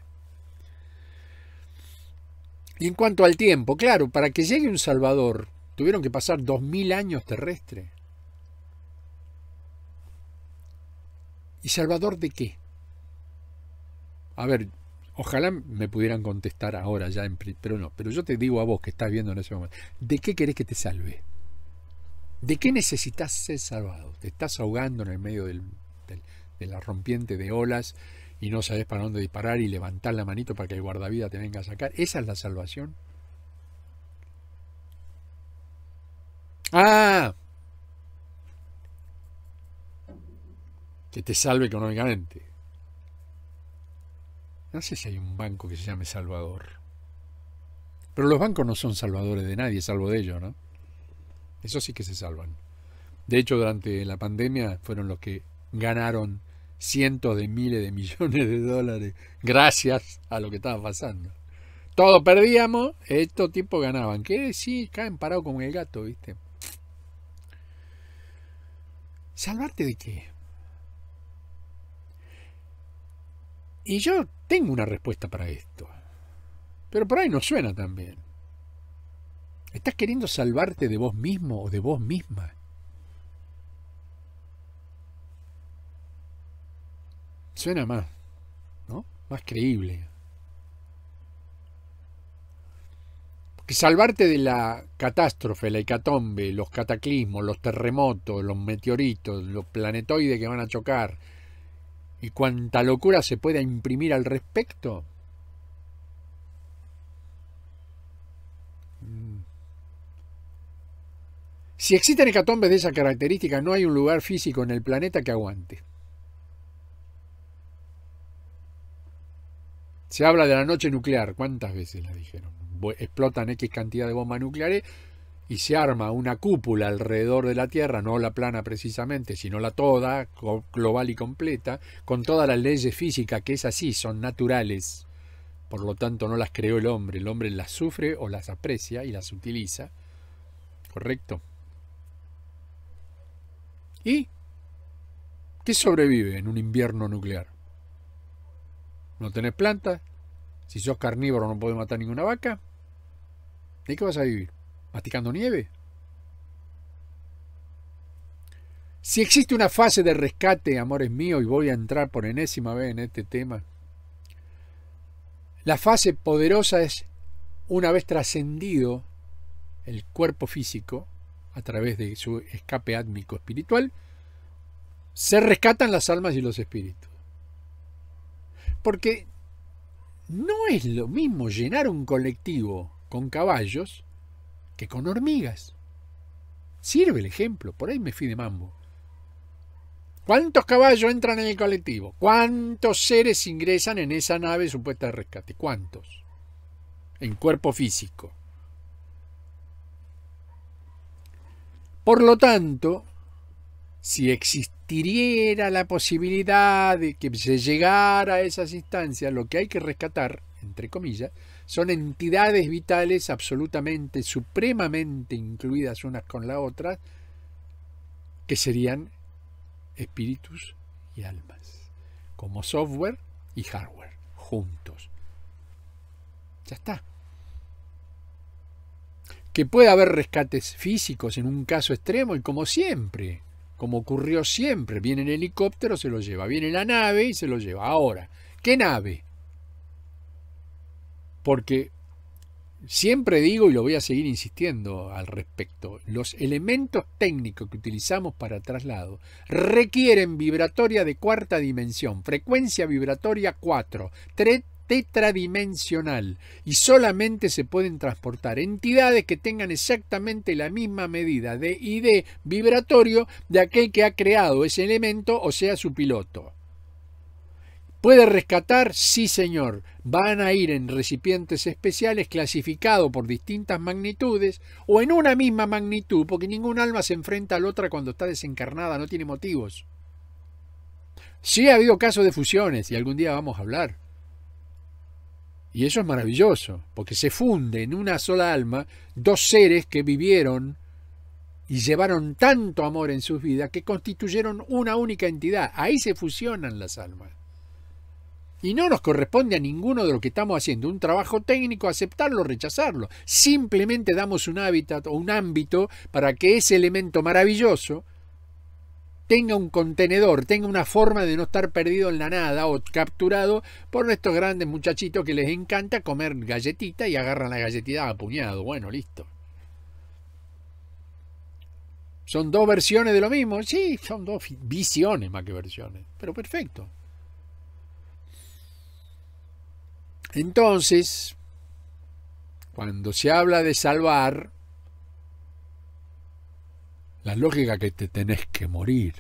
Y en cuanto al tiempo, claro, para que llegue un Salvador tuvieron que pasar dos 2.000 años terrestres. ¿Y Salvador de qué? A ver, Ojalá me pudieran contestar ahora ya, en, pero no. Pero yo te digo a vos que estás viendo en ese momento, ¿de qué querés que te salve? ¿De qué necesitas ser salvado? Te estás ahogando en el medio de la rompiente de olas y no sabes para dónde disparar y levantar la manito para que el guardavida te venga a sacar. ¿Esa es la salvación? Ah, que te salve económicamente. No sé si hay un banco que se llame Salvador. Pero los bancos no son salvadores de nadie, salvo de ellos, ¿no? Eso sí que se salvan. De hecho, durante la pandemia fueron los que ganaron cientos de miles de millones de dólares gracias a lo que estaba pasando. Todos perdíamos, estos tipos ganaban. Que sí, caen parados como el gato, ¿viste? ¿Salvarte de qué? Y yo tengo una respuesta para esto. Pero por ahí no suena tan bien. ¿Estás queriendo salvarte de vos mismo o de vos misma? Suena más, ¿no? Más creíble. Porque salvarte de la catástrofe, la hecatombe, los cataclismos, los terremotos, los meteoritos, los planetoides que van a chocar, y cuánta locura se pueda imprimir al respecto. Mm. Si existen hecatombes de esa característica, no hay un lugar físico en el planeta que aguante. Se habla de la noche nuclear, ¿cuántas veces la dijeron? Explotan X cantidad de bombas nucleares y se arma una cúpula alrededor de la Tierra, no la plana precisamente, sino la toda, global y completa, con todas las leyes físicas que es así, son naturales. Por lo tanto, no las creó el hombre, el hombre las sufre o las aprecia y las utiliza. ¿Correcto? ¿Y qué sobrevive en un invierno nuclear? ¿No tenés plantas, Si sos carnívoro no podés matar ninguna vaca. ¿De qué vas a vivir? masticando nieve. Si existe una fase de rescate, amores míos, y voy a entrar por enésima vez en este tema, la fase poderosa es una vez trascendido el cuerpo físico a través de su escape átmico espiritual, se rescatan las almas y los espíritus. Porque no es lo mismo llenar un colectivo con caballos que con hormigas. Sirve el ejemplo, por ahí me fui de mambo. ¿Cuántos caballos entran en el colectivo? ¿Cuántos seres ingresan en esa nave supuesta de rescate? ¿Cuántos? En cuerpo físico. Por lo tanto, si existiriera la posibilidad de que se llegara a esas instancias, lo que hay que rescatar, entre comillas, son entidades vitales absolutamente, supremamente incluidas unas con las otras, que serían espíritus y almas, como software y hardware, juntos. Ya está. Que puede haber rescates físicos en un caso extremo y como siempre, como ocurrió siempre, viene el helicóptero, se lo lleva, viene la nave y se lo lleva. Ahora, ¿qué nave? porque siempre digo y lo voy a seguir insistiendo al respecto, los elementos técnicos que utilizamos para traslado requieren vibratoria de cuarta dimensión, frecuencia vibratoria 4, tetradimensional y solamente se pueden transportar entidades que tengan exactamente la misma medida de ID vibratorio de aquel que ha creado ese elemento o sea su piloto. ¿Puede rescatar? Sí, señor. Van a ir en recipientes especiales clasificados por distintas magnitudes o en una misma magnitud, porque ningún alma se enfrenta a la otra cuando está desencarnada, no tiene motivos. Sí ha habido casos de fusiones y algún día vamos a hablar. Y eso es maravilloso, porque se funde en una sola alma dos seres que vivieron y llevaron tanto amor en sus vidas que constituyeron una única entidad. Ahí se fusionan las almas. Y no nos corresponde a ninguno de lo que estamos haciendo, un trabajo técnico, aceptarlo o rechazarlo. Simplemente damos un hábitat o un ámbito para que ese elemento maravilloso tenga un contenedor, tenga una forma de no estar perdido en la nada o capturado por estos grandes muchachitos que les encanta comer galletita y agarran la galletita a puñado. Bueno, listo. Son dos versiones de lo mismo. Sí, son dos visiones más que versiones. Pero perfecto. Entonces, cuando se habla de salvar, la lógica que te tenés que morir.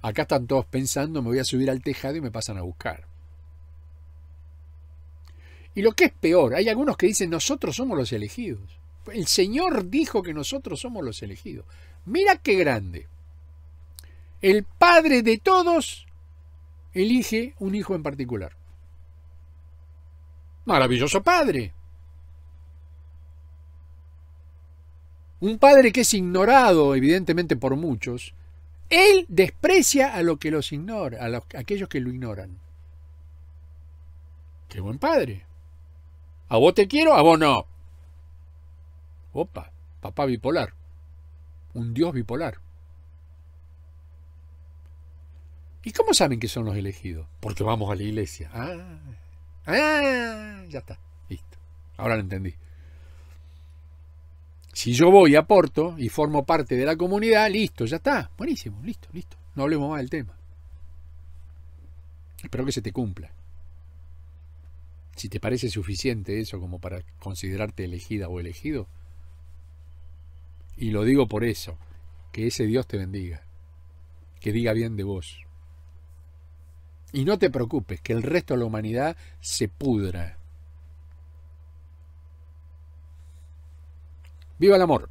Acá están todos pensando, me voy a subir al tejado y me pasan a buscar. Y lo que es peor, hay algunos que dicen, nosotros somos los elegidos. El Señor dijo que nosotros somos los elegidos. Mira qué grande. El Padre de todos elige un hijo en particular. Maravilloso padre. Un padre que es ignorado, evidentemente, por muchos. Él desprecia a los que los ignora, a, aquellos que lo ignoran. Qué buen padre. A vos te quiero, a vos no. Opa, papá bipolar. Un dios bipolar. ¿Y cómo saben que son los elegidos? Porque vamos a la iglesia. Ah. Ah, ya está, listo. Ahora lo entendí. Si yo voy, a Porto y formo parte de la comunidad, listo, ya está. Buenísimo, listo, listo. No hablemos más del tema. Espero que se te cumpla. Si te parece suficiente eso como para considerarte elegida o elegido. Y lo digo por eso. Que ese Dios te bendiga. Que diga bien de vos. Y no te preocupes, que el resto de la humanidad se pudra. Viva el amor.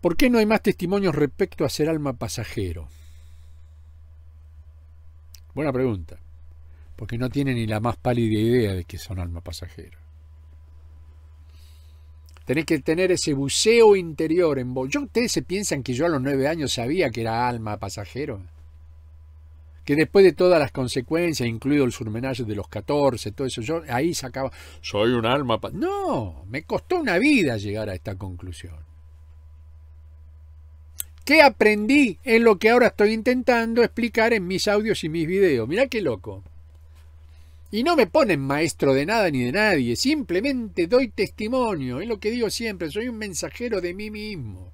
¿Por qué no hay más testimonios respecto a ser alma pasajero? Buena pregunta, porque no tiene ni la más pálida idea de que son alma pasajero. Tenés que tener ese buceo interior en vos. ¿Ustedes se piensan que yo a los nueve años sabía que era alma pasajero? Que después de todas las consecuencias, incluido el surmenaje de los 14, todo eso, yo ahí sacaba, soy un alma. No, me costó una vida llegar a esta conclusión. ¿Qué aprendí? en lo que ahora estoy intentando explicar en mis audios y mis videos. Mirá qué loco. Y no me ponen maestro de nada ni de nadie, simplemente doy testimonio, es lo que digo siempre, soy un mensajero de mí mismo.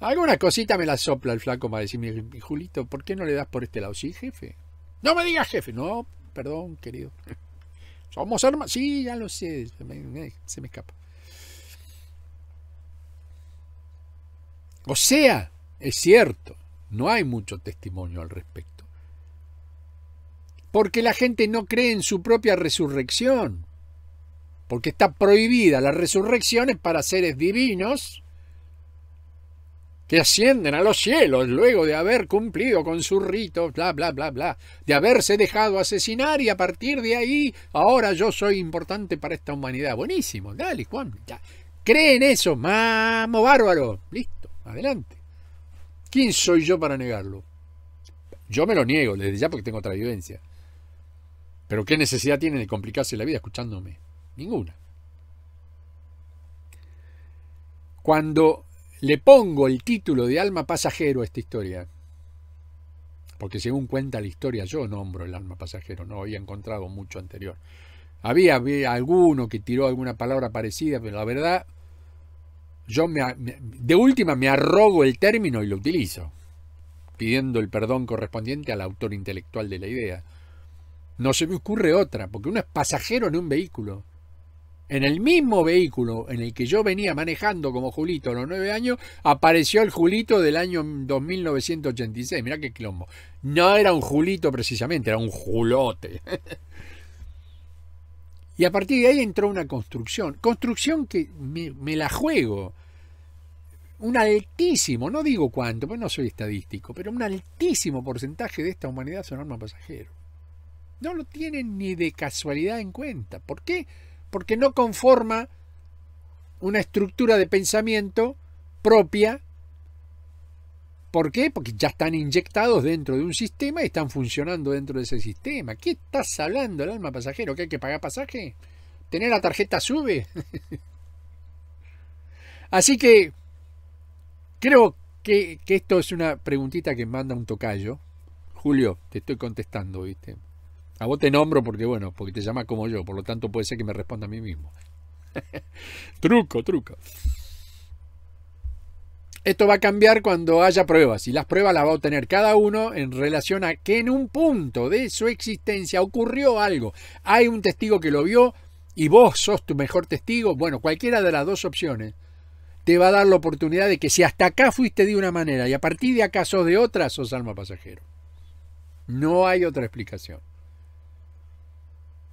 Alguna cosita me la sopla el flaco para decirme, Julito, ¿por qué no le das por este lado? Sí, jefe. No me digas jefe, no, perdón, querido. Somos armas. sí, ya lo sé, se me, se me escapa. O sea, es cierto, no hay mucho testimonio al respecto porque la gente no cree en su propia resurrección, porque está prohibida la resurrección para seres divinos que ascienden a los cielos luego de haber cumplido con sus ritos, bla, bla, bla, bla, de haberse dejado asesinar y a partir de ahí, ahora yo soy importante para esta humanidad. Buenísimo, dale, Juan, creen cree en eso, mamo bárbaro, listo, adelante. ¿Quién soy yo para negarlo? Yo me lo niego desde ya porque tengo otra vivencia. Pero ¿qué necesidad tiene de complicarse la vida escuchándome? Ninguna. Cuando le pongo el título de alma pasajero a esta historia, porque según cuenta la historia yo nombro el alma pasajero, no había encontrado mucho anterior. Había, había alguno que tiró alguna palabra parecida, pero la verdad, yo me, de última me arrogo el término y lo utilizo, pidiendo el perdón correspondiente al autor intelectual de la idea. No se me ocurre otra, porque uno es pasajero en un vehículo. En el mismo vehículo en el que yo venía manejando como Julito a los nueve años, apareció el Julito del año 2986. Mirá qué quilombo. No era un Julito precisamente, era un Julote. y a partir de ahí entró una construcción. Construcción que me, la juego. Un altísimo, no digo cuánto, pues no soy estadístico, pero un altísimo porcentaje de esta humanidad son armas pasajeros. No lo tienen ni de casualidad en cuenta. ¿Por qué? Porque no conforma una estructura de pensamiento propia. ¿Por qué? Porque ya están inyectados dentro de un sistema y están funcionando dentro de ese sistema. ¿Qué estás hablando, el alma pasajero? ¿Que hay que pagar pasaje? ¿Tener la tarjeta sube? Así que creo que, que, esto es una preguntita que manda un tocayo. Julio, te estoy contestando, ¿viste? A vos te nombro porque, bueno, porque te llama como yo, por lo tanto puede ser que me responda a mí mismo. truco, truco. Esto va a cambiar cuando haya pruebas y las pruebas las va a obtener cada uno en relación a que en un punto de su existencia ocurrió algo. Hay un testigo que lo vio y vos sos tu mejor testigo. Bueno, cualquiera de las dos opciones te va a dar la oportunidad de que si hasta acá fuiste de una manera y a partir de acá sos de otra, sos alma pasajero. No hay otra explicación.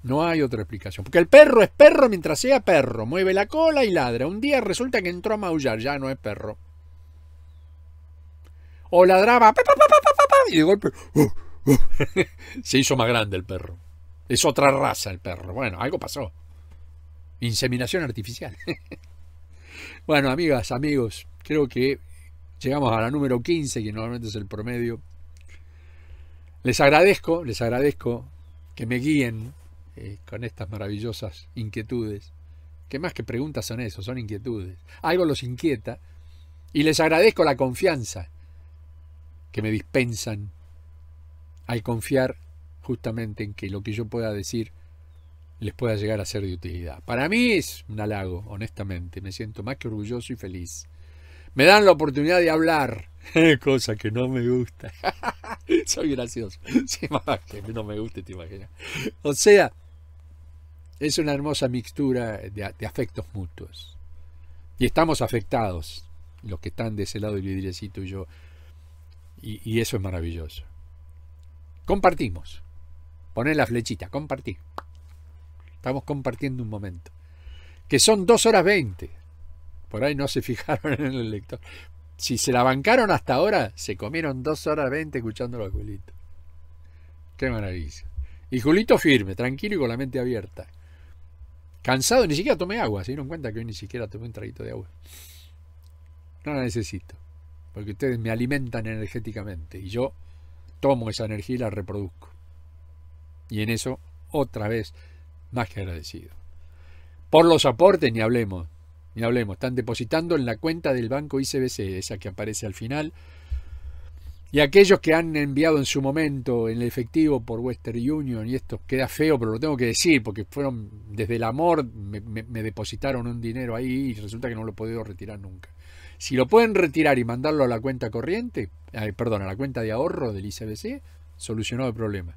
No hay otra explicación. Porque el perro es perro mientras sea perro. Mueve la cola y ladra. Un día resulta que entró a maullar, ya no es perro. O ladraba y de golpe oh, oh. se hizo más grande el perro. Es otra raza el perro. Bueno, algo pasó. Inseminación artificial. bueno, amigas, amigos, creo que llegamos a la número 15, que normalmente es el promedio. Les agradezco, les agradezco que me guíen eh, con estas maravillosas inquietudes, que más que preguntas son eso, son inquietudes. Algo los inquieta y les agradezco la confianza que me dispensan al confiar justamente en que lo que yo pueda decir les pueda llegar a ser de utilidad. Para mí es un halago, honestamente, me siento más que orgulloso y feliz. Me dan la oportunidad de hablar, cosa que no me gusta. Soy gracioso, más que no me gusta, te imaginas. O sea, es una hermosa mixtura de, afectos mutuos. Y estamos afectados, los que están de ese lado del y yo. Y, eso es maravilloso. Compartimos. Poner la flechita, compartí. Estamos compartiendo un momento. Que son dos horas veinte. Por ahí no se fijaron en el lector. Si se la bancaron hasta ahora, se comieron dos horas veinte escuchando a Julito. Qué maravilla. Y Julito firme, tranquilo y con la mente abierta. Cansado, ni siquiera tomé agua. Se dieron cuenta que hoy ni siquiera tomé un traguito de agua. No la necesito. Porque ustedes me alimentan energéticamente. Y yo tomo esa energía y la reproduzco. Y en eso, otra vez, más que agradecido. Por los aportes, ni hablemos. Ni hablemos. Están depositando en la cuenta del banco ICBC, esa que aparece al final y aquellos que han enviado en su momento en el efectivo por Western Union, y esto queda feo, pero lo tengo que decir, porque fueron desde el amor, me, depositaron un dinero ahí y resulta que no lo he podido retirar nunca. Si lo pueden retirar y mandarlo a la cuenta corriente, eh, perdón, a la cuenta de ahorro del ICBC, solucionó el problema.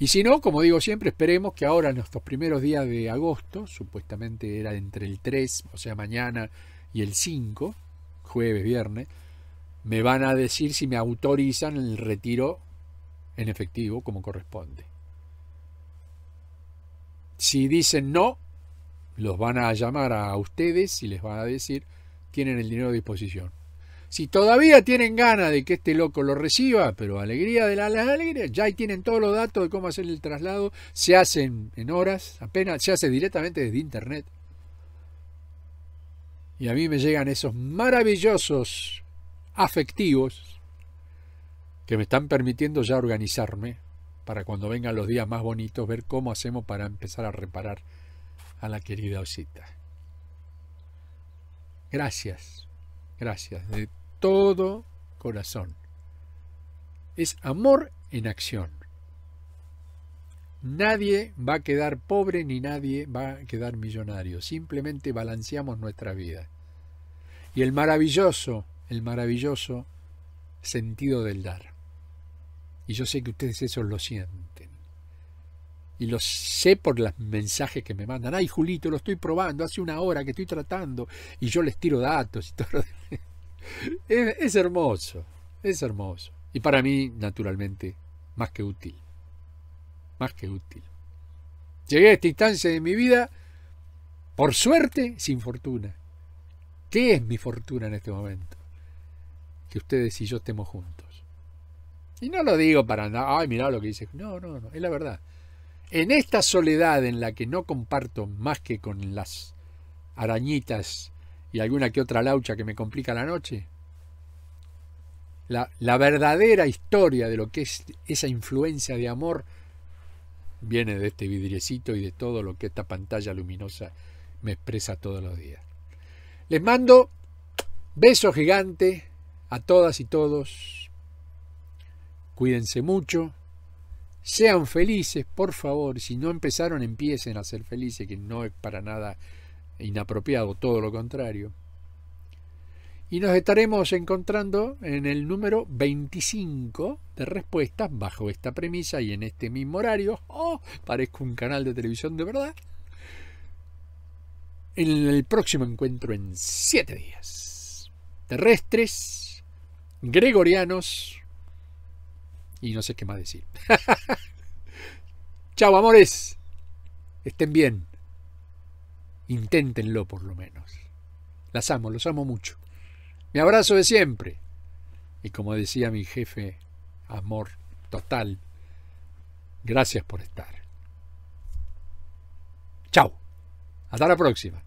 Y si no, como digo siempre, esperemos que ahora en estos primeros días de agosto, supuestamente era entre el 3, o sea, mañana, y el 5, jueves, viernes, me van a decir si me autorizan el retiro en efectivo como corresponde. Si dicen no, los van a llamar a ustedes y les van a decir, tienen el dinero a disposición. Si todavía tienen ganas de que este loco lo reciba, pero alegría de la, alegrías, alegría, ya tienen todos los datos de cómo hacer el traslado, se hacen en horas, apenas se hace directamente desde internet. Y a mí me llegan esos maravillosos afectivos que me están permitiendo ya organizarme para cuando vengan los días más bonitos ver cómo hacemos para empezar a reparar a la querida Osita. Gracias, gracias, de todo corazón. Es amor en acción. Nadie va a quedar pobre ni nadie va a quedar millonario. Simplemente balanceamos nuestra vida. Y el maravilloso el maravilloso sentido del dar. Y yo sé que ustedes eso lo sienten. Y lo sé por los mensajes que me mandan. Ay, Julito, lo estoy probando, hace una hora que estoy tratando y yo les tiro datos y todo. es, es hermoso, es hermoso. Y para mí, naturalmente, más que útil. Más que útil. Llegué a esta instancia de mi vida, por suerte, sin fortuna. ¿Qué es mi fortuna en este momento? ustedes y yo estemos juntos. Y no lo digo para nada, ay, mira lo que dice. No, no, no, es la verdad. En esta soledad en la que no comparto más que con las arañitas y alguna que otra laucha que me complica la noche, la, la verdadera historia de lo que es esa influencia de amor viene de este vidriecito y de todo lo que esta pantalla luminosa me expresa todos los días. Les mando besos gigantes a todas y todos. Cuídense mucho. Sean felices, por favor. Si no empezaron, empiecen a ser felices, que no es para nada inapropiado, todo lo contrario. Y nos estaremos encontrando en el número 25 de respuestas bajo esta premisa y en este mismo horario. ¡Oh! Parezco un canal de televisión de verdad. En el próximo encuentro en 7 días. Terrestres gregorianos y no sé qué más decir. Chao, amores. Estén bien. Inténtenlo por lo menos. Las amo, los amo mucho. Mi abrazo de siempre. Y como decía mi jefe, amor total. Gracias por estar. Chao. Hasta la próxima.